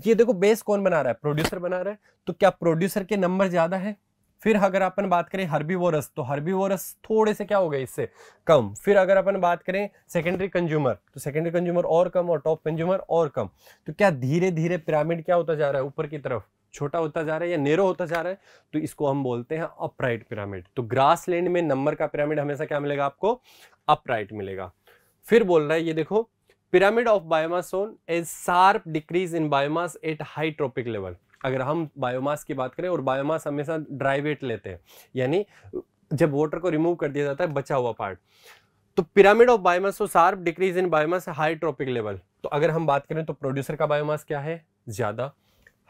ये देखो बेस कौन बना रहा है प्रोड्यूसर बना रहा है तो क्या प्रोड्यूसर के नंबर ज़्यादा है फिर अगर अपन बात करें हर्बीवोरस तो हर्बीवोरस थोड़े से क्या हो गए इससे कम फिर अगर अपन बात करें सेकेंडरी कंज्यूमर तो सेकेंडरी कंज्यूमर और कम और टॉप कंज्यूमर और कम तो क्या धीरे धीरे पिरामिड क्या होता जा रहा है ऊपर की तरफ छोटा होता जा रहा है या नेरो होता जा रहा है तो इसको हम बोलते हैं अपराइट पिरामिड तो ग्रास लैंड में नंबर का पिरामिड हमेशा क्या मिलेगा आपको अपराइट मिलेगा फिर बोल रहा है ये देखो pyramid of biomass as sharp decrease in biomass at high trophic level अगर हम बायोमास की बात करें और बायोमास हमेशा ड्राई वेट लेते हैं यानी जब वाटर को रिमूव कर दिया जाता है बचा हुआ पार्ट तो पिरामिड ऑफ बायोमास तो sharp decrease in biomass high trophic level तो अगर हम बात करें तो प्रोड्यूसर का बायोमास क्या है ज़्यादा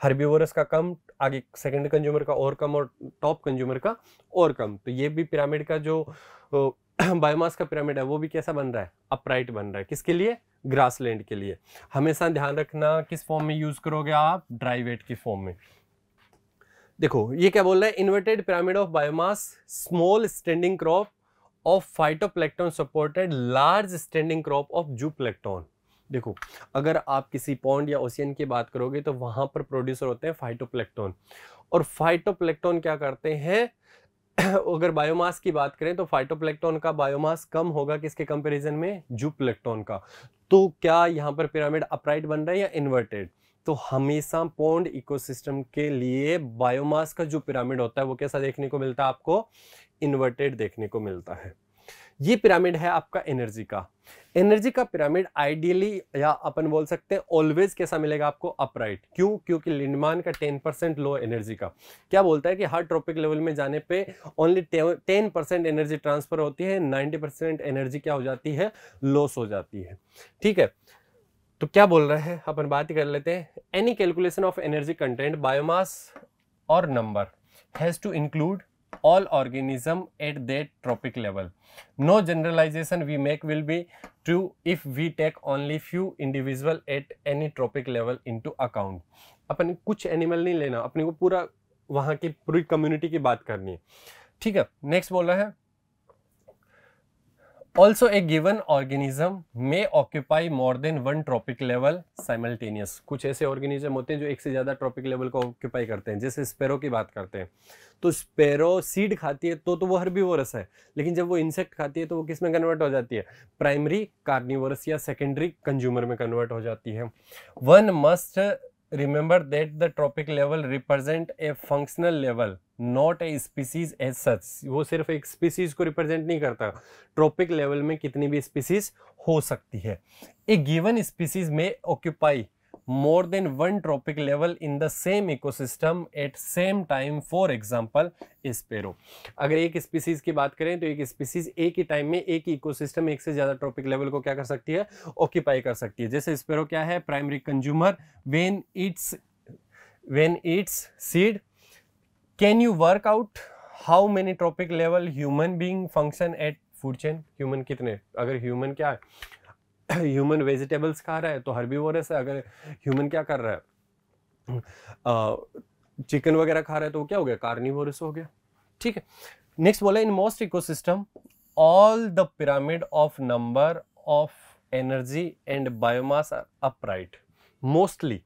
हर्बीवोरस का कम आगे सेकेंड कंज्यूमर का और कम और टॉप कंज्यूमर का और कम तो ये भी पिरामिड का जो बायोमास का पिरामिड है वो भी कैसा बन रहा है अपराइट बन रहा है किसके लिए लैंड के लिए हमेशा ध्यान रखना किस फॉर्म में यूज करोगे आप ड्राई वेट की फॉर्म में देखो ये क्या बोल रहा है inverted pyramid of biomass small standing crop of phytoplankton supported large standing crop of zooplankton देखो अगर आप किसी पॉन्ड या ओशियन की बात करोगे तो वहां पर प्रोड्यूसर होते हैं फाइटोप्लेक्टोन और फाइटोप्लेक्टोन क्या करते हैं अगर बायोमास की बात करें तो फाइटोप्लेक्टोन का बायोमास कम होगा किसके कंपैरिजन में जू प्लेक्टोन का तो क्या यहाँ पर पिरामिड अपराइट बन रहा है या इन्वर्टेड तो हमेशा पौंड इकोसिस्टम के लिए बायोमास का जो पिरामिड होता है वो कैसा देखने को मिलता है आपको इन्वर्टेड देखने को मिलता है ये पिरामिड है आपका एनर्जी का एनर्जी का पिरामिड आइडियली या अपन बोल सकते हैं ऑलवेज कैसा मिलेगा आपको अपराइट क्यों क्योंकि लिंडमान का 10 परसेंट लो एनर्जी का क्या बोलता है कि हर ट्रॉपिक लेवल में जाने पे ओनली 10 परसेंट एनर्जी ट्रांसफर होती है 90 परसेंट एनर्जी क्या हो जाती है लॉस हो जाती है ठीक है तो क्या बोल रहे हैं अपन बात ही कर लेते हैं any calculation of energy content biomass or number has to include all organism at that tropic level. No generalization we make will be true if we take only few individual at any tropic level into account. अपन कुछ animal नहीं लेना अपने को पूरा वहाँ की पूरी कम्युनिटी की बात करनी है ठीक है नेक्स्ट बोल रहा है also a given organism may occupy more than one trophic level simultaneous कुछ ऐसे ऑर्गेनिज्म होते हैं जो एक से ज़्यादा ट्रॉपिक लेवल को ऑक्यूपाई करते हैं जैसे स्पेरो की बात करते हैं तो स्पेरो सीड खाती है तो तो वो हर्बीवोरस है लेकिन जब वो इंसेक्ट खाती है तो वो किस में कन्वर्ट हो जाती है प्राइमरी कार्निवोरस या सेकेंडरी कंज्यूमर में कन्वर्ट हो जाती है one must remember that the trophic level represent a functional level not a species as such वो सिर्फ एक स्पीसीज को रिप्रेजेंट नहीं करता ट्रॉपिक लेवल में कितनी भी स्पीसीज हो सकती है ए गिवन स्पीसीज में occupy more than one tropic level in the same ecosystem at same time for example sparrow अगर एक स्पीसीज की बात करें तो एक स्पीसीज एक ही टाइम में एक ही इकोसिस्टम एक से ज़्यादा ट्रॉपिक लेवल को क्या कर सकती है ऑक्यूपाई कर सकती है जैसे स्पेरो क्या है primary consumer when it's when it's seed can you work out how many trophic level human being function at food chain human कितने अगर ह्यूमन क्या है ह्यूमन तो वेजिटेबल्स खा रहा है तो वो है अगर ह्यूमन क्या कर रहा है चिकन वगैरह खा रहा है तो क्या हो गया कार्निवोरस हो गया ठीक है नेक्स्ट बोला in most ecosystem all the pyramid of number of energy and biomass are upright mostly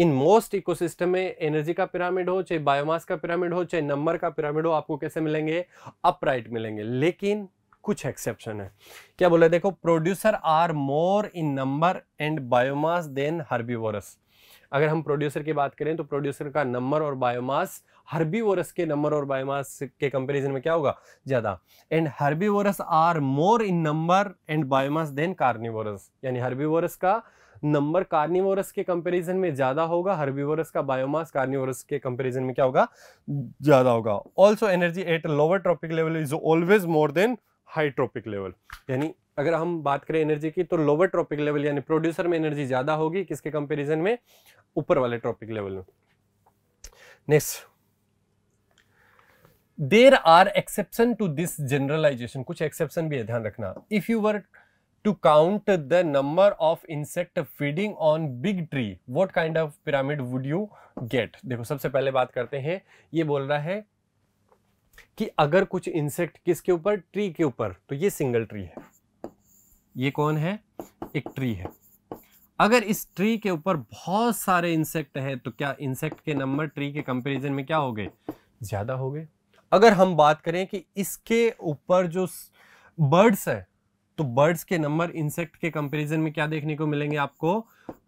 in most ecosystem में एनर्जी का पिरामिड हो चाहे बायोमास का पिरामिड हो चाहे नंबर का पिरामिड हो आपको कैसे मिलेंगे अपराइट मिलेंगे लेकिन कुछ एक्सेप्शन है क्या बोले देखो producer are more in number and biomass than herbivorous अगर हम प्रोड्यूसर की बात करें तो प्रोड्यूसर का नंबर और बायोमास हर्बीवोरस के नंबर और बायोमास के कंपैरिजन में क्या होगा ज़्यादा and herbivorous are more in number and biomass than carnivorous यानी हर्बीवोरस का नंबर कार्निवोरस के कंपैरिजन में ज्यादा होगा हर्बीवोरस का बायोमास कार्निवोरस के कंपैरिजन में क्या होगा ज्यादा होगा also energy at lower trophic level is always more than high trophic level यानी अगर हम बात करें एनर्जी की तो लोअर ट्रॉपिक लेवल यानी प्रोड्यूसर में एनर्जी ज्यादा होगी किसके कंपेरिजन में ऊपर वाले ट्रॉपिक लेवल में next there are exception to this generalisation कुछ एक्सेप्शन भी है ध्यान रखना if you work to count the number of insect feeding on big tree what kind of pyramid would you get देखो सबसे पहले बात करते हैं ये बोल रहा है कि अगर कुछ इंसेक्ट किसके ऊपर ट्री के ऊपर तो ये सिंगल ट्री है ये कौन है एक ट्री है अगर इस ट्री के ऊपर बहुत सारे इंसेक्ट हैं तो क्या इंसेक्ट के नंबर ट्री के कंपैरिजन में क्या हो गए ज़्यादा हो गए अगर हम बात करें कि इसके ऊपर जो बर्ड्स है तो बर्ड्स के नंबर इंसेक्ट के कंपैरिजन में क्या देखने को मिलेंगे आपको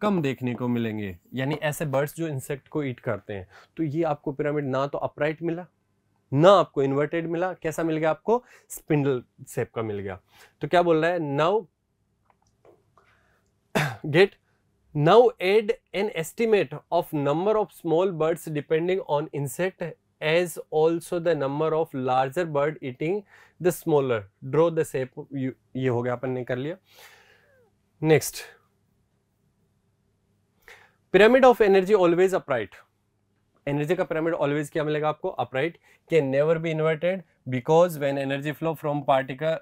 कम देखने को मिलेंगे यानी ऐसे बर्ड्स जो इंसेक्ट को ईट करते हैं तो ये आपको पिरामिड ना तो अपराइट मिला ना आपको इन्वर्टेड मिला कैसा मिल गया आपको स्पिंडल सेप का मिल गया तो क्या बोल रहा है now get now add an estimate of number of small birds depending on insect as also the number of larger bird eating the smaller draw the shape ये हो गया अपन ने कर लिया next pyramid of energy always upright energy का pyramid always क्या मिलेगा आपको upright can never be inverted because when energy flow from particle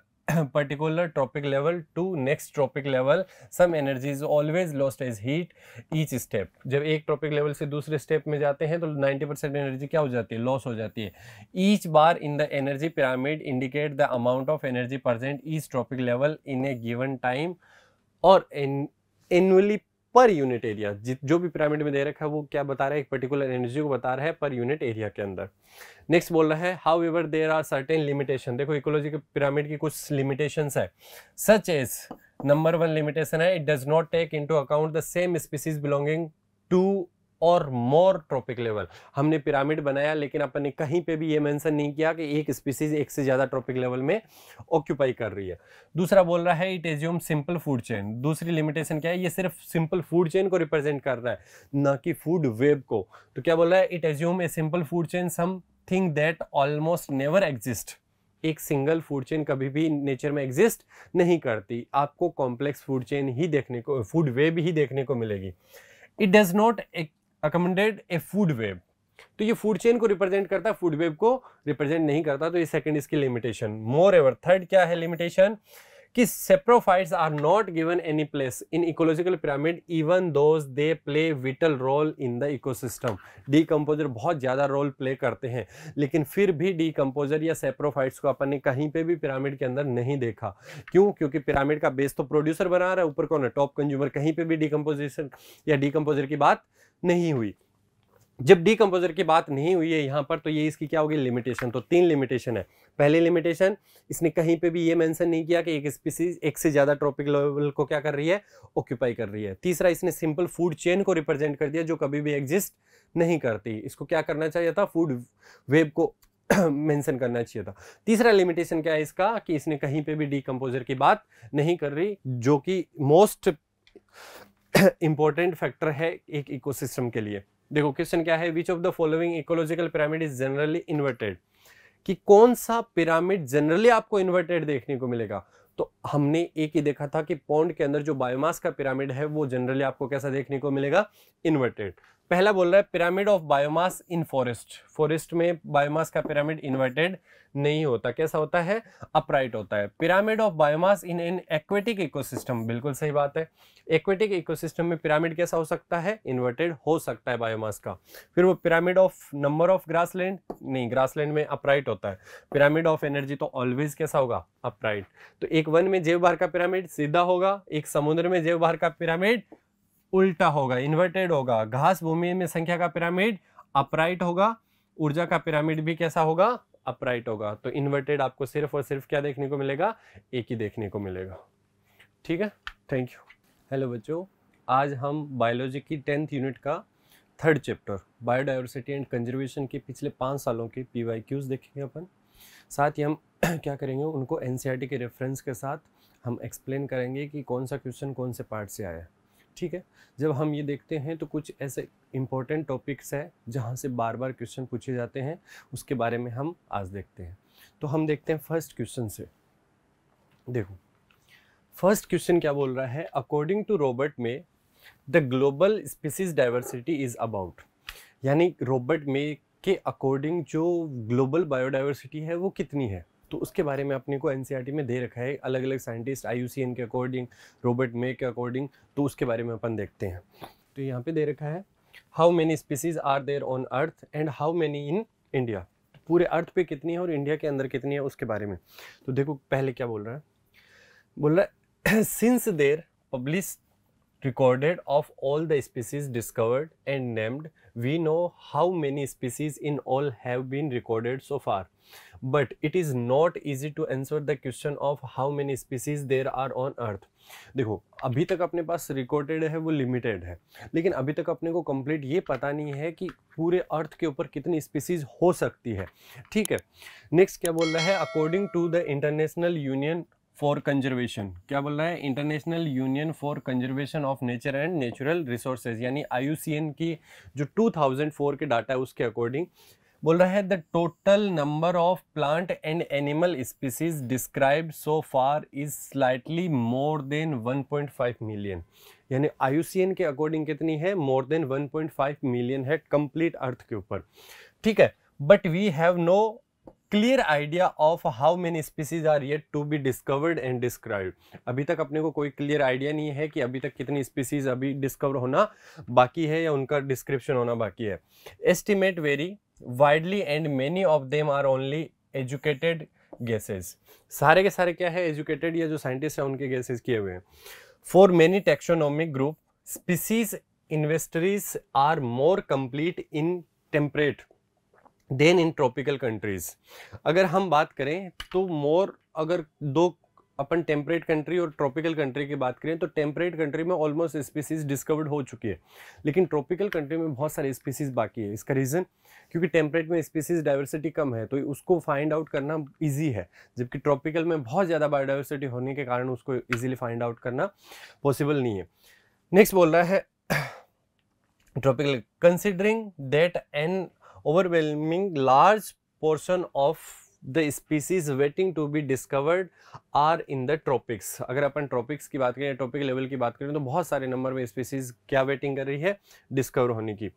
particular tropic level to next tropic level some energy is always lost as heat each step जब एक tropic level से दूसरे step में जाते हैं तो 90 परसेंट एनर्जी क्या हो जाती है लॉस हो जाती है each bar in the energy pyramid indicate the amount of energy present each trophic level in a given time or annually per unit area जो भी पिरामिड में दे रखा है वो क्या बता रहा है एक पर्टिकुलर एनर्जी को बता रहा है पर यूनिट एरिया के अंदर नेक्स्ट बोल रहा है however there are certain limitation देखो इकोलॉजी के पिरामिड की कुछ लिमिटेशन है such as number one limitation है it does not take in account the same species belonging to or more trophic level हमने पिरामिड बनाया लेकिन अपन ने कहीं पे भी ये मेंशन नहीं किया कि एक स्पीसीज एक से ज़्यादा ट्रॉपिक लेवल में ऑक्यूपाई कर रही है दूसरा बोल रहा है it assume simple food chain दूसरी लिमिटेशन क्या है ये सिर्फ सिंपल फूड चेन को रिप्रेजेंट कर रहा है ना कि फूड वेब को तो क्या बोल रहा है it assume a simple food chain something that almost never exist एक सिंगल फूड चेन कभी भी नेचर में एग्जिस्ट नहीं करती आपको कॉम्प्लेक्स फूड चेन ही देखने को फूड वेब ही देखने को मिलेगी it does not accommodate a food web तो ये फूड चेन को रिप्रेजेंट करता है फूड वेब को रिप्रेजेंट नहीं करता तो ये सेकंड इसकी लिमिटेशन मोर एवर थर्ड क्या है लिमिटेशन कि saprophytes are not given any place in ecological pyramid even those they play vital role in the ecosystem decomposer बहुत ज़्यादा रोल प्ले करते हैं लेकिन फिर भी डीकम्पोजर या सेप्रोफाइट्स को अपन ने कहीं पे भी पिरामिड के अंदर नहीं देखा क्यों क्योंकि पिरामिड का बेस तो प्रोड्यूसर बना रहा है ऊपर कौन है टॉप कंज्यूमर कहीं पे भी डिकम्पोजिशन या डीकम्पोजर की बात नहीं हुई जब डीकम्पोजर की बात नहीं हुई है यहाँ पर तो ये इसकी क्या होगी लिमिटेशन तो तीन लिमिटेशन है पहले लिमिटेशन इसने कहीं पे भी ये मेंशन नहीं किया कि एक स्पीसीज एक से ज़्यादा ट्रॉपिक लेवल को क्या कर रही है ऑक्यूपाई कर रही है तीसरा इसने सिंपल फूड चेन को रिप्रेजेंट कर दिया जो कभी भी एग्जिस्ट नहीं करती इसको क्या करना चाहिए था फूड वेब को मैंसन करना चाहिए था तीसरा लिमिटेशन क्या है इसका कि इसने कहीं पे भी डीकम्पोजर की बात नहीं कर रही जो कि मोस्ट इम्पोर्टेंट फैक्टर है एक इकोसिस्टम के लिए देखो क्वेश्चन क्या है which of the following ecological pyramid is generally inverted कि कौन सा पिरामिड जनरली आपको इन्वर्टेड देखने को मिलेगा तो हमने एक ही देखा था कि पौंड के अंदर जो बायोमास का पिरामिड है वो जनरली आपको कैसा देखने को मिलेगा इन्वर्टेड पहला बोल रहा है pyramid of biomass in forest forest में बायोमास का पिरामिड इन्वर्टेड नहीं होता कैसा होता है अपराइट होता है pyramid of biomass in an aquatic ecosystem बिल्कुल सही बात है एक्वेटिक इकोसिस्टम में पिरामिड कैसा हो सकता है इन्वर्टेड हो सकता है बायोमास का फिर वो pyramid of number of grass नहीं ग्रास में अपराइट होता है पिरामिड ऑफ एनर्जी तो ऑलवेज कैसा होगा अपराइट तो एक वन में जेव बार का पिरामिड सीधा होगा एक समुद्र में जेव बार का पिरामिड उल्टा होगा इन्वर्टेड होगा घास भूमि में संख्या का पिरामिड अपराइट होगा ऊर्जा का पिरामिड भी कैसा होगा अपराइट होगा तो इन्वर्टेड आपको सिर्फ और सिर्फ क्या देखने को मिलेगा एक ही देखने को मिलेगा ठीक है थैंक यू हेलो बच्चों आज हम बायोलॉजी की टेंथ यूनिट का third chapter biodiversity and conservation के पिछले पाँच सालों के पी वाई क्यूज़ देखेंगे अपन साथ ही हम क्या करेंगे उनको एन e के रेफरेंस के साथ हम एक्सप्लेन करेंगे कि कौन सा क्वेश्चन कौन से पार्ट से आया है ठीक है जब हम ये देखते हैं तो कुछ ऐसे इम्पोर्टेंट टॉपिक्स हैं जहाँ से बार बार क्वेश्चन पूछे जाते हैं उसके बारे में हम आज देखते हैं तो हम देखते हैं फर्स्ट क्वेश्चन से देखो फर्स्ट क्वेश्चन क्या बोल रहा है according to Robert May the global species diversity is about यानी रॉबर्ट मे के अकॉर्डिंग जो ग्लोबल बायोडाइवर्सिटी है वो कितनी है तो उसके बारे में अपने को एन e में दे रखा है अलग अलग साइंटिस्ट आई के अकॉर्डिंग रॉबर्ट मे के अकॉर्डिंग तो उसके बारे में अपन देखते हैं तो यहाँ पे दे रखा है how many species are there on earth and how many in India पूरे अर्थ पे कितनी है और इंडिया के अंदर कितनी है उसके बारे में तो देखो पहले क्या बोल रहा है बोल रहा है since there publish recorded of all the species discovered and named we know how many species in all have been recorded so far but it is not easy to answer the question of how many species there are on earth देखो अभी तक अपने पास recorded है वो limited है लेकिन अभी तक अपने को कंप्लीट ये पता नहीं है कि पूरे अर्थ के ऊपर कितनी स्पीसीज हो सकती है ठीक है नेक्स्ट क्या बोल रहा है according to the international union for conservation क्या बोल रहा है international union for conservation of nature and natural resources यानी आई की जो 2004 के डाटा है उसके अकॉर्डिंग बोल रहा है the total number of plant and animal species describe so far is slightly more than 1.5 million यानी आयुसीएन के अकॉर्डिंग कितनी है मोर देन 1.5 मिलियन है कंप्लीट अर्थ के ऊपर ठीक है but we have no clear idea of how many species are yet to be discovered and describe अभी तक अपने को कोई क्लियर आइडिया नहीं है कि अभी तक कितनी स्पीसीज अभी डिस्कवर होना बाकी है या उनका डिस्क्रिप्शन होना बाकी है estimate very widely and many of them are only educated guesses सारे के सारे क्या है educated या जो scientists हैं उनके guesses किए हुए हैं for many taxonomic group species inventories are more complete in temperate than in tropical countries अगर हम बात करें तो मोर अगर दो अपन टेम्परेट कंट्री और ट्रॉपिकल कंट्री की बात करें तो टेम्परेट कंट्री में ऑलमोस्ट स्पीसीज डिस्कवर्ड हो चुकी है लेकिन ट्रॉपिकल कंट्री में बहुत सारी स्पीसीज बाकी है इसका रीज़न क्योंकि टेम्परेट में स्पीसीज डाइवर्सिटी कम है तो उसको फाइंड आउट करना ईजी है जबकि ट्रॉपिकल में बहुत ज़्यादा बायोडाइवर्सिटी होने के कारण उसको ईजिली फाइंड आउट करना पॉसिबल नहीं है नेक्स्ट बोल रहा है tropical considering that an overwhelming large portion of the species waiting to be discovered are in the tropics अगर अपन ट्रॉपिक्स की बात करें ट्रॉपिक लेवल की बात करें तो बहुत सारे नंबर में स्पीसीज क्या वेटिंग कर रही है डिस्कवर होने की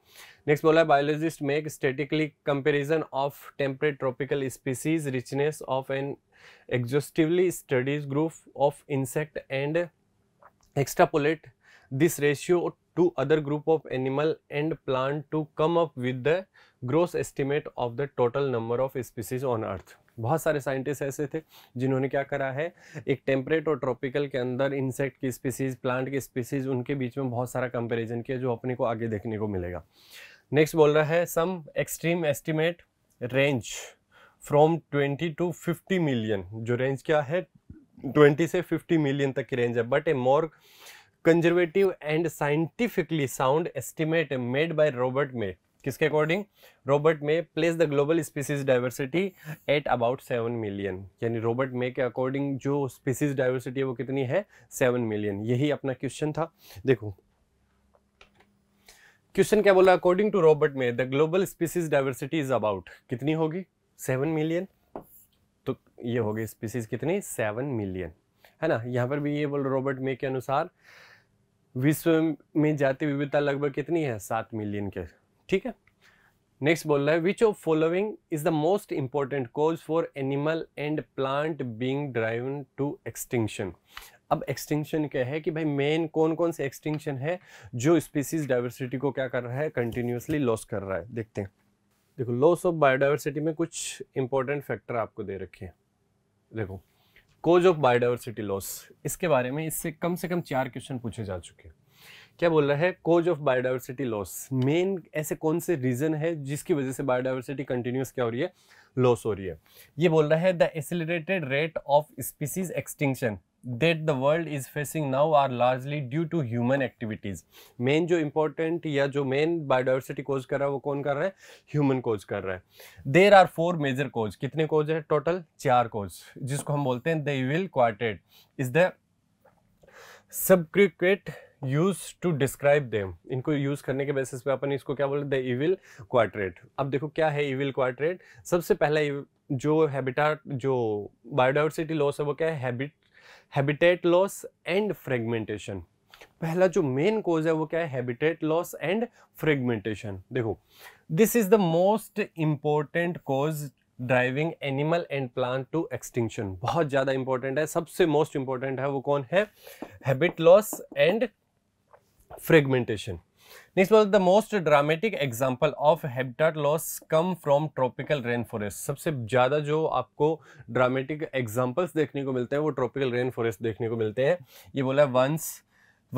नेक्स्ट बोला है biologist make statically comparison of temperate tropical species richness of an exhaustively studies group of insect and extrapolate this ratio to other group of animal and plant to come up with the gross estimate of the total number of species on earth बहुत सारे scientist ऐसे थे जिन्होंने क्या करा है एक temperate और ट्रॉपिकल के अंदर इंसेक्ट की स्पीसीज प्लांट की स्पीसीज उनके बीच में बहुत सारा कंपेरिजन किया जो अपने को आगे देखने को मिलेगा नेक्स्ट बोल रहा है some extreme estimate range from 20 to 50 million जो रेंज क्या है 20 से 50 मिलियन तक की रेंज है but a more conservative and scientifically sound estimate made by Robert May किसके according Robert May place the global species diversity at about seven million यानी Robert May के अकॉर्डिंग जो स्पीसीज डाइवर्सिटी है वो कितनी है सेवन मिलियन यही अपना क्वेश्चन था देखो क्वेश्चन क्या बोला according to Robert May the global species diversity is about कितनी होगी सेवन मिलियन तो ये होगी स्पीसीज कितनी सेवन मिलियन है ना यहाँ पर भी ये बोल रॉबर्ट मे के अनुसार विश्व में जाति विविधता लगभग कितनी है सात मिलियन के ठीक है नेक्स्ट बोल रहा है which of following is the most important cause for animal and plant being driven to extinction अब एक्सटिंक्शन क्या है कि भाई मेन कौन कौन से एक्सटिंक्शन है जो स्पीसीज डाइवर्सिटी को क्या कर रहा है कंटिन्यूसली लॉस कर रहा है देखते हैं देखो लॉस ऑफ बायोडाइवर्सिटी में कुछ इंपॉर्टेंट फैक्टर आपको दे रखे हैं देखो कॉज ऑफ बायोडाइवर्सिटी लॉस इसके बारे में इससे कम से कम चार क्वेश्चन पूछे जा चुके हैं क्या बोल रहा है cause of biodiversity loss main ऐसे कौन से रीज़न है जिसकी वजह से बायोडाइवर्सिटी कंटिन्यूस क्या हो रही है लॉस हो रही है ये बोल रहा है the accelerated rate of species extinction that the world is facing now are largely due to human activities main जो इंपॉर्टेंट या जो मेन बायोडाइवर्सिटी कोज कर रहा है वो कौन कर रहा है ह्यूमन कोज कर रहा है there are four major cause कितने कोज है टोटल चार कोज जिसको हम बोलते हैं the evil quartet is the sobriquet use to describe them इनको यूज करने के बेसिस पे अपन इसको क्या बोले द इविल क्वार्टरेट अब देखो क्या है इविल क्वार्टरेट सबसे पहला जो हैबिटाट जो बायोडाइवर्सिटी लॉस है वो क्या है habit habitat loss and fragmentation पहला जो मेन कोज है वो क्या है हैबिटेट लॉस एंड फ्रेगमेंटेशन देखो this is the most important cause driving animal and plant to extinction बहुत ज़्यादा इंपॉर्टेंट है सबसे मोस्ट इंपॉर्टेंट है वो कौन है habit loss and fragmentation. Next was the most dramatic example of habitat loss come from tropical rainforest. सबसे ज़्यादा जो आपको dramatic examples देखने को मिलते हैं वो tropical rainforest देखने को मिलते हैं ये बोला है once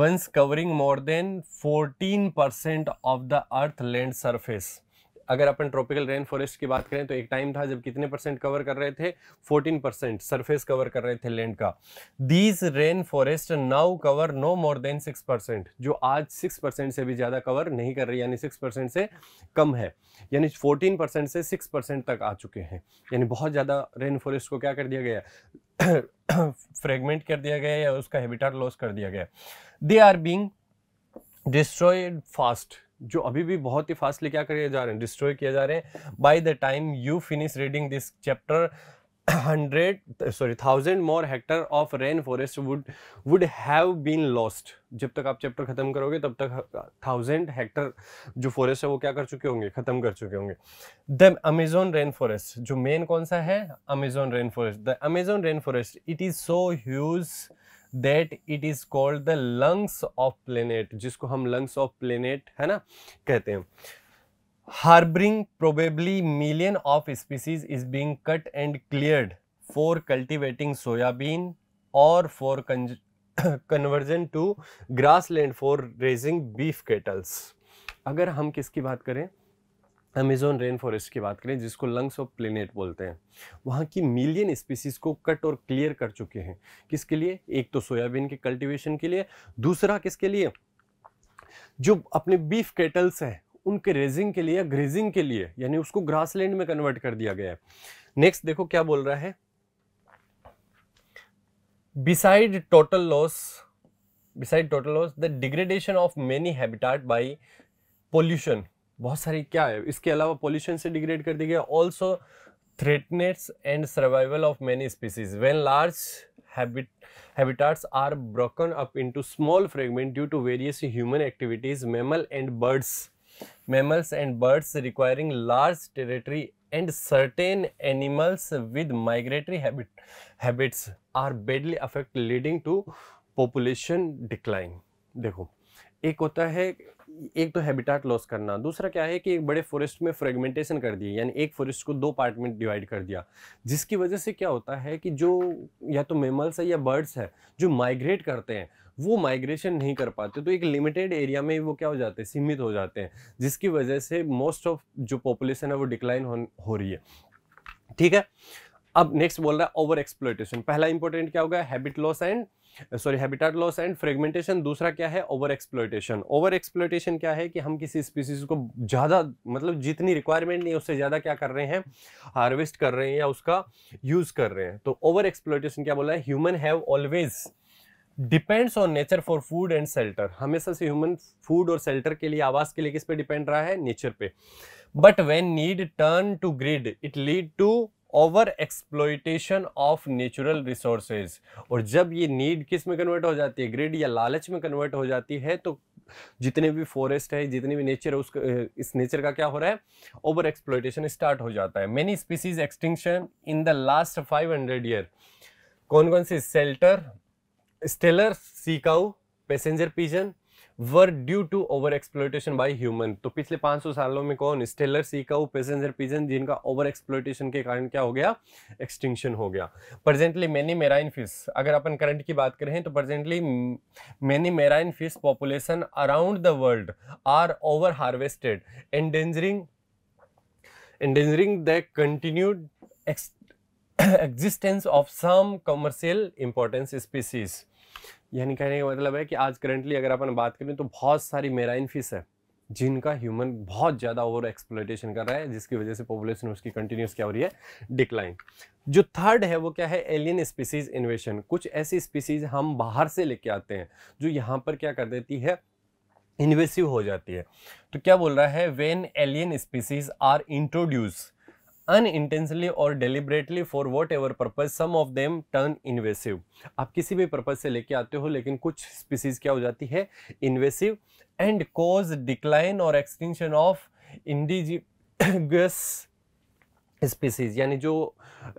once covering more than 14% of the earth land surface अगर अपन ट्रॉपिकल रेन फॉरेस्ट की बात करें तो एक टाइम था जब कितने परसेंट कवर कर रहे थे 14 परसेंट सरफेस कवर कर रहे थे लैंड का these rain forest now cover no more than six percent जो आज सिक्स परसेंट से भी ज़्यादा कवर नहीं कर रही यानी सिक्स परसेंट से कम है यानी फोर्टीन परसेंट से सिक्स परसेंट तक आ चुके हैं यानी बहुत ज़्यादा रेन फॉरेस्ट को क्या कर दिया गया फ्रेगमेंट कर दिया गया या उसका हैबिटाट लॉस कर दिया गया they are being destroyed fast जो अभी भी बहुत ही फास्टली क्या करे जा रहे हैं डिस्ट्रॉय किए जा रहे हैं by the time you finish reading this chapter hundred sorry thousand more hectare of rain forest would would have been lost जब तक आप चैप्टर खत्म करोगे तब तक थाउजेंड हेक्टर जो फॉरेस्ट है वो क्या कर चुके होंगे खत्म कर चुके होंगे द अमेजोन रेन फॉरेस्ट जो मेन कौन सा है Amazon rain forest the Amazon rain forest it is so huge that it is called the lungs of planet जिसको हम लंग्स ऑफ प्लेनेट है ना कहते हैं harbouring probably million of species is being cut and cleared for cultivating soybean और for conversion to grassland for raising beef cattles अगर हम किसकी बात करें अमेजोन रेन फॉरेस्ट की बात करें जिसको लंग्स ऑफ प्लेनेट बोलते हैं वहाँ की मिलियन स्पीसीज़ को कट और क्लियर कर चुके हैं किसके लिए एक तो सोयाबीन के कल्टीवेशन के लिए दूसरा किसके लिए जो अपने बीफ केटल्स हैं उनके रेजिंग के लिए ग्रेजिंग के लिए यानी उसको ग्रासलैंड में कन्वर्ट कर दिया गया है नेक्स्ट देखो क्या बोल रहा है beside total loss beside total loss the degradation of many habitat by pollution बहुत सारी क्या है इसके अलावा पोल्यूशन से डिग्रेड कर दी गई also threatens and survival of many species when large habitats are broken up into small fragment due to various human activities mammal and birds mammals and birds requiring large territory and certain animals with migratory habits are badly affect leading to population decline देखो एक होता है एक तो habitat loss करना दूसरा क्या है कि एक बड़े फॉरेस्ट में फ्रेगमेंटेशन कर दिए यानी एक फॉरेस्ट को दो पार्ट में डिवाइड कर दिया जिसकी वजह से क्या होता है कि जो या तो मेमल्स है या बर्ड्स है जो माइग्रेट करते हैं वो माइग्रेशन नहीं कर पाते तो एक लिमिटेड एरिया में वो क्या हो जाते हैं सीमित हो जाते हैं जिसकी वजह से मोस्ट ऑफ जो पॉपुलेशन है वो डिक्लाइन हो, हो रही है ठीक है अब नेक्स्ट बोल रहा है ओवर एक्सप्लोइटेशन पहला इंपॉर्टेंट क्या होगा habit loss and sorry habitat loss and fragmentation दूसरा क्या है ओवर एक्सप्लोइटेशन ओवर एक्सप्लोइटेशन क्या है कि हम किसी स्पीसीज को ज़्यादा मतलब जितनी रिक्वायरमेंट नहीं उससे ज़्यादा क्या कर रहे हैं हार्वेस्ट कर रहे हैं या उसका यूज़ कर रहे हैं तो ओवर एक्सप्लोइटेशन क्या बोला है human have always depends on nature for food and shelter हमेशा से ह्यूमन फूड और सेल्टर के लिए आवास के लिए किस पे डिपेंड रहा है नेचर पे but when need turn to greed it lead to over exploitation of natural resources और जब ये नीड किस में कन्वर्ट हो जाती है ग्रिड या लालच में कन्वर्ट हो जाती है तो जितने भी फॉरेस्ट है जितने भी नेचर है उसका इस नेचर का क्या हो रहा है ओवर एक्सप्लोइटेशन स्टार्ट हो जाता है many species extinction in the last five hundred year कौन कौन सी Steller Steller sea cow passenger pigeon were due to over exploitation by human तो पिछले 500 सालों में कौन स्टेलर सी का पिजन जिनका ओवर एक्सप्लोटेशन के कारण क्या हो गया एक्सटिंक्शन हो गया प्रेजेंटली मैनी मेराइन फिश अगर अपन करंट की बात करें तो presently many marine fish population around the world are over harvested endangering the the ex existence of some commercial importance species यानी कहने का मतलब है कि आज करंटली अगर अपन बात करें तो बहुत सारी मेराइन फिश है जिनका ह्यूमन बहुत ज़्यादा ओवर एक्सप्लोटेशन कर रहा है जिसकी वजह से पॉपुलेशन उसकी कंटिन्यूस क्या हो रही है डिक्लाइन जो थर्ड है वो क्या है एलियन स्पीसीज इन्वेशन कुछ ऐसी स्पीसीज हम बाहर से लेके आते हैं जो यहाँ पर क्या कर देती है इन्वेसिव हो जाती है तो क्या बोल रहा है when alien species are introduce unintentionally और deliberately for whatever purpose some of them turn invasive आप किसी भी पर्पज से लेके आते हो लेकिन कुछ स्पीसीज क्या हो जाती है इन्वेसिव एंड कॉज डिक्लाइन और एक्सटेंशन ऑफ इंडिजिगस स्पीसीज यानी जो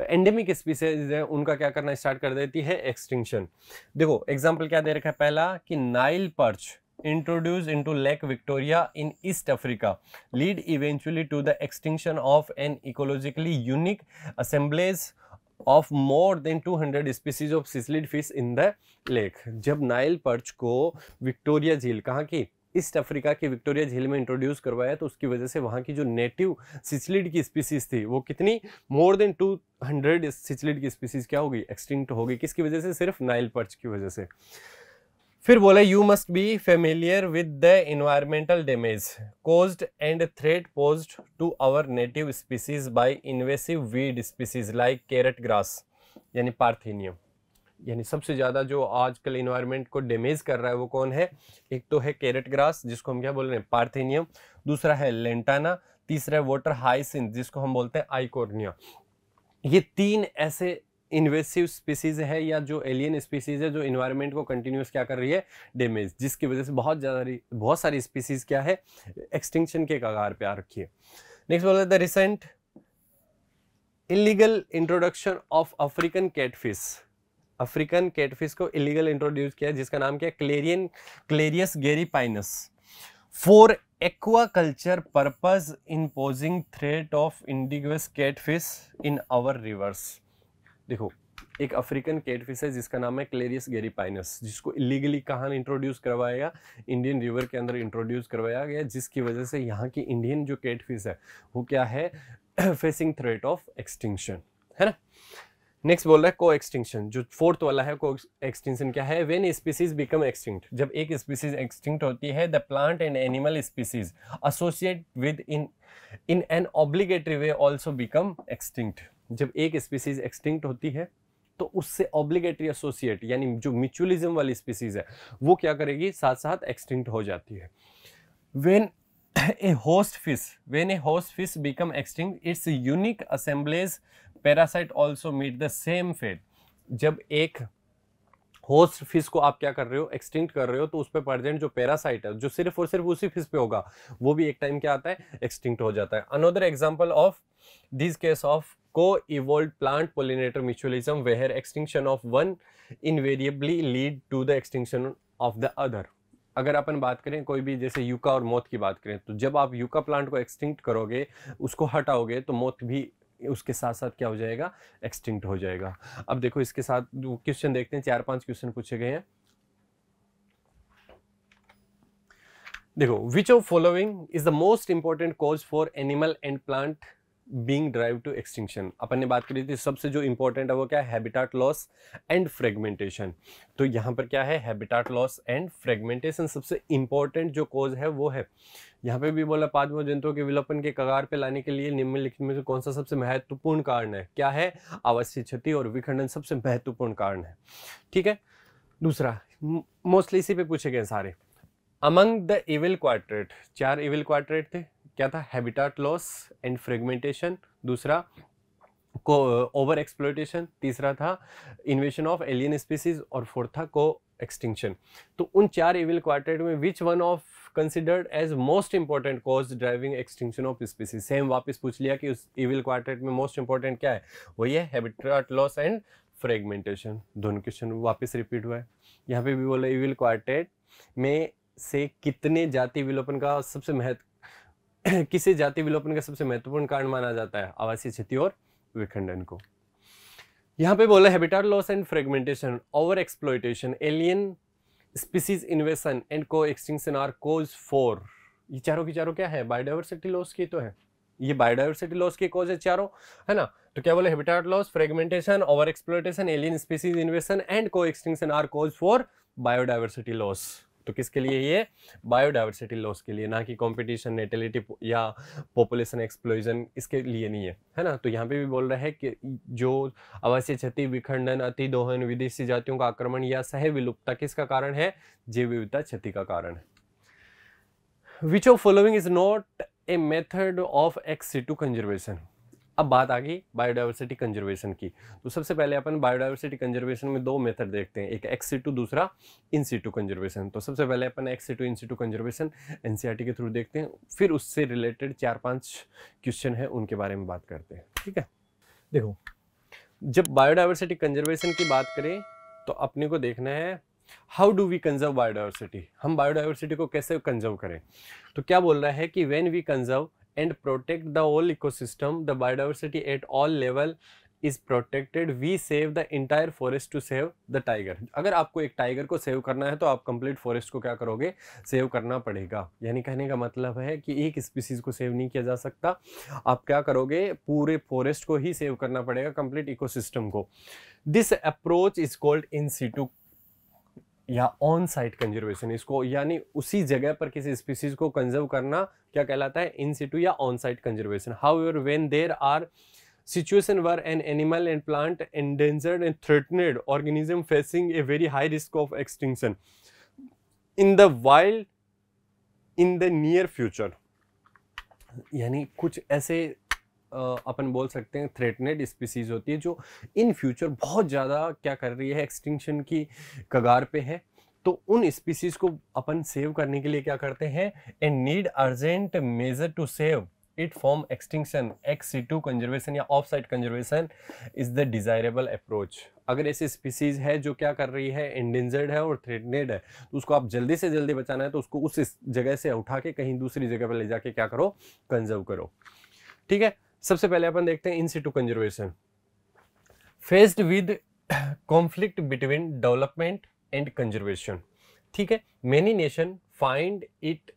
एंडेमिक स्पीसीज है उनका क्या करना स्टार्ट कर देती है एक्सटिंक्शन देखो एग्जांपल क्या दे रखा है पहला कि Nile perch introduced into Lake Victoria in East Africa lead eventually to the extinction of an ecologically unique assemblage of more than 200 species of cichlid fish in the lake. जब Nile perch को Victoria झील कहाँ की east Africa की Victoria झील में introduce करवाया तो उसकी वजह से वहाँ की जो नेटिव सिचलिड की स्पीसीज थी वो कितनी more than two hundred cichlid की स्पीसीज क्या होगी एक्सटिंक्ट होगी किसकी वजह से सिर्फ नाइल पर्च की वजह से फिर बोले you must be familiar with the environmental damage cause and threat pose to our native species by invasive weed species like carrot grass यानी पार्थिनियम यानी सबसे ज़्यादा जो आजकल इन्वायरमेंट को डैमेज कर रहा है वो कौन है एक तो है कैरेट ग्रास जिसको हम क्या बोल रहे हैं पार्थिनियम दूसरा है लेंटाना तीसरा है वाटर हाइसिन जिसको हम बोलते हैं आइकोर्निया ये तीन ऐसे इन्वेसिव स्पीसीज है या जो एलियन स्पीसीज है जो इन्वायरमेंट को कंटिन्यूस क्या कर रही है डैमेज जिसकी वजह से बहुत ज़्यादा बहुत सारी स्पीसीज क्या है एक्सटिंक्शन के कगार पे आ रखी है नेक्स्ट बोला the recent illegal introduction of African catfish African catfish को इलीगल इंट्रोड्यूस किया जिसका नाम क्या है Clarias Clarias gariepinus for aquaculture purpose imposing threat of indigenous catfish in our rivers देखो एक अफ्रीकन केटफिश है जिसका नाम है क्लेरियस गेरीपाइनस जिसको इलीगली कहाँ इंट्रोड्यूस करवाया गया इंडियन रिवर के अंदर इंट्रोड्यूस करवाया गया जिसकी वजह से यहाँ की इंडियन जो केटफिश है वो क्या है फेसिंग थ्रेट ऑफ एक्सटिंक्शन है ना नेक्स्ट बोल रहा है को एक्सटिंक्शन जो फोर्थ वाला है को एक्सटिंक्शन क्या है वेन स्पीसीज बिकम एक्सटिंक्ट जब एक स्पीसीज एक्सटिंक्ट होती है the plant and animal species associate with in in an obligatory way also become extinct जब एक स्पीसीज एक्सटिंक्ट होती है तो उससे ऑब्लिगेटरी एसोसिएट यानी जो म्यूचुअलिज्म वाली स्पीसीज है वो क्या करेगी साथ साथ एक्सटिंक्ट हो जाती है when a host fish when a host fish become extinct its unique assemblage parasite also meet the same fate जब एक होस्ट फिश को आप क्या कर रहे हो एक्सटिंक्ट कर रहे हो तो उस पर प्रजेंट जो पैरासाइट है जो सिर्फ और सिर्फ उसी फिश पे होगा वो भी एक टाइम क्या आता है एक्सटिंक्ट हो जाता है another example of this case of co evolved plant pollinator mutualism where extinction of one invariably lead to the extinction of the other अगर अपन बात करें कोई भी जैसे यूका और मौत की बात करें तो जब आप यूका प्लांट को एक्सटिंक्ट करोगे उसको हटाओगे तो मौत भी उसके साथ साथ क्या हो जाएगा एक्सटिंक्ट हो जाएगा अब देखो इसके साथ क्वेश्चन देखते हैं चार पांच क्वेश्चन पूछे गए हैं देखो which of following is the most important cause for animal and plant being drive to extinction अपन ने बात करी थी सबसे जो इंपॉर्टेंट है वो क्या हैबिटाट लॉस एंड फ्रेगमेंटेशन तो यहाँ पर क्या है हैबिटाट लॉस एंड फ्रेगमेंटेशन सबसे इंपॉर्टेंट जो कॉज है वो है यहाँ पे भी बोला पांचवा जंतुओं के विलोपन के कगार पे लाने के लिए निम्नलिखित में से कौन सा सबसे महत्वपूर्ण कारण है क्या है आवश्यक क्षति और विखंडन सबसे महत्वपूर्ण कारण है ठीक है दूसरा मोस्टली इसी पे पूछे गए सारे अमंग द इविल क्वार्टरेट चार इविल क्वार्टरेट थे क्या था हैबिटाट लॉस एंड फ्रेगमेंटेशन दूसरा को ओवर एक्सप्लोटेशन तीसरा था इन्वेशन ऑफ एलियन स्पीसीज और फोर्थ था को एक्सटिंक्शन तो उन चार एविल क्वार्टेड में which one of considered as most important cause driving extinction of species same वापस पूछ लिया कि उस एविल क्वार्टेड में मोस्ट इंपॉर्टेंट क्या है वही है हैबिटाट लॉस एंड फ्रेगमेंटेशन दोनों क्वेश्चन वापस रिपीट हुआ है यहाँ पे भी बोला एविल क्वार्टेड में से कितने जाति विलोपन का सबसे महत्व किसे जाति विलोपन का सबसे महत्वपूर्ण कारण माना जाता है आवासीय क्षति और विखंडन को यहाँ पे बोला habitat loss and fragmentation over exploitation alien species invasion and co extinction are cause for ये चारों की चारों क्या है बायोडाइवर्सिटी लॉस की तो है ये बायोडाइवर्सिटी लॉस की कोज है चारों है ना तो क्या बोले habitat loss fragmentation over exploitation alien species invasion and co extinction are cause for biodiversity loss तो किसके लिए ये बायोडाइवर्सिटी लॉस के लिए ना कि कंपटीशन नेटेलिटी या पॉपुलेशन एक्सप्लोजन इसके लिए नहीं है है ना तो यहाँ पे भी बोल रहा है कि जो आवासीय क्षति विखंडन अति दोहन विदेशी जातियों का आक्रमण या सह विलुप्तता किसका कारण है जैव विविधता क्षति का कारण है which of following is not a method of ex conservation अब बात आ गई बायोडाइवर्सिटी कंजर्वेशन की तो सबसे पहले अपन बायोडाइवर्सिटी कंजर्वेशन में दो मेथड देखते हैं एक एक्स सीटू दूसरा इन सीटू कंजर्वेशन तो सबसे पहले अपन ex situ in situ conservation एन के थ्रू देखते हैं फिर उससे रिलेटेड चार पांच क्वेश्चन है उनके बारे में बात करते हैं ठीक है देखो जब बायोडाइवर्सिटी कंजर्वेशन की बात करें तो अपने को देखना है how do we conserve biodiversity हम बायोडाइवर्सिटी को कैसे कंजर्व करें तो क्या बोल रहा है कि when we conserve and protect the whole ecosystem the biodiversity at all level is protected we save the entire forest to save the tiger अगर आपको एक टाइगर को सेव करना है तो आप कंप्लीट फॉरेस्ट को क्या करोगे सेव करना पड़ेगा यानी कहने का मतलब है कि एक स्पीसीज को सेव नहीं किया जा सकता आप क्या करोगे पूरे फॉरेस्ट को ही सेव करना पड़ेगा कंप्लीट सिस्टम को this approach is called in situ या ऑन साइट कंजर्वेशन इसको यानी उसी जगह पर किसी स्पीसीज को कंजर्व करना क्या कहलाता है इन सिटू या on site conservation however when there are situation where an animal and plant endangered and threatened organism facing a very high risk of extinction in the wild in the near future यानी कुछ ऐसे अपन बोल सकते हैं थ्रेटनेड species होती है जो in future बहुत ज़्यादा क्या कर रही है एक्सटिंक्शन की कगार पे है तो उन स्पीसीज को अपन सेव करने के लिए क्या करते हैं a need urgent measure to save it form extinction ex situ conservation या off site conservation is the desirable approach अगर ऐसी स्पीसीज है जो क्या कर रही है इंडेंजर्ड है और थ्रेटनेड है तो उसको आप जल्दी से जल्दी बचाना है तो उसको उस जगह से उठा के कहीं दूसरी जगह पर ले जाके क्या करो कंजर्व करो ठीक है सबसे पहले अपन देखते हैं in situ conservation faced with conflict between development and conservation ठीक है many nation find it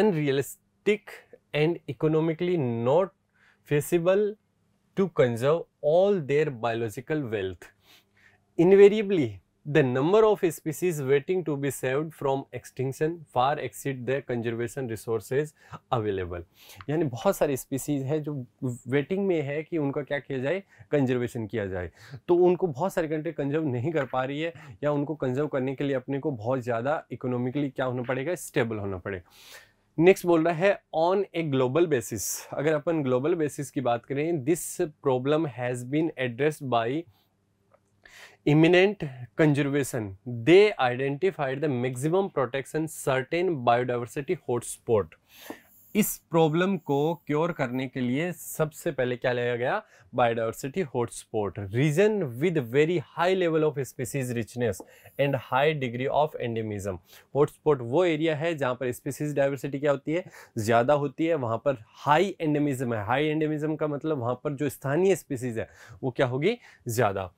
unrealistic and economically not feasible to conserve all their biological wealth invariably the number of species waiting to be saved from extinction far exceed the conservation resources available यानी बहुत सारी species है जो waiting में है कि उनका क्या किया जाए conservation किया जाए तो उनको बहुत सारी country conserve नहीं कर पा रही है या उनको conserve करने के लिए अपने को बहुत ज़्यादा economically क्या होना पड़ेगा stable होना पड़ेगा नेक्स्ट बोल रहा है ऑन ए ग्लोबल बेसिस अगर अपन ग्लोबल बेसिस की बात करें this problem has been addressed by eminent conservation they identified the maximum protection certain biodiversity hotspot इस प्रॉब्लम को क्योर करने के लिए सबसे पहले क्या लिया गया biodiversity hotspot region with very high level of species richness and high degree of endemism hotspot वो एरिया है जहाँ पर स्पीसीज डाइवर्सिटी क्या होती है ज़्यादा होती है वहाँ पर हाई एंडेमिज्म है हाई एंडेमिज्म का मतलब वहाँ पर जो स्थानीय स्पीसीज है वो क्या होगी ज़्यादा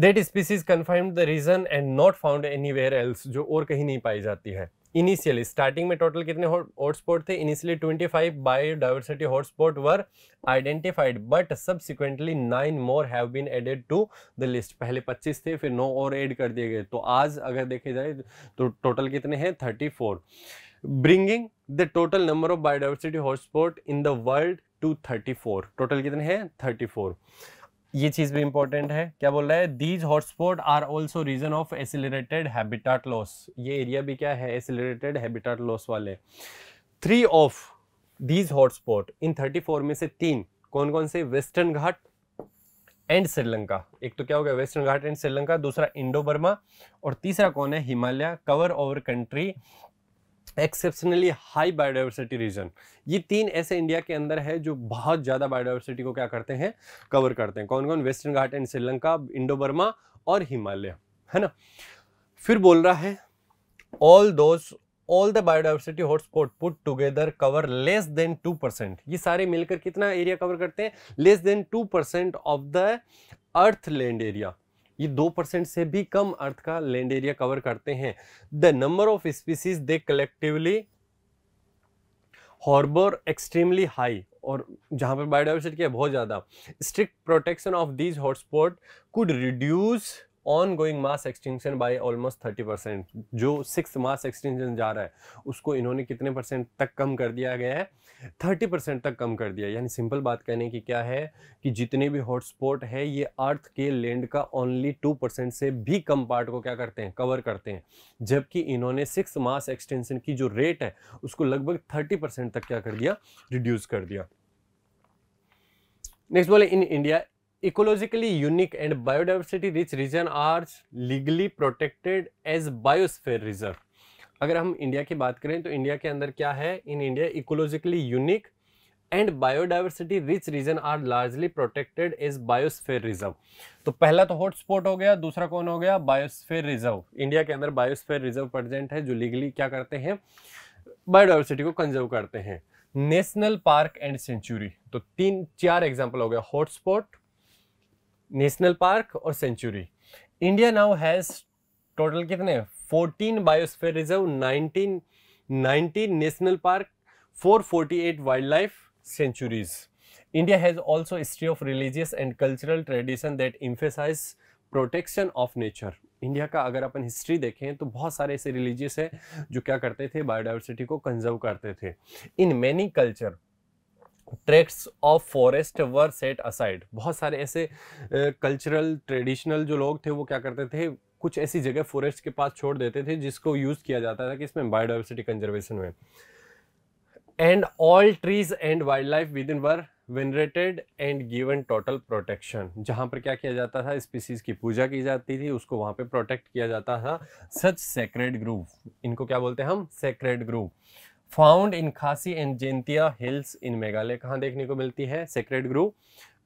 that species confined the region and not found anywhere else जो और कहीं नहीं पाई जाती है इनिशियली स्टार्टिंग में टोटल कितने हॉटस्पॉट थे initially 25 biodiversity hotspot were identified but subsequently nine more have been added to the list पहले 25 थे फिर नौ और एड कर दिए गए तो आज अगर देखे जाए तो टोटल कितने हैं 34 bringing the total number of biodiversity hotspot in the world to 34 total कितने हैं 34 ये चीज भी इंपॉर्टेंट है क्या बोल रहा है these hotspot are also region of accelerated habitat loss ये एरिया भी क्या है एसिलेटेड हैबिटाट लॉस वाले three of these hotspot in thirty four में से तीन कौन कौन से वेस्टर्न घाट एंड श्रीलंका एक तो क्या हो गया वेस्टर्न घाट एंड श्रीलंका दूसरा इंडो बर्मा और तीसरा कौन है Himalaya cover over country exceptionally high biodiversity region ये तीन ऐसे इंडिया के अंदर है जो बहुत ज़्यादा बायोडाइवर्सिटी को क्या करते हैं कवर करते हैं कौन कौन Western Ghat and Sri Lanka Indo Burma और हिमालय है ना फिर बोल रहा है all those all the biodiversity hotspot put together cover less than two percent ये सारे मिलकर कितना एरिया कवर करते हैं less than two percent of the earth land area ये दो परसेंट से भी कम अर्थ का लैंड एरिया कवर करते हैं the number of species they collectively harbour extremely high और जहाँ पर बायोडाइवर्सिटी है बहुत ज़्यादा strict protection of these hotspot could reduce ongoing mass extinction by almost thirty percent जो सिक्स मास एक्सटिंक्शन जा रहा है उसको इन्होंने कितने परसेंट तक कम कर दिया गया है थर्टी परसेंट तक कम कर दिया यानी सिंपल बात कहने की क्या है कि जितने भी हॉटस्पॉट है ये अर्थ के लैंड का ओनली टू परसेंट से भी कम पार्ट को क्या करते हैं कवर करते हैं जबकि इन्होंने सिक्स मास एक्सटेंशन की जो रेट है उसको लगभग थर्टी परसेंट तक क्या कर दिया रिड्यूस कर दिया नेक्स्ट बोले in India Ecologically unique and biodiversity rich region are legally protected as biosphere reserve. अगर हम इंडिया की बात करें तो इंडिया के अंदर क्या है in India ecologically unique and biodiversity rich region are largely protected is biosphere reserve तो पहला तो हॉटस्पॉट हो गया दूसरा कौन हो गया बायोस्फेयर रिजर्व इंडिया के अंदर बायोस्फेयर रिजर्व प्रेजेंट है जो लीगली क्या करते हैं बायोडाइवर्सिटी को कंजर्व करते हैं नेशनल पार्क एंड सेंचुरी तो तीन चार एग्जाम्पल हो गया हॉटस्पॉट नेशनल पार्क और sanctuary India now has total कितने 14 biosphere reserve 19 19 national park 448 wildlife sanctuaries India has also history of religious and cultural tradition that emphasize protection of nature India का अगर अपन history देखें तो बहुत सारे ऐसे religious हैं जो क्या करते थे बायोडाइवर्सिटी को कंजर्व करते थे in many culture tracts of forest were set aside बहुत सारे ऐसे कल्चरल uh, ट्रेडिशनल जो लोग थे वो क्या करते थे कुछ ऐसी जगह फॉरेस्ट के पास छोड़ देते थे जिसको यूज़ किया जाता था कि इसमें बायोडाइवर्सिटी कंजर्वेशन में and all trees and wildlife within were venerated and given total protection जहाँ पर क्या किया जाता था स्पीसीज की पूजा की जाती थी उसको वहाँ पर प्रोटेक्ट किया जाता था सच सेक्रेड ग्रुप इनको क्या बोलते हैं हम sacred group found in Khasi and Jaintia hills in Meghalaya कहाँ देखने को मिलती है sacred grove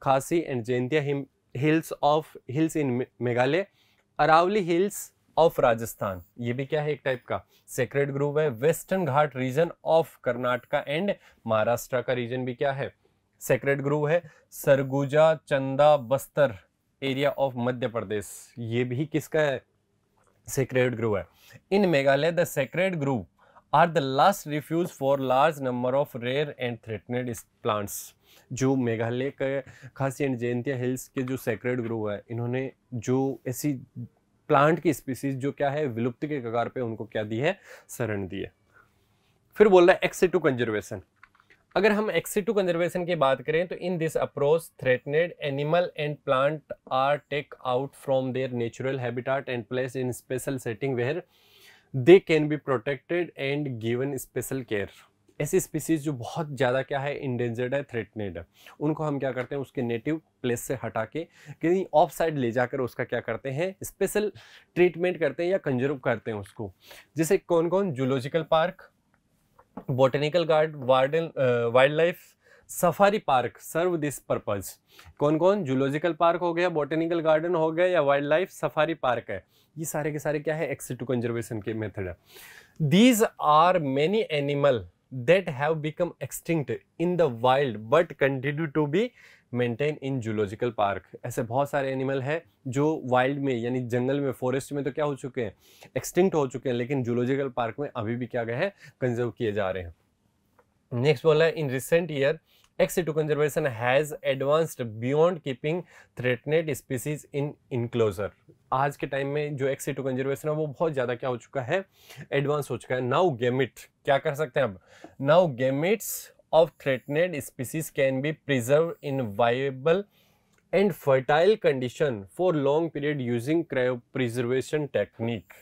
Khasi and Jaintia hills of hills in Meghalaya Aravalli hills of Rajasthan ये भी क्या है एक टाइप का सेक्रेट ग्रूव है वेस्टर्न घाट region of Karnataka and Maharashtra का रीजन भी क्या है सेक्रेट ग्रूव है सरगुजा चंदा बस्तर एरिया ऑफ मध्य प्रदेश ये भी किसका है सेक्रेट ग्रूव है in Meghalaya the sacred group are the last refuge for large number of rare and threatened plants जो मेघालय के खासी एंड जयंतिया हिल्स के जो सेक्रेड ग्रो है इन्होंने जो ऐसी प्लांट की स्पीसीज जो क्या है विलुप्त के कगार पे उनको क्या दी है शरण दी है फिर बोल रहा है टू कंजर्वेशन अगर हम टू कंजर्वेशन की बात करें तो in this approach threatened animal and plant are take out from their natural habitat and place in special setting where they can be protected and given special care ऐसी species जो बहुत ज़्यादा क्या है इंडेंजर्ड है थ्रेटनेड है उनको हम क्या करते हैं उसके नेटिव प्लेस से हटा के कहीं ऑफ साइड ले जाकर उसका क्या करते हैं स्पेशल ट्रीटमेंट करते हैं या कंजर्व करते हैं उसको जैसे कौन कौन zoological park botanical garden wildlife safari park serve this purpose कौन कौन जूलॉजिकल पार्क हो गया बोटेनिकल गार्डन हो गया या वाइल्ड लाइफ सफारी पार्क है ये सारे के सारे क्या है एक्सिटू कंजर्वेशन के मेथड है these are many animal that have become extinct in the wild but continue to be maintain in zoological park ऐसे बहुत सारे एनिमल हैं जो वाइल्ड में यानी जंगल में फॉरेस्ट में तो क्या हो चुके हैं एक्सटिंक्ट हो चुके हैं लेकिन जूलॉजिकल पार्क में अभी भी क्या गए हैं कंजर्व किए जा रहे हैं नेक्स्ट बोला है in recent year ex situ conservation has advanced beyond keeping threatened species in enclosure आज के टाइम में जो एक्स कंजर्वेशन है वो बहुत ज़्यादा क्या हो चुका है एडवांस हो चुका है नाउ गेमिट क्या कर सकते हैं अब now gametes of threatened species can be preserve in viable and fertile condition for long period using cryopreservation technique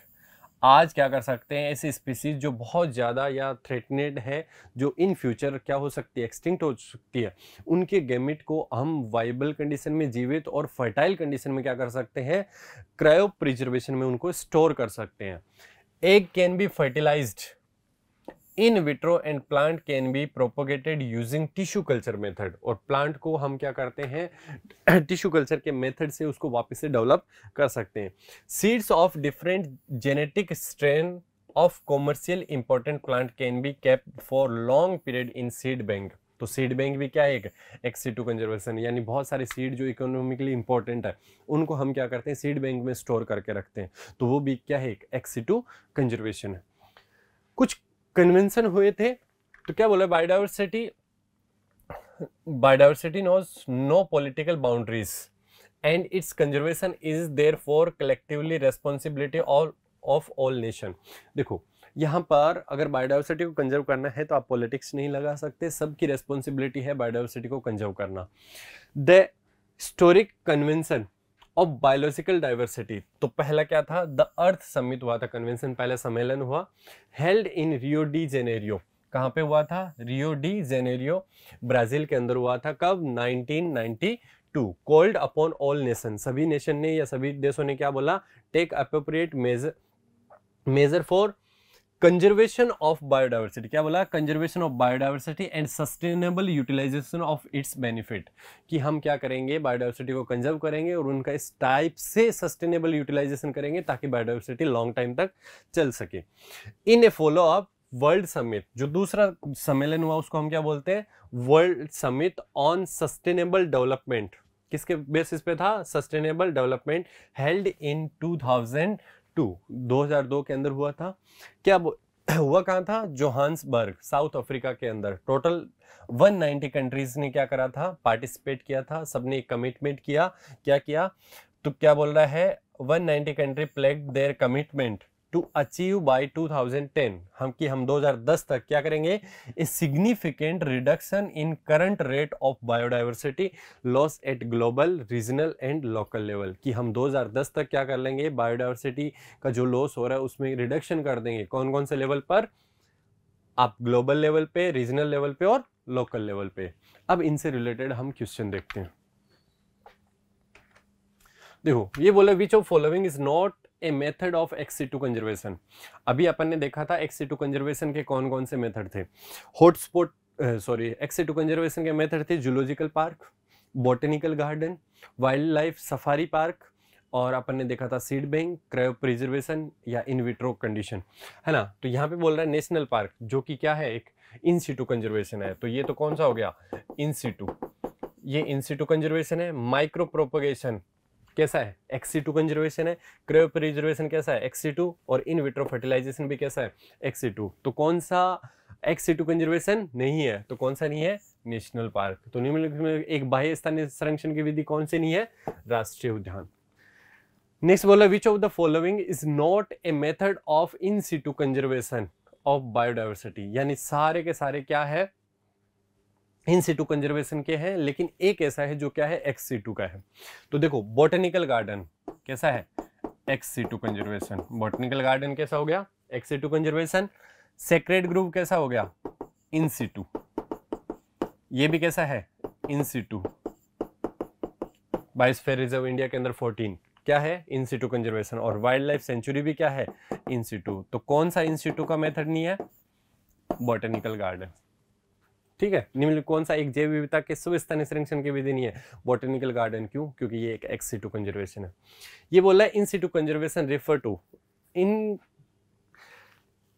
आज क्या कर सकते हैं ऐसी स्पीसीज जो बहुत ज़्यादा या थ्रेटनेड है जो इन फ्यूचर क्या हो सकती है एक्सटिंक्ट हो सकती है उनके गेमिट को हम वाइबल कंडीशन में जीवित और फर्टाइल कंडीशन में क्या कर सकते हैं क्रायो प्रिजर्वेशन में उनको स्टोर कर सकते हैं egg can be fertilized in vitro and plant can be propagated using tissue culture method और प्लांट को हम क्या करते हैं टिश्यू कल्चर के मेथड से उसको वापस से डेवलप कर सकते हैं seeds of different genetic strain of commercial important plant can be kept for long period in seed bank तो सीड बैंक भी क्या है एक एक्सी टू कंजर्वेशन यानी बहुत सारे सीड जो इकोनॉमिकली इंपॉर्टेंट है उनको हम क्या करते हैं सीड बैंक में स्टोर करके रखते हैं तो वो भी क्या है एक एक्सी टू कंजर्वेशन है कुछ कन्वेंशन हुए थे तो क्या बोला biodiversity biodiversity knows no political boundaries and its conservation is therefore collectively responsibility of all nation देखो यहाँ पर अगर बायोडाइवर्सिटी को कंजर्व करना है तो आप पॉलिटिक्स नहीं लगा सकते सबकी रेस्पॉन्सिबिलिटी है बायोडाइवर्सिटी को कंजर्व करना the historic convention of biological diversity तो पहला क्या था द अर्थ समिट हुआ था कन्वेंशन पहला सम्मेलन हुआ held in Rio de Janeiro कहाँ पे हुआ था रियो डी जेनेरियो ब्राज़ील के अंदर हुआ था कब 1992 कॉल्ड अपॉन ऑल नेशन सभी नेशन ने या सभी देशों ने क्या बोला take appropriate measure measure for conservation of biodiversity क्या बोला conservation of biodiversity and sustainable utilization of its benefit कि हम क्या करेंगे बायोडाइवर्सिटी को कंजर्व करेंगे और उनका इस टाइप से सस्टेनेबल यूटिलाइजेशन करेंगे ताकि बायोडाइवर्सिटी लॉन्ग टाइम तक चल सके in a follow up world summit जो दूसरा सम्मेलन हुआ उसको हम क्या बोलते हैं world summit on sustainable development किसके बेसिस पे था sustainable development held in 2000 two दो के अंदर हुआ था क्या हुआ कहाँ था जोहान्सबर्ग साउथ अफ्रीका के अंदर टोटल 190 कंट्रीज ने क्या करा था पार्टिसिपेट किया था सबने एक कमिटमेंट किया क्या किया तो क्या बोल रहा है 190 country pledge their commitment to achieve by 2010 हम कि हम 2010 तक क्या करेंगे a significant reduction in current rate of biodiversity loss at global regional and local level कि हम 2010 तक क्या कर लेंगे बायोडाइवर्सिटी का जो लॉस हो रहा है उसमें रिडक्शन कर देंगे कौन कौन से लेवल पर आप ग्लोबल लेवल पे रीजनल लेवल पे और लोकल लेवल पे अब इनसे रिलेटेड हम क्वेश्चन देखते हैं देखो ये बोला which of following is not a method of ex situ conservation अभी अपन ने देखा था एक्स टू कंजर्वेशन के कौन कौन से मेथड थे hotspot sorry ex situ conservation के मेथड थे zoological park botanical garden wildlife safari park और अपन ने देखा था सीड बैंक क्रायो प्रिजर्वेशन या इन विट्रो कंडीशन है ना तो यहाँ पे बोल रहा है नेशनल पार्क जो कि क्या है एक इन सीटू कंजर्वेशन है तो ये तो कौन सा हो गया इन सीटू ये इन सीटू कंजर्वेशन है माइक्रो प्रोपोगेशन कैसा है एक्सी टू कंजर्वेशन है क्रेव प्रिजर्वेशन कैसा है एक्सी टू और इन विट्रो फर्टिलाइजेशन भी कैसा है एक्सी टू तो कौन सा एक्सी टू कंजर्वेशन नहीं है तो कौन सा नहीं है नेशनल पार्क तो निम्नलिखित में एक बाह्य स्थानीय संरक्षण की विधि कौन सी नहीं है राष्ट्रीय उद्यान नेक्स्ट बोला which of the following is not a method of in situ conservation of biodiversity यानी सारे के सारे क्या है इन सीटू कंजर्वेशन के हैं लेकिन एक ऐसा है जो क्या है एक्स सीटू का है तो देखो बॉटनिकल गार्डन कैसा है ex situ conservation botanical garden कैसा हो गया ex situ conservation sacred grove कैसा हो गया इन सीटू ये भी कैसा है in situ biosphere reserve India के अंदर 14 क्या है इन सीटू कंजर्वेशन और वाइल्ड लाइफ सेंचुरी भी क्या है इन सीटू तो कौन सा इन सीटू का मेथड नहीं है बॉटनिकल गार्डन ठीक है निम्नलिखित कौन सा एक जैव विविधता के सुविस्तान संरक्षण के विधि नहीं है बोटेनिकल गार्डन क्यों क्योंकि ये एक एक्स सीटू कंजर्वेशन है ये बोला है in situ conservation refer to in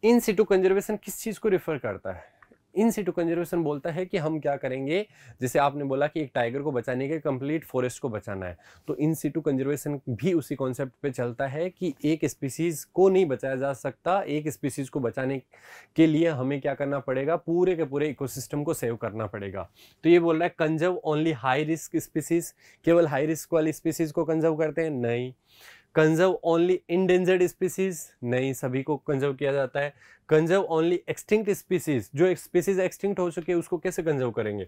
in situ conservation किस चीज़ को रेफर करता है इन सीटू कंजर्वेशन बोलता है कि हम क्या करेंगे जैसे आपने बोला कि एक टाइगर को बचाने के कंप्लीट फॉरेस्ट को बचाना है तो इन सीटू कंजर्वेशन भी उसी कॉन्सेप्ट पे चलता है कि एक स्पीसीज को नहीं बचाया जा सकता एक स्पीसीज को बचाने के लिए हमें क्या करना पड़ेगा पूरे के पूरे इकोसिस्टम को सेव करना पड़ेगा तो ये बोल रहा है conserve only high risk species केवल हाई रिस्क वाली स्पीसीज को कंजर्व करते हैं नहीं कंजर्व ओनली इनडेंजर्ड स्पीसीज नहीं सभी को कंजर्व किया जाता है कंजर्व ओनली एक्सटिंक्ट स्पीसीज जो स्पीसीज एक्सटिंक्ट हो चुकी है उसको कैसे कंजर्व करेंगे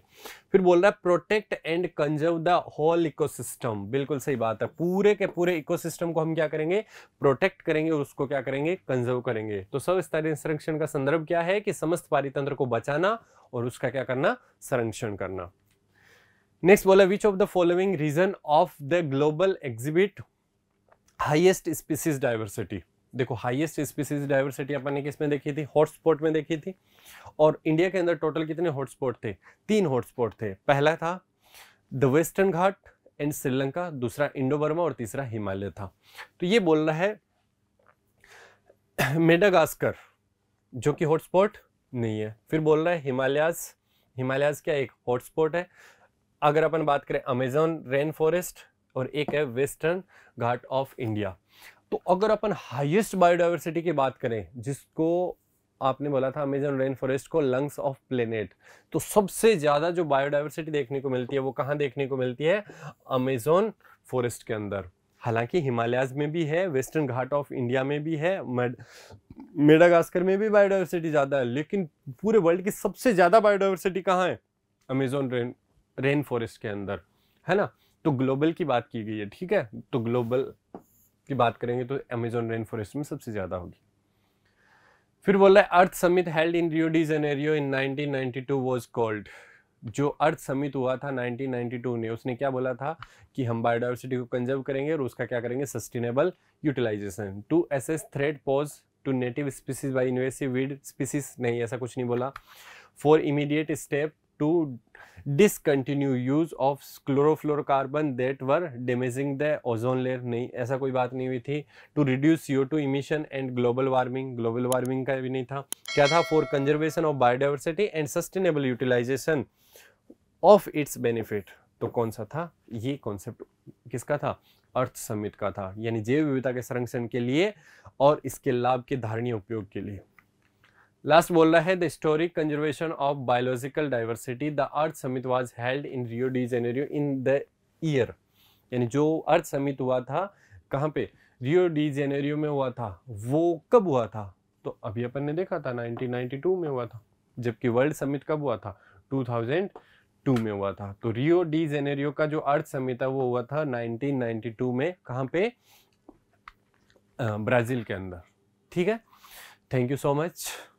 फिर बोल रहा है protect and conserve the whole ecosystem बिल्कुल सही बात है पूरे के पूरे इकोसिस्टम को हम क्या करेंगे प्रोटेक्ट करेंगे और उसको क्या करेंगे कंजर्व करेंगे तो सब स्तरीय संरक्षण का संदर्भ क्या है कि समस्त पारितंत्र को बचाना और उसका क्या करना संरक्षण करना नेक्स्ट बोला which of the following region of the global exhibit highest species diversity देखो हाईएस्ट स्पीसीज डाइवर्सिटी अपन ने किसमें देखी थी हॉटस्पॉट में देखी थी और इंडिया के अंदर टोटल कितने हॉटस्पॉट थे तीन हॉटस्पॉट थे पहला था the Western Ghat and Sri Lanka दूसरा इंडो वर्मा और तीसरा हिमालय था तो ये बोल रहा है मेडागास्कर जो कि हॉटस्पॉट नहीं है फिर बोल रहा है हिमालयाज हिमालयाज क्या एक हॉटस्पॉट है अगर अपन बात करें अमेजोन रेन फॉरेस्ट और एक है वेस्टर्न घाट ऑफ इंडिया तो अगर अपन हाईएस्ट बायोडाइवर्सिटी की बात करें जिसको आपने बोला था अमेजन रेन फॉरेस्ट को लंग्स ऑफ प्लेनेट तो सबसे ज़्यादा जो बायोडाइवर्सिटी देखने को मिलती है वो कहाँ देखने को मिलती है अमेजोन फॉरेस्ट के अंदर हालांकि हिमालयाज में भी है वेस्टर्न घाट ऑफ इंडिया में भी है मेडागास्कर में भी बायोडाइवर्सिटी ज़्यादा है लेकिन पूरे वर्ल्ड की सबसे ज़्यादा बायोडाइवर्सिटी कहाँ है अमेजोन रेन रेन फॉरेस्ट के अंदर है ना तो ग्लोबल की बात की गई है ठीक है तो ग्लोबल की बात करेंगे तो अमेजोन रेन फॉरेस्ट में सबसे ज़्यादा होगी फिर बोला है Earth summit held in Rio de Janeiro in 1992 was called जो अर्थ समित हुआ था 1992 ने उसने क्या बोला था कि हम बायोडाइवर्सिटी को कंजर्व करेंगे और उसका क्या करेंगे sustainable utilization to as as threat posed to native species by invasive weed species नहीं ऐसा कुछ नहीं बोला for immediate step to discontinue use of chlorofluorocarbon that were damaging the ozone layer nahi aisa koi baat nahi hui thi to reduce CO2 emission and global warming global warming ka bhi nahi tha kya tha for conservation of biodiversity and sustainable utilization of its benefit to kaun sa tha ye concept kiska tha Earth summit का था यानी जैव विविधता के संरक्षण के लिए और इसके लाभ के धारणीय उपयोग के लिए लास्ट बोल रहा है the historic conservation of biological diversity the Earth summit was held in Rio de Janeiro in the year यानी जो अर्थ समिट हुआ था कहाँ पे रियो डी जेनेरियो में हुआ था वो कब हुआ था तो अभी अपन ने देखा था 1992 में हुआ था जबकि वर्ल्ड समिट कब हुआ था 2002 में हुआ था तो रियो डी जेनेरियो का जो अर्थ समिट है वो हुआ था 1992 में कहाँ पे ब्राज़ील के अंदर ठीक है थैंक यू सो मच